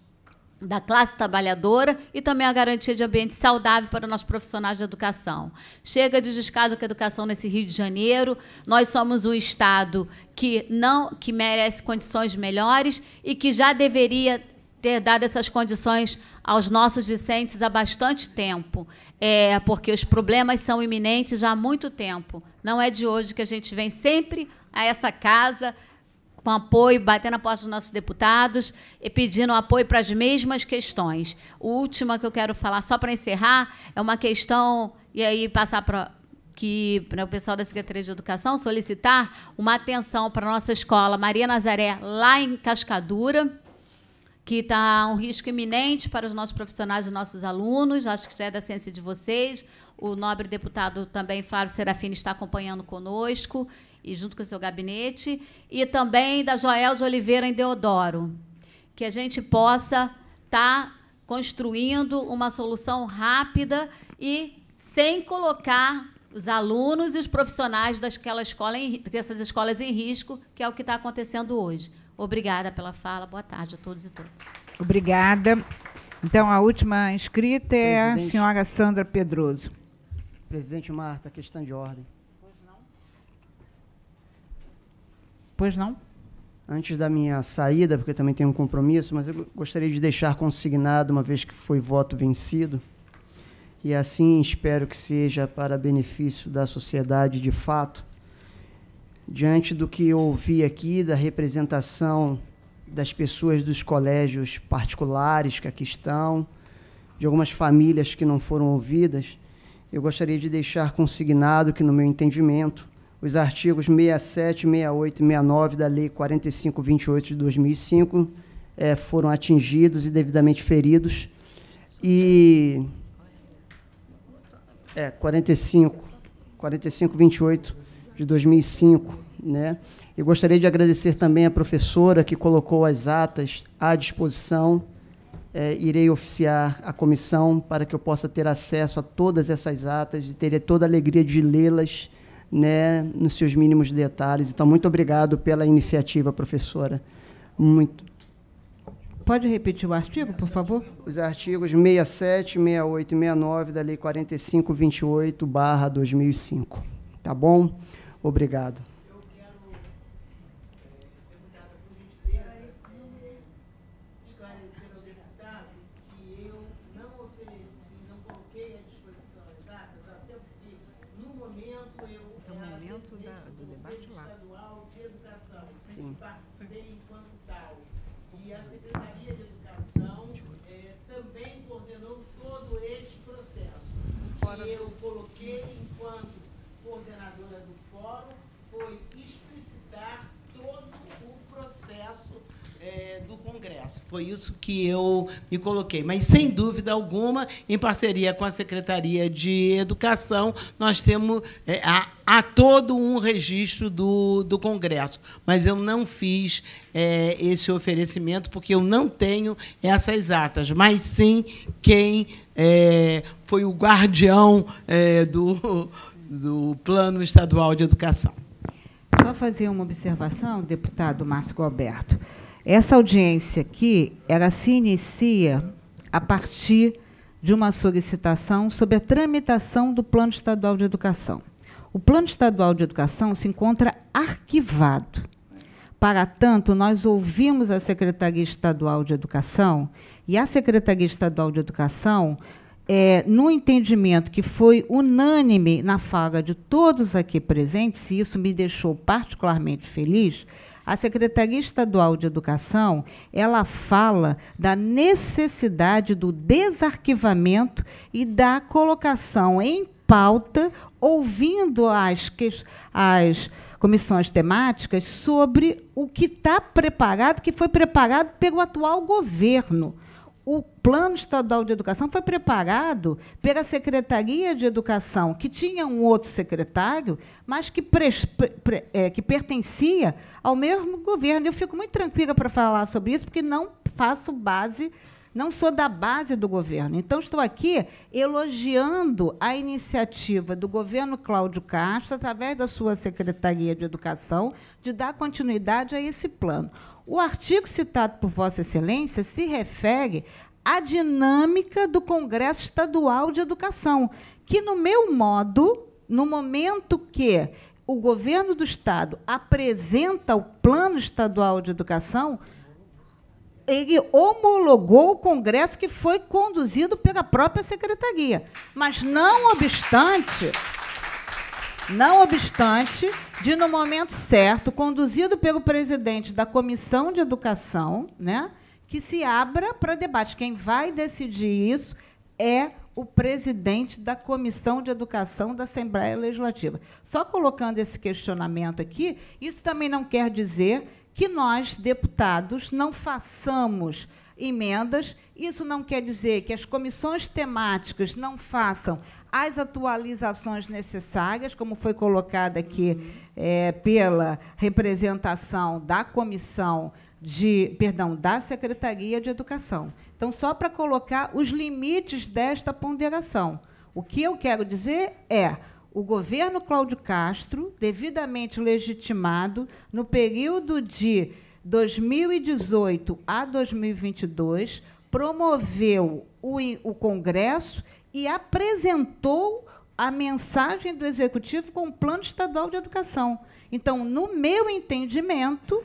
da classe trabalhadora e também a garantia de ambiente saudável para nossos profissionais de educação. Chega de descaso com a educação nesse Rio de Janeiro. Nós somos um estado que não que merece condições melhores e que já deveria ter dado essas condições aos nossos discentes há bastante tempo, é, porque os problemas são iminentes já há muito tempo. Não é de hoje que a gente vem sempre a essa casa com apoio, batendo a porta dos nossos deputados e pedindo apoio para as mesmas questões. O última que eu quero falar, só para encerrar, é uma questão, e aí passar para que né, o pessoal da Secretaria de Educação solicitar uma atenção para a nossa escola Maria Nazaré, lá em Cascadura, que está um risco iminente para os nossos profissionais e nossos alunos, acho que já é da ciência de vocês. O nobre deputado também, Flávio Serafini, está acompanhando conosco, e junto com o seu gabinete, e também da Joel de Oliveira em Deodoro, que a gente possa estar tá construindo uma solução rápida e sem colocar os alunos e os profissionais daquela escola em, dessas escolas em risco, que é o que está acontecendo hoje. Obrigada pela fala. Boa tarde a todos e todas. Obrigada. Então, a última inscrita é Presidente. a senhora Sandra Pedroso. Presidente Marta, questão de ordem. Pois não. Pois não? Antes da minha saída, porque também tenho um compromisso, mas eu gostaria de deixar consignado, uma vez que foi voto vencido, e assim espero que seja para benefício da sociedade de fato, diante do que eu ouvi aqui da representação das pessoas dos colégios particulares que aqui estão, de algumas famílias que não foram ouvidas, eu gostaria de deixar consignado que, no meu entendimento, os artigos 67, 68 e 69 da Lei 4528 de 2005 eh, foram atingidos e devidamente feridos. E. É, 45, 45, 28 de 2005. Né? Eu gostaria de agradecer também a professora que colocou as atas à disposição. É, irei oficiar a comissão para que eu possa ter acesso a todas essas atas e terei toda a alegria de lê-las né, nos seus mínimos detalhes. Então, muito obrigado pela iniciativa, professora. Muito. Pode repetir o artigo, por favor? Os artigos 67, 68 e 69 da Lei 4528, 2005. Tá bom? Obrigado. Foi isso que eu me coloquei. Mas, sem dúvida alguma, em parceria com a Secretaria de Educação, nós temos é, a, a todo um registro do, do Congresso. Mas eu não fiz é, esse oferecimento, porque eu não tenho essas atas, mas sim quem é, foi o guardião é, do, do Plano Estadual de Educação. Só fazer uma observação, deputado Márcio Alberto. Essa audiência aqui, ela se inicia a partir de uma solicitação sobre a tramitação do Plano Estadual de Educação. O Plano Estadual de Educação se encontra arquivado. Para tanto, nós ouvimos a Secretaria Estadual de Educação e a Secretaria Estadual de Educação, é, no entendimento que foi unânime na fala de todos aqui presentes, e isso me deixou particularmente feliz, a Secretaria Estadual de Educação, ela fala da necessidade do desarquivamento e da colocação em pauta, ouvindo as, as comissões temáticas sobre o que está preparado, que foi preparado pelo atual governo Plano Estadual de Educação foi preparado pela Secretaria de Educação, que tinha um outro secretário, mas que, pre, pre, é, que pertencia ao mesmo governo. Eu fico muito tranquila para falar sobre isso, porque não faço base não sou da base do governo. Então, estou aqui elogiando a iniciativa do governo Cláudio Castro, através da sua Secretaria de Educação, de dar continuidade a esse plano. O artigo citado por Vossa Excelência se refere a dinâmica do Congresso Estadual de Educação, que, no meu modo, no momento que o governo do Estado apresenta o Plano Estadual de Educação, ele homologou o Congresso que foi conduzido pela própria Secretaria. Mas, não obstante, não obstante, de no momento certo, conduzido pelo presidente da Comissão de Educação, né, que se abra para debate. Quem vai decidir isso é o presidente da Comissão de Educação da Assembleia Legislativa. Só colocando esse questionamento aqui, isso também não quer dizer que nós, deputados, não façamos emendas. Isso não quer dizer que as comissões temáticas não façam as atualizações necessárias, como foi colocada aqui é, pela representação da comissão de, perdão, da Secretaria de Educação. Então, só para colocar os limites desta ponderação. O que eu quero dizer é o governo Cláudio Castro, devidamente legitimado, no período de 2018 a 2022, promoveu o, o Congresso e apresentou a mensagem do Executivo com o Plano Estadual de Educação. Então, no meu entendimento,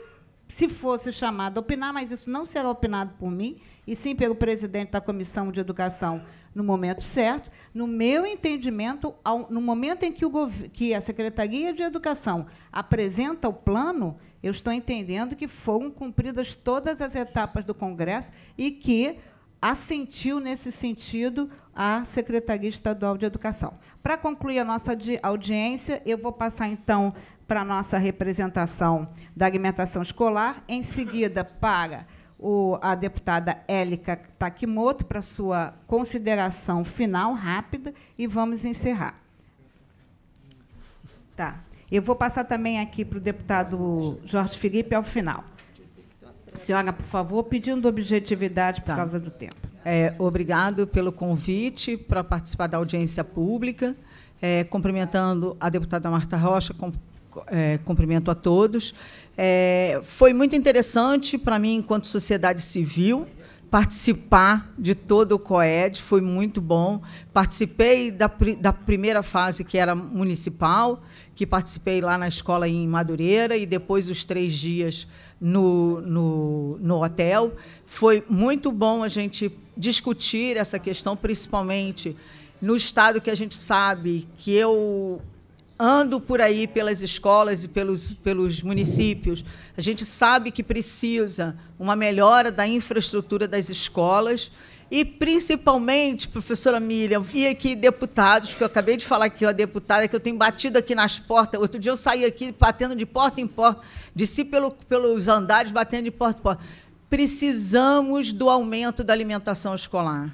se fosse chamado a opinar, mas isso não será opinado por mim, e sim pelo presidente da Comissão de Educação no momento certo. No meu entendimento, ao, no momento em que, o, que a Secretaria de Educação apresenta o plano, eu estou entendendo que foram cumpridas todas as etapas do Congresso e que assentiu nesse sentido a Secretaria Estadual de Educação. Para concluir a nossa audiência, eu vou passar então para a nossa representação da alimentação escolar, em seguida para o, a deputada Élica Takimoto para sua consideração final rápida e vamos encerrar. Tá. Eu vou passar também aqui para o deputado Jorge Felipe ao final. Senhora, por favor, pedindo objetividade por tá. causa do tempo. É, obrigado pelo convite para participar da audiência pública. É, cumprimentando a deputada Marta Rocha, é, cumprimento a todos. É, foi muito interessante para mim, enquanto sociedade civil, participar de todo o COED, foi muito bom. Participei da, da primeira fase, que era municipal, que participei lá na escola em Madureira, e depois os três dias no, no, no hotel. Foi muito bom a gente discutir essa questão, principalmente no estado que a gente sabe que eu ando por aí pelas escolas e pelos, pelos municípios, a gente sabe que precisa uma melhora da infraestrutura das escolas e principalmente, professora Miriam, e aqui deputados, que eu acabei de falar aqui, a deputada, que eu tenho batido aqui nas portas. Outro dia eu saí aqui batendo de porta em porta, desci pelo, pelos andares batendo de porta em porta. Precisamos do aumento da alimentação escolar.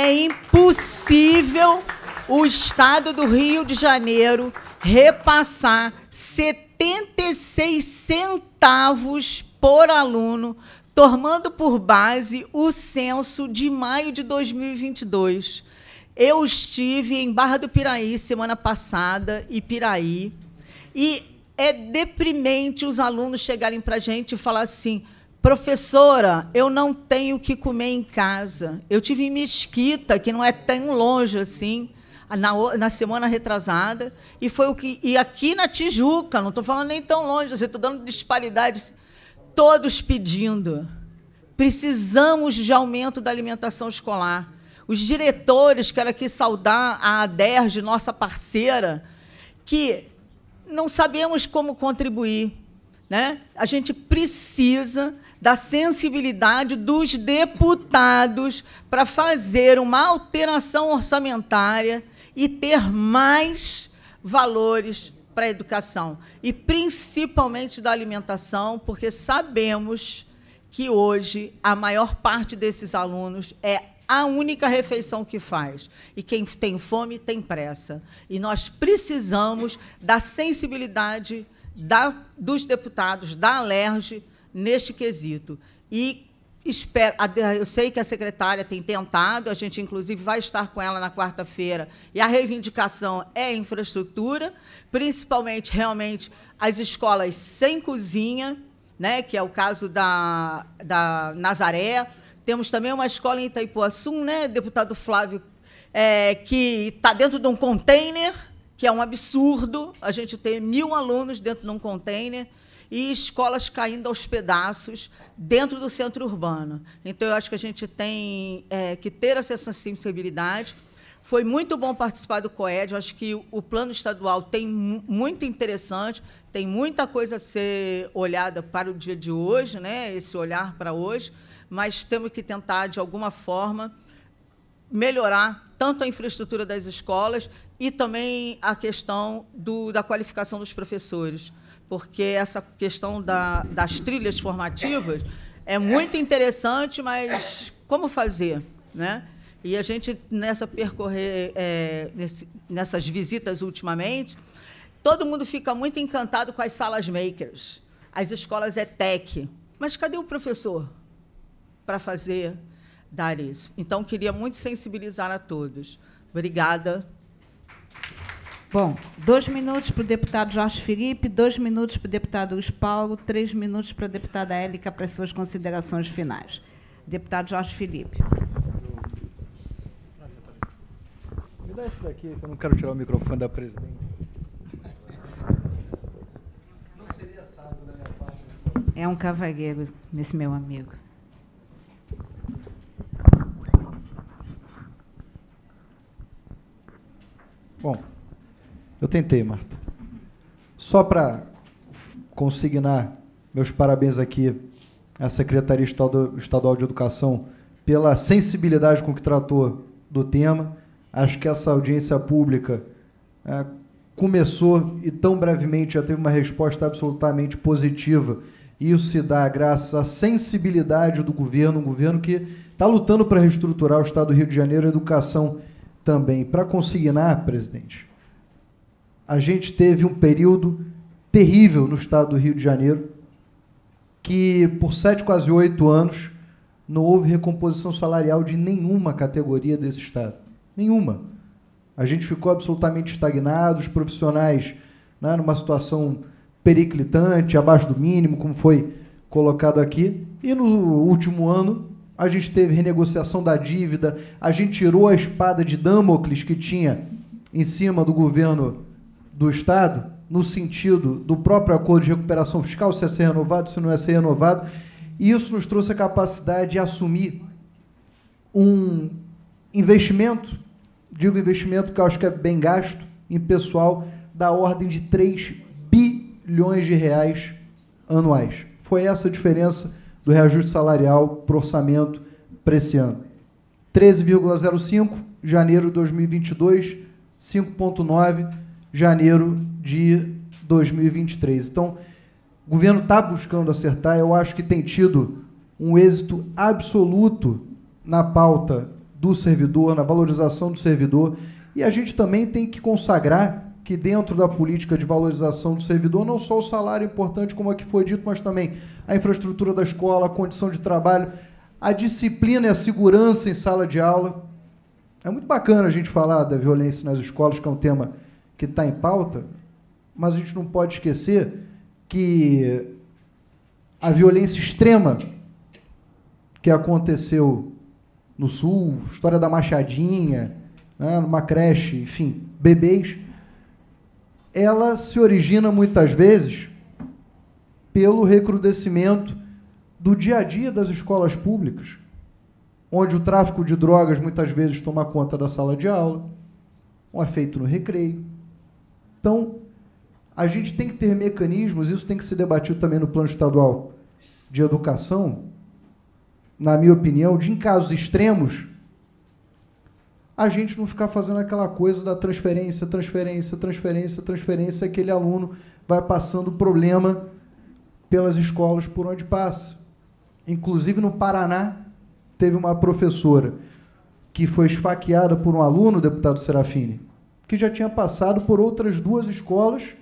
É impossível o estado do Rio de Janeiro repassar 76 centavos por aluno, tomando por base o censo de maio de 2022. Eu estive em Barra do Piraí semana passada, e Piraí, e é deprimente os alunos chegarem para a gente e falar assim: Professora, eu não tenho o que comer em casa. Eu tive em Mesquita, que não é tão longe assim, na, na semana retrasada, e foi o que e aqui na Tijuca, não estou falando nem tão longe, estou dando disparidades, todos pedindo. Precisamos de aumento da alimentação escolar. Os diretores, quero aqui saudar a ADERJ, nossa parceira, que não sabemos como contribuir. Né? A gente precisa da sensibilidade dos deputados para fazer uma alteração orçamentária e ter mais valores para a educação e principalmente da alimentação, porque sabemos que hoje a maior parte desses alunos é a única refeição que faz. E quem tem fome tem pressa. E nós precisamos da sensibilidade da, dos deputados da Alerj neste quesito. E espero, eu sei que a secretária tem tentado, a gente inclusive vai estar com ela na quarta-feira, e a reivindicação é infraestrutura, principalmente realmente as escolas sem cozinha, né, que é o caso da, da Nazaré. Temos também uma escola em Itaipuaçu, né, deputado Flávio, é, que está dentro de um container, que é um absurdo a gente ter mil alunos dentro de um container e escolas caindo aos pedaços dentro do centro urbano. Então, eu acho que a gente tem é, que ter essa sensibilidade. Foi muito bom participar do COED. Eu acho que o plano estadual tem muito interessante, tem muita coisa a ser olhada para o dia de hoje, né? esse olhar para hoje, mas temos que tentar, de alguma forma, melhorar tanto a infraestrutura das escolas e também a questão do, da qualificação dos professores porque essa questão da, das trilhas formativas é muito interessante, mas como fazer, né? E a gente nessa percorrer é, nessas visitas ultimamente, todo mundo fica muito encantado com as salas makers, as escolas é tech, mas cadê o professor para fazer dar isso? Então queria muito sensibilizar a todos. Obrigada. Bom, dois minutos para o deputado Jorge Felipe, dois minutos para o deputado Luiz Paulo, três minutos para a deputada Élica para as suas considerações finais. Deputado Jorge Felipe. Me dá esse daqui, que eu não quero tirar o microfone da presidente. Não seria sábio da minha parte. Né? É um cavalheiro, esse meu amigo. Bom, eu tentei, Marta. Só para consignar meus parabéns aqui à Secretaria Estadual de Educação pela sensibilidade com que tratou do tema. Acho que essa audiência pública é, começou e tão brevemente já teve uma resposta absolutamente positiva. Isso se dá graças à sensibilidade do governo, um governo que está lutando para reestruturar o Estado do Rio de Janeiro, a educação também. Para consignar, presidente, a gente teve um período terrível no estado do Rio de Janeiro, que por sete, quase oito anos, não houve recomposição salarial de nenhuma categoria desse estado. Nenhuma. A gente ficou absolutamente estagnado, os profissionais né, numa situação periclitante, abaixo do mínimo, como foi colocado aqui. E no último ano, a gente teve renegociação da dívida, a gente tirou a espada de Damocles que tinha em cima do governo do Estado no sentido do próprio acordo de recuperação fiscal, se é ser renovado, se não é ser renovado. E isso nos trouxe a capacidade de assumir um investimento, digo investimento que eu acho que é bem gasto, em pessoal, da ordem de 3 bilhões de reais anuais. Foi essa a diferença do reajuste salarial para orçamento para esse ano. 13,05, janeiro de 2022, 5,9 janeiro de 2023. Então, o governo está buscando acertar, eu acho que tem tido um êxito absoluto na pauta do servidor, na valorização do servidor, e a gente também tem que consagrar que dentro da política de valorização do servidor, não só o salário importante, como aqui foi dito, mas também a infraestrutura da escola, a condição de trabalho, a disciplina e a segurança em sala de aula. É muito bacana a gente falar da violência nas escolas, que é um tema que está em pauta, mas a gente não pode esquecer que a violência extrema que aconteceu no Sul, história da Machadinha, né, numa creche, enfim, bebês, ela se origina muitas vezes pelo recrudescimento do dia a dia das escolas públicas, onde o tráfico de drogas muitas vezes toma conta da sala de aula, um é feito no recreio, então, a gente tem que ter mecanismos, isso tem que ser debatido também no plano estadual de educação, na minha opinião, de em casos extremos, a gente não ficar fazendo aquela coisa da transferência, transferência, transferência, transferência, aquele aluno vai passando problema pelas escolas por onde passa. Inclusive no Paraná, teve uma professora que foi esfaqueada por um aluno, deputado Serafini, que já tinha passado por outras duas escolas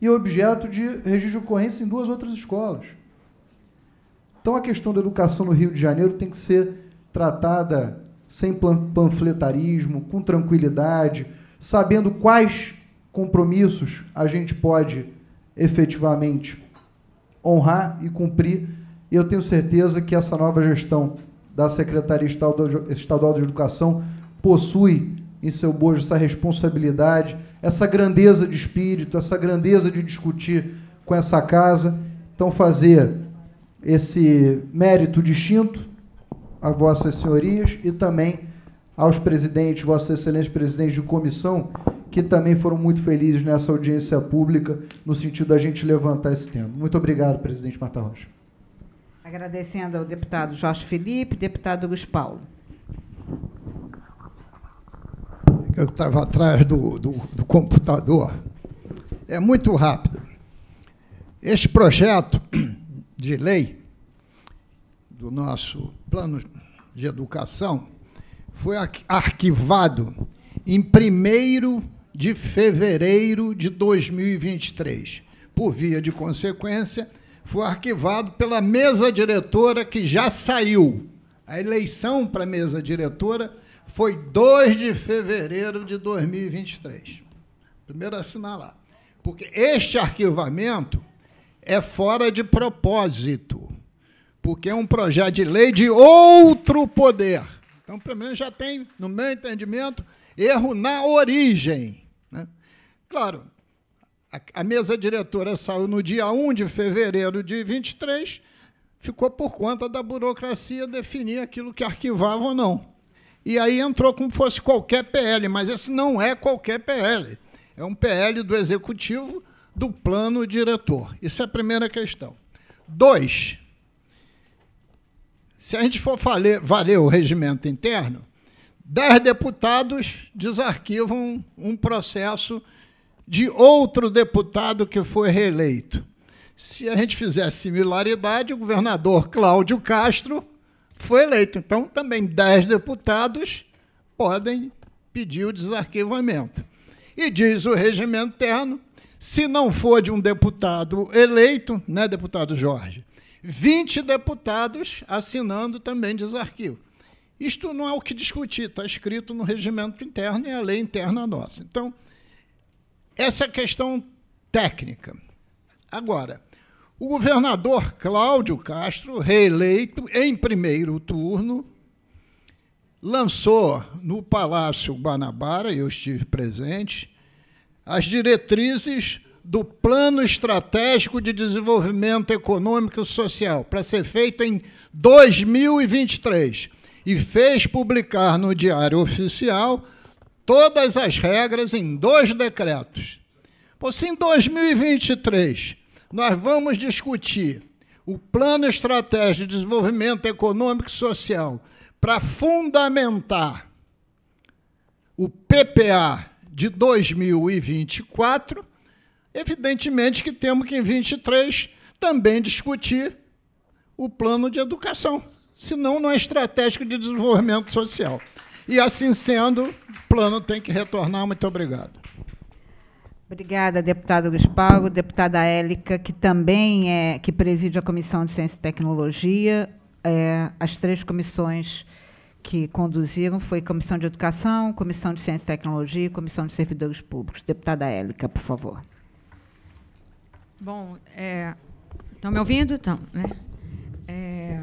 e objeto de registro de ocorrência em duas outras escolas. Então a questão da educação no Rio de Janeiro tem que ser tratada sem panfletarismo, com tranquilidade, sabendo quais compromissos a gente pode efetivamente honrar e cumprir. E eu tenho certeza que essa nova gestão da Secretaria Estadual de Educação possui em seu bojo essa responsabilidade, essa grandeza de espírito, essa grandeza de discutir com essa casa. Então, fazer esse mérito distinto a vossas senhorias e também aos presidentes, vossos excelentes presidentes de comissão, que também foram muito felizes nessa audiência pública, no sentido da gente levantar esse tema. Muito obrigado, presidente Marta Rocha. Agradecendo ao deputado Jorge Felipe, deputado Luiz Paulo. eu estava atrás do, do, do computador. É muito rápido. Este projeto de lei do nosso plano de educação foi arquivado em 1 de fevereiro de 2023. Por via de consequência, foi arquivado pela mesa diretora que já saiu. A eleição para a mesa diretora foi 2 de fevereiro de 2023. Primeiro lá, Porque este arquivamento é fora de propósito, porque é um projeto de lei de outro poder. Então, pelo menos já tem, no meu entendimento, erro na origem. Né? Claro, a, a, mesa diretora saiu no dia 1 de fevereiro de 23, ficou por conta da burocracia definir aquilo que arquivava ou não. E aí entrou como fosse qualquer PL, mas esse não é qualquer PL. É um PL do executivo do plano diretor. Isso é a primeira questão. Dois, se a gente for valer, valer o regimento interno, dez deputados desarquivam um processo de outro deputado que foi reeleito. Se a gente fizer similaridade, o governador Cláudio Castro foi eleito. Então, também 10 deputados podem pedir o desarquivamento. E diz o regimento interno, se não for de um deputado eleito, né, deputado Jorge, 20 deputados assinando também desarquivo. Isto não é o que discutir, está escrito no regimento interno e a lei interna é nossa. Então, essa é a questão técnica. Agora, o governador Cláudio Castro, reeleito em primeiro turno, lançou no Palácio Guanabara, eu estive presente, as diretrizes do Plano Estratégico de Desenvolvimento Econômico e Social, para ser feito em 2023, e fez publicar no Diário Oficial todas as regras em dois decretos. Pois em 2023 nós vamos discutir o Plano Estratégico de Desenvolvimento Econômico e Social para fundamentar o PPA de 2024, evidentemente que temos que em 2023 também discutir o plano de educação, senão não é estratégico de desenvolvimento social. E assim sendo, o plano tem que retornar. Muito obrigado. Obrigada, deputado Paulo, deputada Élica, que também é que preside a Comissão de Ciência e Tecnologia. É, as três comissões que conduziram foi Comissão de Educação, Comissão de Ciência e Tecnologia e Comissão de Servidores Públicos. Deputada Élica, por favor. Bom, estão é, me ouvindo? Estão, né? Estou é,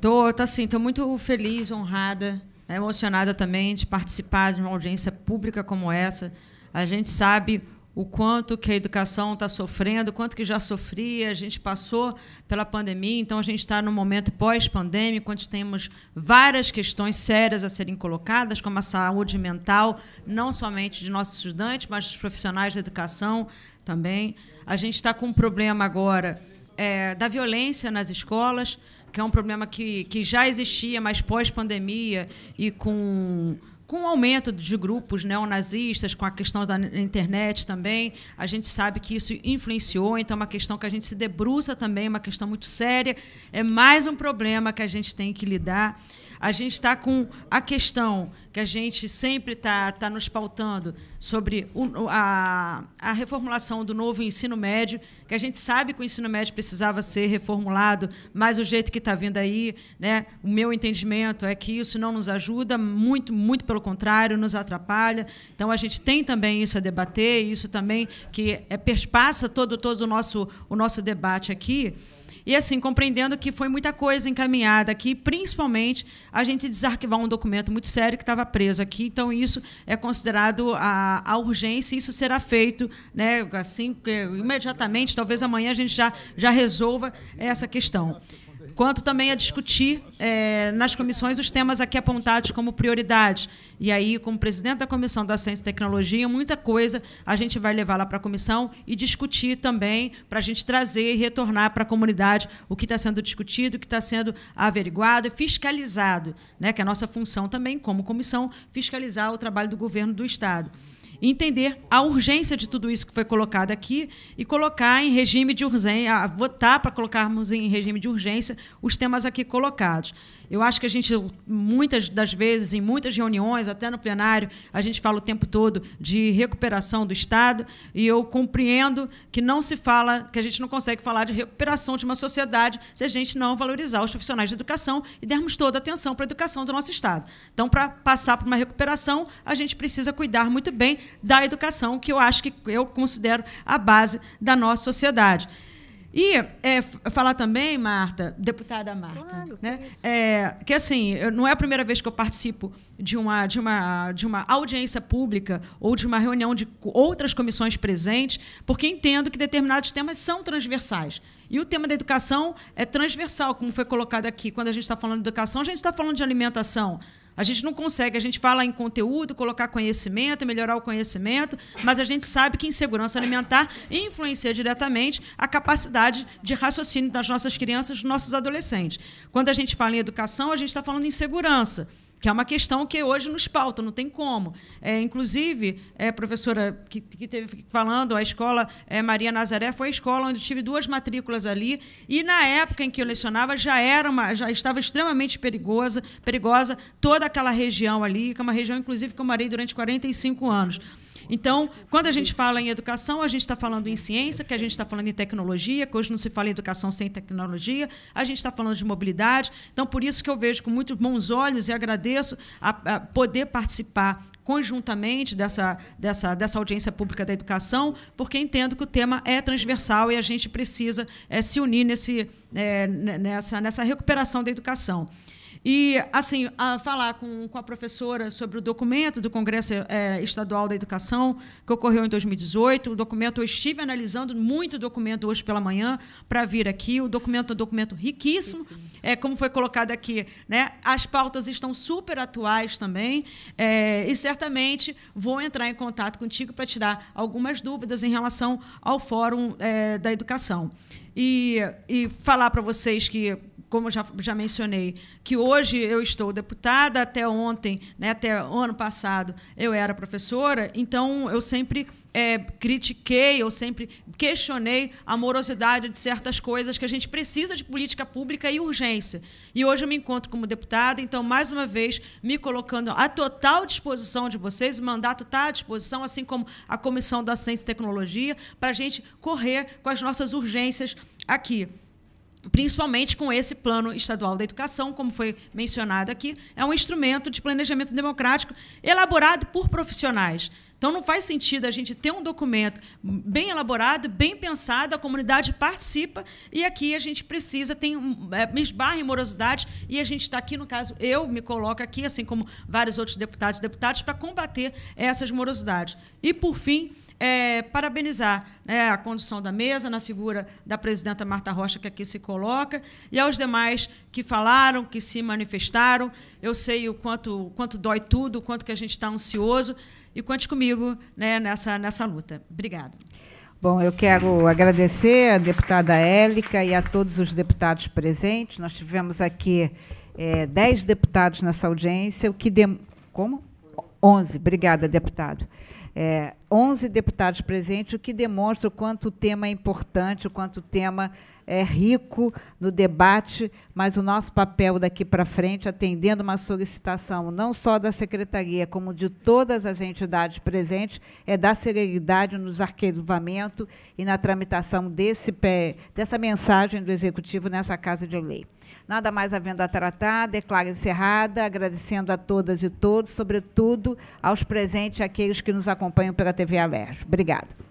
tô, tô, assim, tô muito feliz, honrada, né, emocionada também de participar de uma audiência pública como essa, a gente sabe o quanto que a educação está sofrendo, quanto que já sofria, a gente passou pela pandemia, então a gente está no momento pós-pandêmico, onde temos várias questões sérias a serem colocadas, como a saúde mental, não somente de nossos estudantes, mas dos profissionais da educação também. A gente está com um problema agora é, da violência nas escolas, que é um problema que, que já existia, mas pós-pandemia e com com o aumento de grupos neonazistas, com a questão da internet também, a gente sabe que isso influenciou, então é uma questão que a gente se debruça também, é uma questão muito séria, é mais um problema que a gente tem que lidar a gente está com a questão que a gente sempre está tá nos pautando sobre o, a, a reformulação do novo ensino médio, que a gente sabe que o ensino médio precisava ser reformulado, mas o jeito que está vindo aí, né, o meu entendimento é que isso não nos ajuda, muito, muito pelo contrário, nos atrapalha. Então, a gente tem também isso a debater, isso também que é, passa todo, todo o, nosso, o nosso debate aqui. E assim, compreendendo que foi muita coisa encaminhada aqui, principalmente a gente desarquivar um documento muito sério que estava preso aqui. Então, isso é considerado a, a urgência, isso será feito né, assim imediatamente, talvez amanhã a gente já, já resolva essa questão quanto também a discutir é, nas comissões os temas aqui apontados como prioridades. E aí, como presidente da Comissão da Ciência e Tecnologia, muita coisa a gente vai levar lá para a comissão e discutir também, para a gente trazer e retornar para a comunidade o que está sendo discutido, o que está sendo averiguado e fiscalizado, né? que é a nossa função também, como comissão, fiscalizar o trabalho do governo do Estado entender a urgência de tudo isso que foi colocado aqui e colocar em regime de urgência, votar para colocarmos em regime de urgência os temas aqui colocados. Eu acho que a gente, muitas das vezes, em muitas reuniões, até no plenário, a gente fala o tempo todo de recuperação do Estado, e eu compreendo que não se fala, que a gente não consegue falar de recuperação de uma sociedade se a gente não valorizar os profissionais de educação e dermos toda a atenção para a educação do nosso Estado. Então, para passar por uma recuperação, a gente precisa cuidar muito bem da educação, que eu acho que eu considero a base da nossa sociedade. E é, falar também, Marta, deputada Marta, claro, né? É, que assim, não é a primeira vez que eu participo de uma, de, uma, de uma audiência pública ou de uma reunião de outras comissões presentes, porque entendo que determinados temas são transversais. E o tema da educação é transversal, como foi colocado aqui. Quando a gente está falando de educação, a gente está falando de alimentação, a gente não consegue, a gente fala em conteúdo, colocar conhecimento, melhorar o conhecimento, mas a gente sabe que insegurança alimentar influencia diretamente a capacidade de raciocínio das nossas crianças, dos nossos adolescentes. Quando a gente fala em educação, a gente está falando em segurança que é uma questão que hoje nos pauta, não tem como. É, inclusive, é, professora que, que teve falando, a escola é, Maria Nazaré foi a escola onde tive duas matrículas ali, e na época em que eu lecionava já era uma, já estava extremamente perigosa, perigosa toda aquela região ali, que é uma região, inclusive, que eu morei durante 45 anos. Então, quando a gente fala em educação, a gente está falando em ciência, que a gente está falando em tecnologia, que hoje não se fala em educação sem tecnologia, a gente está falando de mobilidade. Então, por isso que eu vejo com muito bons olhos e agradeço a, a poder participar conjuntamente dessa, dessa, dessa audiência pública da educação, porque entendo que o tema é transversal e a gente precisa é, se unir nesse, é, nessa, nessa recuperação da educação. E, assim, a falar com, com a professora sobre o documento do Congresso é, Estadual da Educação, que ocorreu em 2018. O documento, eu estive analisando muito o documento hoje pela manhã para vir aqui. O documento é um documento riquíssimo. É, como foi colocado aqui, né? as pautas estão super atuais também. É, e certamente vou entrar em contato contigo para tirar algumas dúvidas em relação ao Fórum é, da Educação. E, e falar para vocês que como já, já mencionei, que hoje eu estou deputada, até ontem, né, até ano passado, eu era professora, então eu sempre é, critiquei, eu sempre questionei a morosidade de certas coisas que a gente precisa de política pública e urgência. E hoje eu me encontro como deputada, então, mais uma vez, me colocando à total disposição de vocês, o mandato está à disposição, assim como a Comissão da Ciência e Tecnologia, para a gente correr com as nossas urgências aqui principalmente com esse plano estadual da educação, como foi mencionado aqui, é um instrumento de planejamento democrático elaborado por profissionais. Então não faz sentido a gente ter um documento bem elaborado, bem pensado, a comunidade participa e aqui a gente precisa, tem é, esbarra em morosidade e a gente está aqui, no caso, eu me coloco aqui, assim como vários outros deputados e deputadas, para combater essas morosidades. E por fim, é, parabenizar né, a condução da mesa, na figura da presidenta Marta Rocha, que aqui se coloca, e aos demais que falaram, que se manifestaram. Eu sei o quanto, o quanto dói tudo, o quanto que a gente está ansioso, e conte comigo né, nessa, nessa luta. Obrigada. Bom, eu quero agradecer à deputada Élica e a todos os deputados presentes. Nós tivemos aqui é, dez deputados nessa audiência, o que... De... Como? Onze. Obrigada, deputado é, 11 deputados presentes, o que demonstra o quanto o tema é importante, o quanto o tema é, rico no debate, mas o nosso papel daqui para frente, atendendo uma solicitação não só da Secretaria, como de todas as entidades presentes, é dar celeridade nos arquivamento e na tramitação desse, dessa mensagem do Executivo nessa Casa de Lei. Nada mais havendo a tratar, declaro encerrada, agradecendo a todas e todos, sobretudo aos presentes, e aqueles que nos acompanham pela TV Alerj. Obrigada.